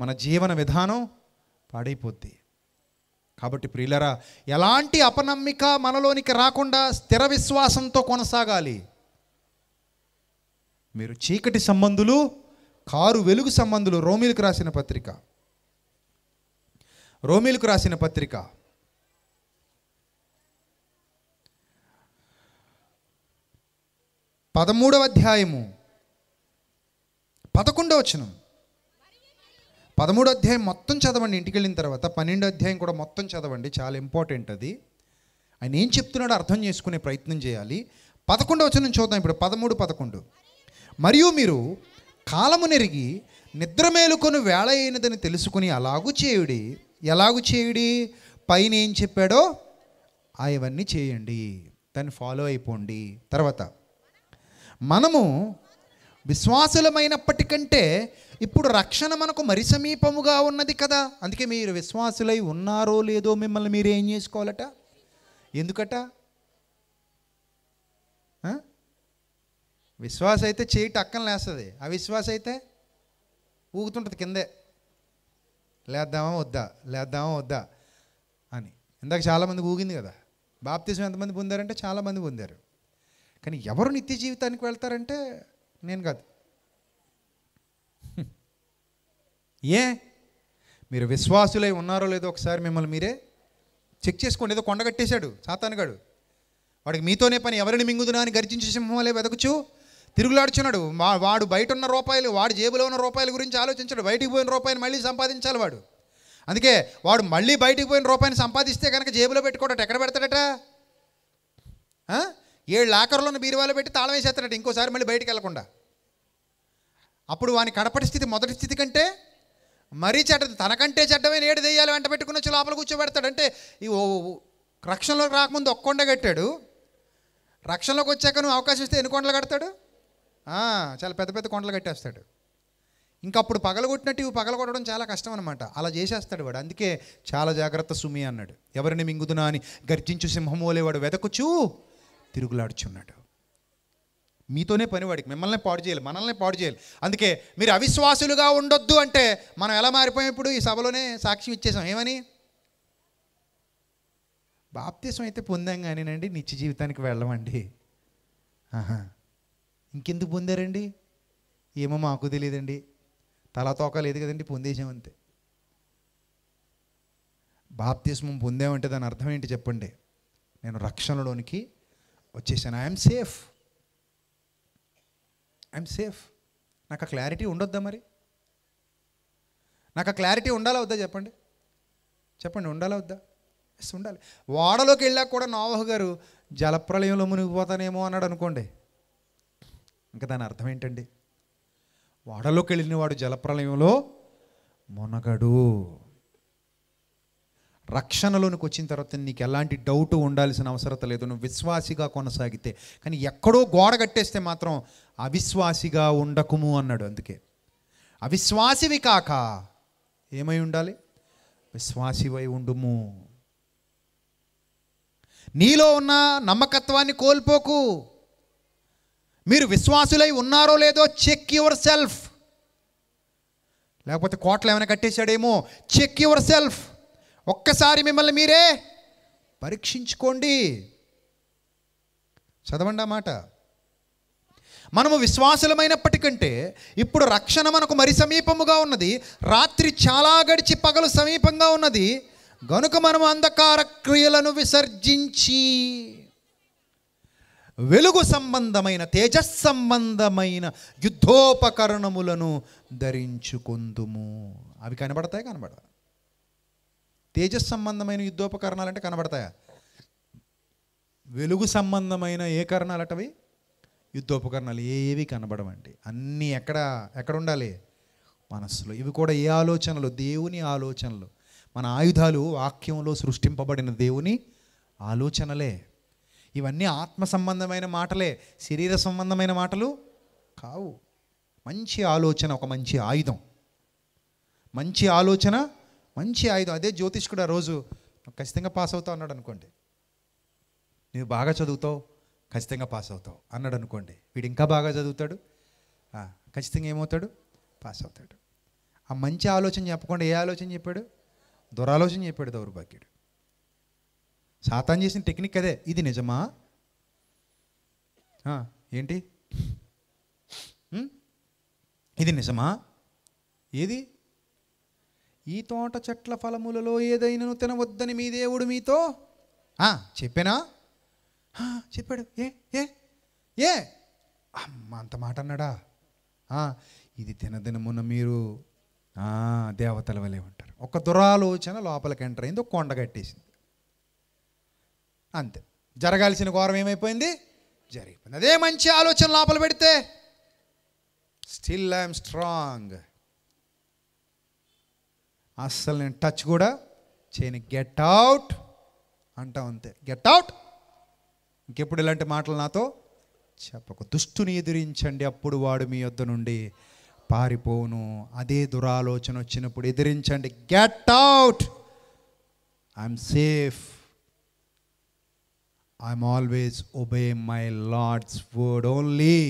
మన జీవన విధానం పాడైపోద్ది కాబట్టి ప్రియులరా ఎలాంటి అపనమ్మిక మనలోనికి రాకుండా స్థిర విశ్వాసంతో కొనసాగాలి మీరు చీకటి సంబంధులు కారు వెలుగు సంబంధులు రోమిలకు రాసిన పత్రిక రోమిలకు రాసిన పత్రిక పదమూడవ అధ్యాయము పదకొండవ వచనం పదమూడో అధ్యాయం మొత్తం చదవండి ఇంటికి వెళ్ళిన తర్వాత పన్నెండో అధ్యాయం కూడా మొత్తం చదవండి చాలా ఇంపార్టెంట్ అది ఆయన ఏం చెప్తున్నాడో అర్థం చేసుకునే ప్రయత్నం చేయాలి పదకొండవ వచనం చూద్దాం ఇప్పుడు పదమూడు పదకొండు మరియు మీరు కాలము నెరిగి నిద్ర మేలుకొని వేళ అయినదని తెలుసుకుని అలాగూ చేయుడి ఎలాగు చేయుడి పైన ఏం చెప్పాడో అవన్నీ చేయండి దాన్ని ఫాలో అయిపోండి తర్వాత మనము విశ్వాసులమైనప్పటికంటే ఇప్పుడు రక్షణ మనకు మరి సమీపముగా ఉన్నది కదా అందుకే మీరు విశ్వాసులై ఉన్నారో లేదో మిమ్మల్ని మీరు ఏం చేసుకోవాలట ఎందుకట విశ్వాస అయితే చేయి టక్కన లేస్తుంది అవిశ్వాస అయితే ఊగుతుంటుంది కిందే లేద్దామా వద్దా లేద్దామా వద్దా అని ఇందాక చాలామంది ఊగింది కదా బాప్తిజం ఎంతమంది పొందారంటే చాలామంది పొందారు కానీ ఎవరు నిత్య జీవితానికి వెళ్తారంటే నేను కాదు ఏ మీరు విశ్వాసులై ఉన్నారో లేదో ఒకసారి మిమ్మల్ని మీరే చెక్ చేసుకోండి ఏదో కొండ కట్టేశాడు సాతానుగాడు వాడికి మీతోనే పని ఎవరిని మింగుదునా అని గర్జించే సింహం వెదకచ్చు తిరుగులాడుచున్నాడు వాడు బయట ఉన్న రూపాయలు వాడు జేబులో ఉన్న రూపాయల గురించి ఆలోచించాడు బయటికి పోయిన రూపాయిని మళ్ళీ సంపాదించాలి వాడు అందుకే వాడు మళ్ళీ బయటికి పోయిన రూపాయిని సంపాదిస్తే కనుక జేబులో పెట్టుకోడట ఎక్కడ పెడతాడట ఏడు లాకర్లోని బీరువాలో పెట్టి తాళం వేసేస్తాడట ఇంకోసారి మళ్ళీ బయటికి వెళ్లకుండా అప్పుడు వాని కడపటి స్థితి మొదటి స్థితి కంటే మరీ చెడ్డది తనకంటే చెడ్డమైన ఏడు దెయ్యాలు వెంట పెట్టుకుని వచ్చి లోపల కూర్చోబెడతాడు అంటే ఈ రక్షణలోకి రాకముందు ఒక్కొండ కట్టాడు రక్షణలోకి వచ్చాక నువ్వు అవకాశం ఇస్తే ఎన్ని కొండలు కడతాడు చాలా పెద్ద పెద్ద కొండలు కట్టేస్తాడు ఇంకా అప్పుడు పగలగొట్టినట్టు ఇవి పగలగొట్టడం చాలా కష్టం అనమాట అలా చేసేస్తాడు వాడు అందుకే చాలా జాగ్రత్త సుమి అన్నాడు ఎవరిని మింగుదునా అని గర్జించు సింహమోలే వాడు వెతకుచు తిరుగులాడుచున్నాడు మీతోనే పనివాడికి మిమ్మల్ని పాడు చేయాలి మనల్ని పాడు చేయాలి అందుకే మీరు అవిశ్వాసులుగా ఉండొద్దు అంటే మనం ఎలా మారిపోయాం ఇప్పుడు ఈ సభలోనే సాక్ష్యం ఇచ్చేసాం ఏమని బాప్తీసం అయితే పొందాం కానినండి నిత్య జీవితానికి వెళ్ళమండి ఆహా ఇంకెందుకు పొందారండి ఏమో మాకు తెలియదండి తలా తోక లేదు కదండి పొందేసామంతే బాప్తిస్మం పొందామంటే దాని అర్థం ఏంటి చెప్పండి నేను రక్షణలోనికి వచ్చేసాను ఐఎమ్ సేఫ్ ఐఎమ్ సేఫ్ నాకు ఆ క్లారిటీ ఉండొద్దా మరి నాకు ఆ క్లారిటీ ఉండాలా వద్దా చెప్పండి చెప్పండి ఉండాలా వద్దా ఎస్ ఉండాలి వాడలోకి వెళ్ళాక కూడా నోవహ్ గారు జలప్రలయంలో మునిగిపోతానేమో అన్నాడు అనుకోండి ఇంకా దాని అర్థం ఏంటండి వాడలోకి వెళ్ళినవాడు జలప్రలయంలో మునగడు రక్షణలోనికి వచ్చిన తర్వాత నీకు ఎలాంటి డౌట్ ఉండాల్సిన అవసరం లేదు నువ్వు విశ్వాసిగా కొనసాగితే కానీ ఎక్కడో గోడ కట్టేస్తే మాత్రం అవిశ్వాసిగా ఉండకుము అన్నాడు అందుకే అవిశ్వాసివి కాక ఏమై ఉండాలి విశ్వాసివై ఉండుము నీలో ఉన్న నమ్మకత్వాన్ని కోల్పోకు మీరు విశ్వాసులై ఉన్నారో లేదో చెక్ యువర్ సెల్ఫ్ లేకపోతే కోట్లు ఏమైనా కట్టేశాడేమో చెక్ యువర్ సెల్ఫ్ ఒక్కసారి మిమ్మల్ని మీరే పరీక్షించుకోండి చదవండి ఆ మాట మనము విశ్వాసులమైనప్పటికంటే ఇప్పుడు రక్షణ మనకు మరి సమీపముగా ఉన్నది రాత్రి చాలా గడిచి పగలు సమీపంగా ఉన్నది గనుక మనము అంధకార క్రియలను విసర్జించి వెలుగు సంబంధమైన తేజస్ సంబంధమైన యుద్ధోపకరణములను ధరించుకుందుము అవి కనబడతాయి కనబడ తేజస్ సంబంధమైన యుద్ధోపకరణాలు అంటే కనబడతాయా వెలుగు సంబంధమైన ఏ కరణాలు అటవి యుద్ధోపకరణాలు ఏవి కనబడమండి అన్నీ ఎక్కడ ఎక్కడ ఉండాలి మనస్సులో ఇవి కూడా ఏ ఆలోచనలు దేవుని ఆలోచనలు మన ఆయుధాలు వాక్యంలో సృష్టింపబడిన దేవుని ఆలోచనలే ఇవన్నీ ఆత్మ సంబంధమైన మాటలే శరీర సంబంధమైన మాటలు కావు మంచి ఆలోచన ఒక మంచి ఆయుధం మంచి ఆలోచన మంచి ఆయుధం అదే జ్యోతిష్కుడు ఆ రోజు ఖచ్చితంగా పాస్ అవుతావు అన్నాడు అనుకోండి నువ్వు బాగా చదువుతావు ఖచ్చితంగా పాస్ అవుతావు అన్నాడు అనుకోండి వీడు ఇంకా బాగా చదువుతాడు ఖచ్చితంగా ఏమవుతాడు పాస్ అవుతాడు ఆ మంచి ఆలోచన చెప్పకుండా ఏ ఆలోచన చెప్పాడు దురాలోచన చెప్పాడు దౌర్భాగ్యుడు సాతాన్ చేసిన టెక్నిక్ అదే ఇది నిజమా ఏంటి ఇది నిజమా ఏది ఈ తోట చెట్ల ఫలములలో ఏదైనాను తినవద్దని మీ దేవుడు మీతో చెప్పానా చెప్పాడు ఏ ఏ ఏ అమ్మ అంత మాట అన్నాడా ఇది తినదినమున మీరు దేవతల వలే ఉంటారు ఒక దురాలోచన లోపలికి ఎంటర్ అయింది ఒక కొండ కట్టేసింది అంతే జరగాల్సిన ఘోరం ఏమైపోయింది జరిగిపోయింది అదే మంచి ఆలోచన లోపల పెడితే స్టిల్ ఐఎమ్ స్ట్రాంగ్ అస్సలు నేను టచ్ కూడా చేయను గెట్ అవుట్ అంటాం అంతే గెట్ అవుట్ ఇంకెప్పుడు ఇలాంటి మాటలు నాతో చెప్పకు దుష్టుని ఎదిరించండి అప్పుడు వాడు మీ యొద్ద నుండి పారిపోను అదే దురాలోచన వచ్చినప్పుడు ఎదిరించండి get out I'm safe I'm always obey my Lord's word only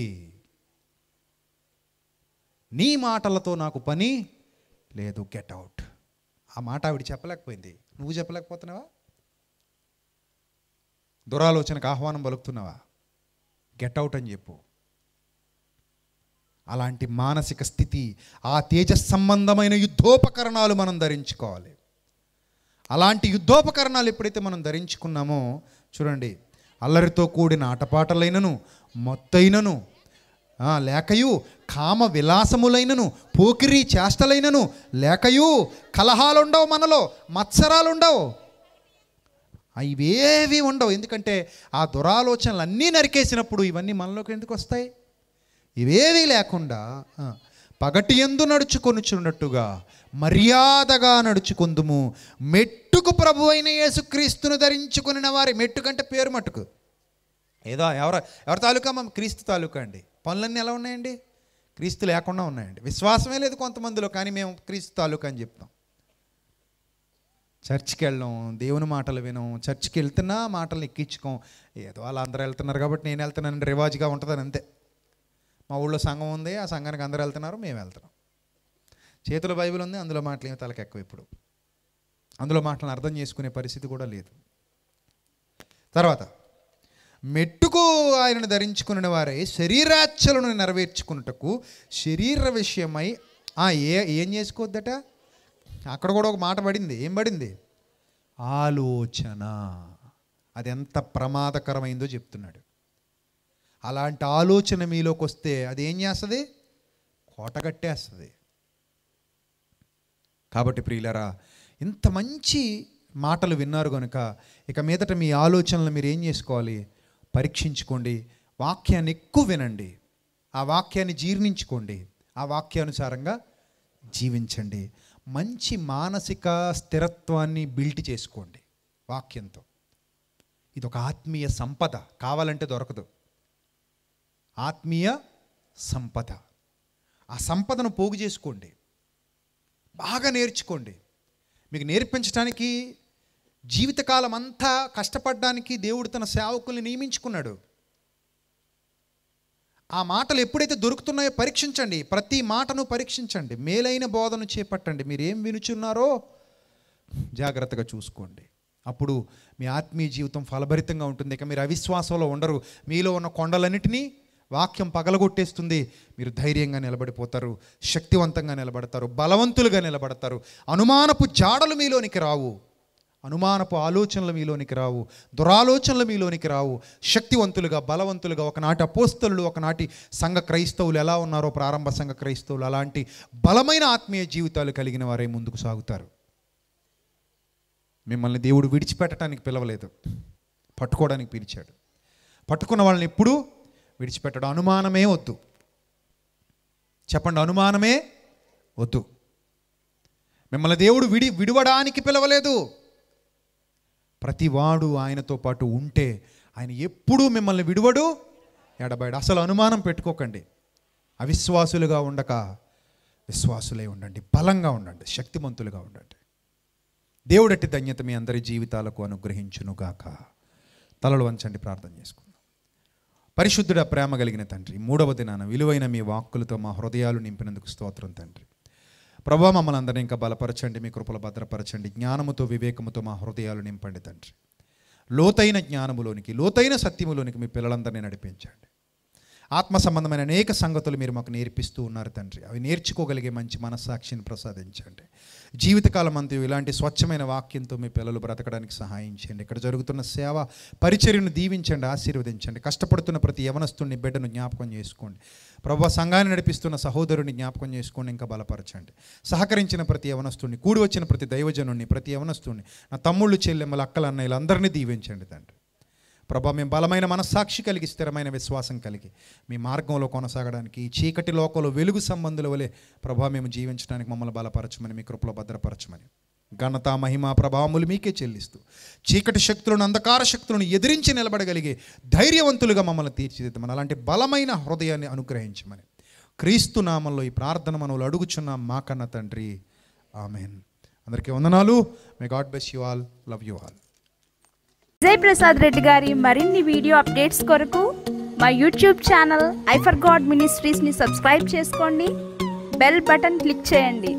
నీ మాటలతో నాకు పని లేదు గెట్ అవుట్ ఆ మాట ఆవిడ చెప్పలేకపోయింది నువ్వు చెప్పలేకపోతున్నావా దురాలోచనకు ఆహ్వానం పలుకుతున్నావా గెట్ అవుట్ అని చెప్పు అలాంటి మానసిక స్థితి ఆ తేజస్ సంబంధమైన యుద్ధోపకరణాలు మనం ధరించుకోవాలి అలాంటి యుద్ధోపకరణాలు ఎప్పుడైతే మనం ధరించుకున్నామో చూడండి అల్లరితో కూడిన ఆటపాటలైనను మొత్తైనను లేకయు కామ విలాసములైనను పోకిరి చేష్టలైనను లేకయు కలహాలు ఉండవు మనలో మత్సరాలు ఉండవు ఇవేవి ఉండవు ఎందుకంటే ఆ దురాలోచనలు అన్నీ నరికేసినప్పుడు ఇవన్నీ మనలోకి ఎందుకు వస్తాయి ఇవేవి లేకుండా పగటి ఎందు చున్నట్టుగా మర్యాదగా నడుచుకుందుము మెట్టుకు ప్రభు అయిన యేసుక్రీస్తును ధరించుకుని వారి మెట్టుకంటే పేరు మట్టుకు ఏదో ఎవరు ఎవరి తాలూకా మా క్రీస్తు తాలూకా అండి పనులన్నీ ఎలా ఉన్నాయండి క్రీస్తు లేకుండా ఉన్నాయండి విశ్వాసమే లేదు కొంతమందిలో కానీ మేము క్రీస్తు తాలూకా అని చెప్తాం చర్చ్కి వెళ్ళాం దేవుని మాటలు వినం చర్చ్కి వెళ్తున్నా మాటలు ఎక్కించుకోం ఏదో వాళ్ళు అందరూ వెళ్తున్నారు కాబట్టి నేను వెళ్తున్నాను రివాజ్గా ఉంటుందని అంతే మా ఊళ్ళో సంఘం ఉంది ఆ సంఘానికి అందరు వెళ్తున్నారు మేము వెళ్తున్నాం చేతుల బైబిల్ ఉంది అందులో మాటలు ఏమి తలకెక్కవు ఇప్పుడు అందులో మాటలను అర్థం చేసుకునే పరిస్థితి కూడా లేదు తర్వాత మెట్టుకు ఆయనను ధరించుకున్న వారే శరీరాచ్ఛలను నెరవేర్చుకున్నటకు శరీర విషయమై ఏ ఏం చేసుకోవద్దట అక్కడ కూడా ఒక మాట పడింది ఏం పడింది ఆలోచన అది ఎంత ప్రమాదకరమైందో చెప్తున్నాడు అలాంటి ఆలోచన మీలోకి వస్తే అది ఏం చేస్తుంది కోట కట్టేస్తుంది కాబట్టి ప్రియులరా ఇంత మంచి మాటలు విన్నారు కనుక ఇక మీదట మీ ఆలోచనలు మీరు ఏం చేసుకోవాలి పరీక్షించుకోండి వాక్యాన్ని ఎక్కువ వినండి ఆ వాక్యాన్ని జీర్ణించుకోండి ఆ వాక్యానుసారంగా జీవించండి మంచి మానసిక స్థిరత్వాన్ని బిల్ట్ చేసుకోండి వాక్యంతో ఇది ఒక ఆత్మీయ సంపద కావాలంటే దొరకదు ఆత్మీయ సంపద ఆ సంపదను పోగు చేసుకోండి బాగా నేర్చుకోండి మీకు నేర్పించడానికి జీవితకాలం అంతా కష్టపడడానికి దేవుడు తన సేవకుల్ని నియమించుకున్నాడు ఆ మాటలు ఎప్పుడైతే దొరుకుతున్నాయో పరీక్షించండి ప్రతి మాటను పరీక్షించండి మేలైన బోధను చేపట్టండి మీరు ఏం వినుచున్నారో జాగ్రత్తగా చూసుకోండి అప్పుడు మీ ఆత్మీయ జీవితం ఫలభరితంగా ఉంటుంది ఇక మీరు అవిశ్వాసంలో ఉండరు మీలో ఉన్న కొండలన్నిటినీ వాక్యం పగలగొట్టేస్తుంది మీరు ధైర్యంగా నిలబడిపోతారు శక్తివంతంగా నిలబడతారు బలవంతులుగా నిలబడతారు అనుమానపు జాడలు మీలోనికి రావు అనుమానపు ఆలోచనలు మీలోనికి రావు దురాలోచనలు మీలోనికి రావు శక్తివంతులుగా బలవంతులుగా ఒకనాటి అపోస్తలు ఒకనాటి సంఘ క్రైస్తవులు ఎలా ఉన్నారో ప్రారంభ సంఘ క్రైస్తవులు అలాంటి బలమైన ఆత్మీయ జీవితాలు కలిగిన వారే ముందుకు సాగుతారు మిమ్మల్ని దేవుడు విడిచిపెట్టడానికి పిలవలేదు పట్టుకోవడానికి పిలిచాడు పట్టుకున్న వాళ్ళని ఎప్పుడూ విడిచిపెట్టడం అనుమానమే వద్దు చెప్పండి అనుమానమే వద్దు మిమ్మల్ని దేవుడు విడి విడవడానికి పిలవలేదు ప్రతివాడు ఆయనతో పాటు ఉంటే ఆయన ఎప్పుడూ మిమ్మల్ని విడవడు ఎడబయడు అసలు అనుమానం పెట్టుకోకండి అవిశ్వాసులుగా ఉండక విశ్వాసులై ఉండండి బలంగా ఉండండి శక్తిమంతులుగా ఉండండి దేవుడట్టి ధన్యత మీ అందరి జీవితాలకు అనుగ్రహించునుగాక తలలు వంచండి ప్రార్థన చేసుకుంటాం పరిశుద్ధుడ ప్రేమ కలిగిన తండ్రి మూడవ దినాన విలువైన మీ వాక్కులతో మా హృదయాలు నింపినందుకు స్తోత్రం తండ్రి ప్రభా మమ్మల్ని అందరినీ ఇంకా బలపరచండి మీ కృపలు భద్రపరచండి జ్ఞానముతో వివేకముతో మా హృదయాలు నింపండి తండ్రి లోతైన జ్ఞానములోనికి లోతైన సత్యములోనికి మీ పిల్లలందరినీ నడిపించండి ఆత్మ సంబంధమైన అనేక సంగతులు మీరు మాకు నేర్పిస్తూ ఉన్నారు తండ్రి అవి నేర్చుకోగలిగే మంచి మనస్సాక్షిని ప్రసాదించండి జీవితకాలం అంతా ఇలాంటి స్వచ్ఛమైన వాక్యంతో మీ పిల్లలు బ్రతకడానికి సహాయం చేయండి ఇక్కడ జరుగుతున్న సేవ పరిచర్యను దీవించండి ఆశీర్వదించండి కష్టపడుతున్న ప్రతి యవనస్తుని బిడ్డను జ్ఞాపకం చేసుకోండి ప్రభావ సంఘాన్ని నడిపిస్తున్న సహోదరుని జ్ఞాపకం చేసుకోండి ఇంకా బలపరచండి సహకరించిన ప్రతి యవనస్తుని కూడి వచ్చిన ప్రతి దైవజనుని ప్రతి యవనస్తుని నా తమ్ముళ్ళు చెల్లెమ్మలు అక్కలు అందరినీ దీవించండి తండ్రి ప్రభా మేము బలమైన మనస్సాక్షి కలిగి స్థిరమైన విశ్వాసం కలిగి మీ మార్గంలో కొనసాగడానికి ఈ చీకటి లోకంలో వెలుగు సంబంధుల వలె ప్రభా మేము జీవించడానికి మమ్మల్ని బలపరచమని మీ కృపలో భద్రపరచమని ఘనత మహిమ ప్రభావములు మీకే చెల్లిస్తూ చీకటి శక్తులను అంధకార శక్తులను ఎదిరించి నిలబడగలిగే ధైర్యవంతులుగా మమ్మల్ని తీర్చిదిద్దమని అలాంటి బలమైన హృదయాన్ని అనుగ్రహించమని క్రీస్తు నామంలో ఈ ప్రార్థన మనవులు అడుగుచున్నాం మా కన్న తండ్రి ఆమెన్ అందరికీ వందనాలు may God bless you all love you all Vijay Prasad Reddy గారి మరిన్ని వీడియో అప్డేట్స్ కొరకు మా యూట్యూబ్ ఛానల్ ఐఫర్ గాడ్ మినిస్ట్రీస్ని సబ్స్క్రైబ్ చేసుకోండి బెల్ బటన్ క్లిక్ చేయండి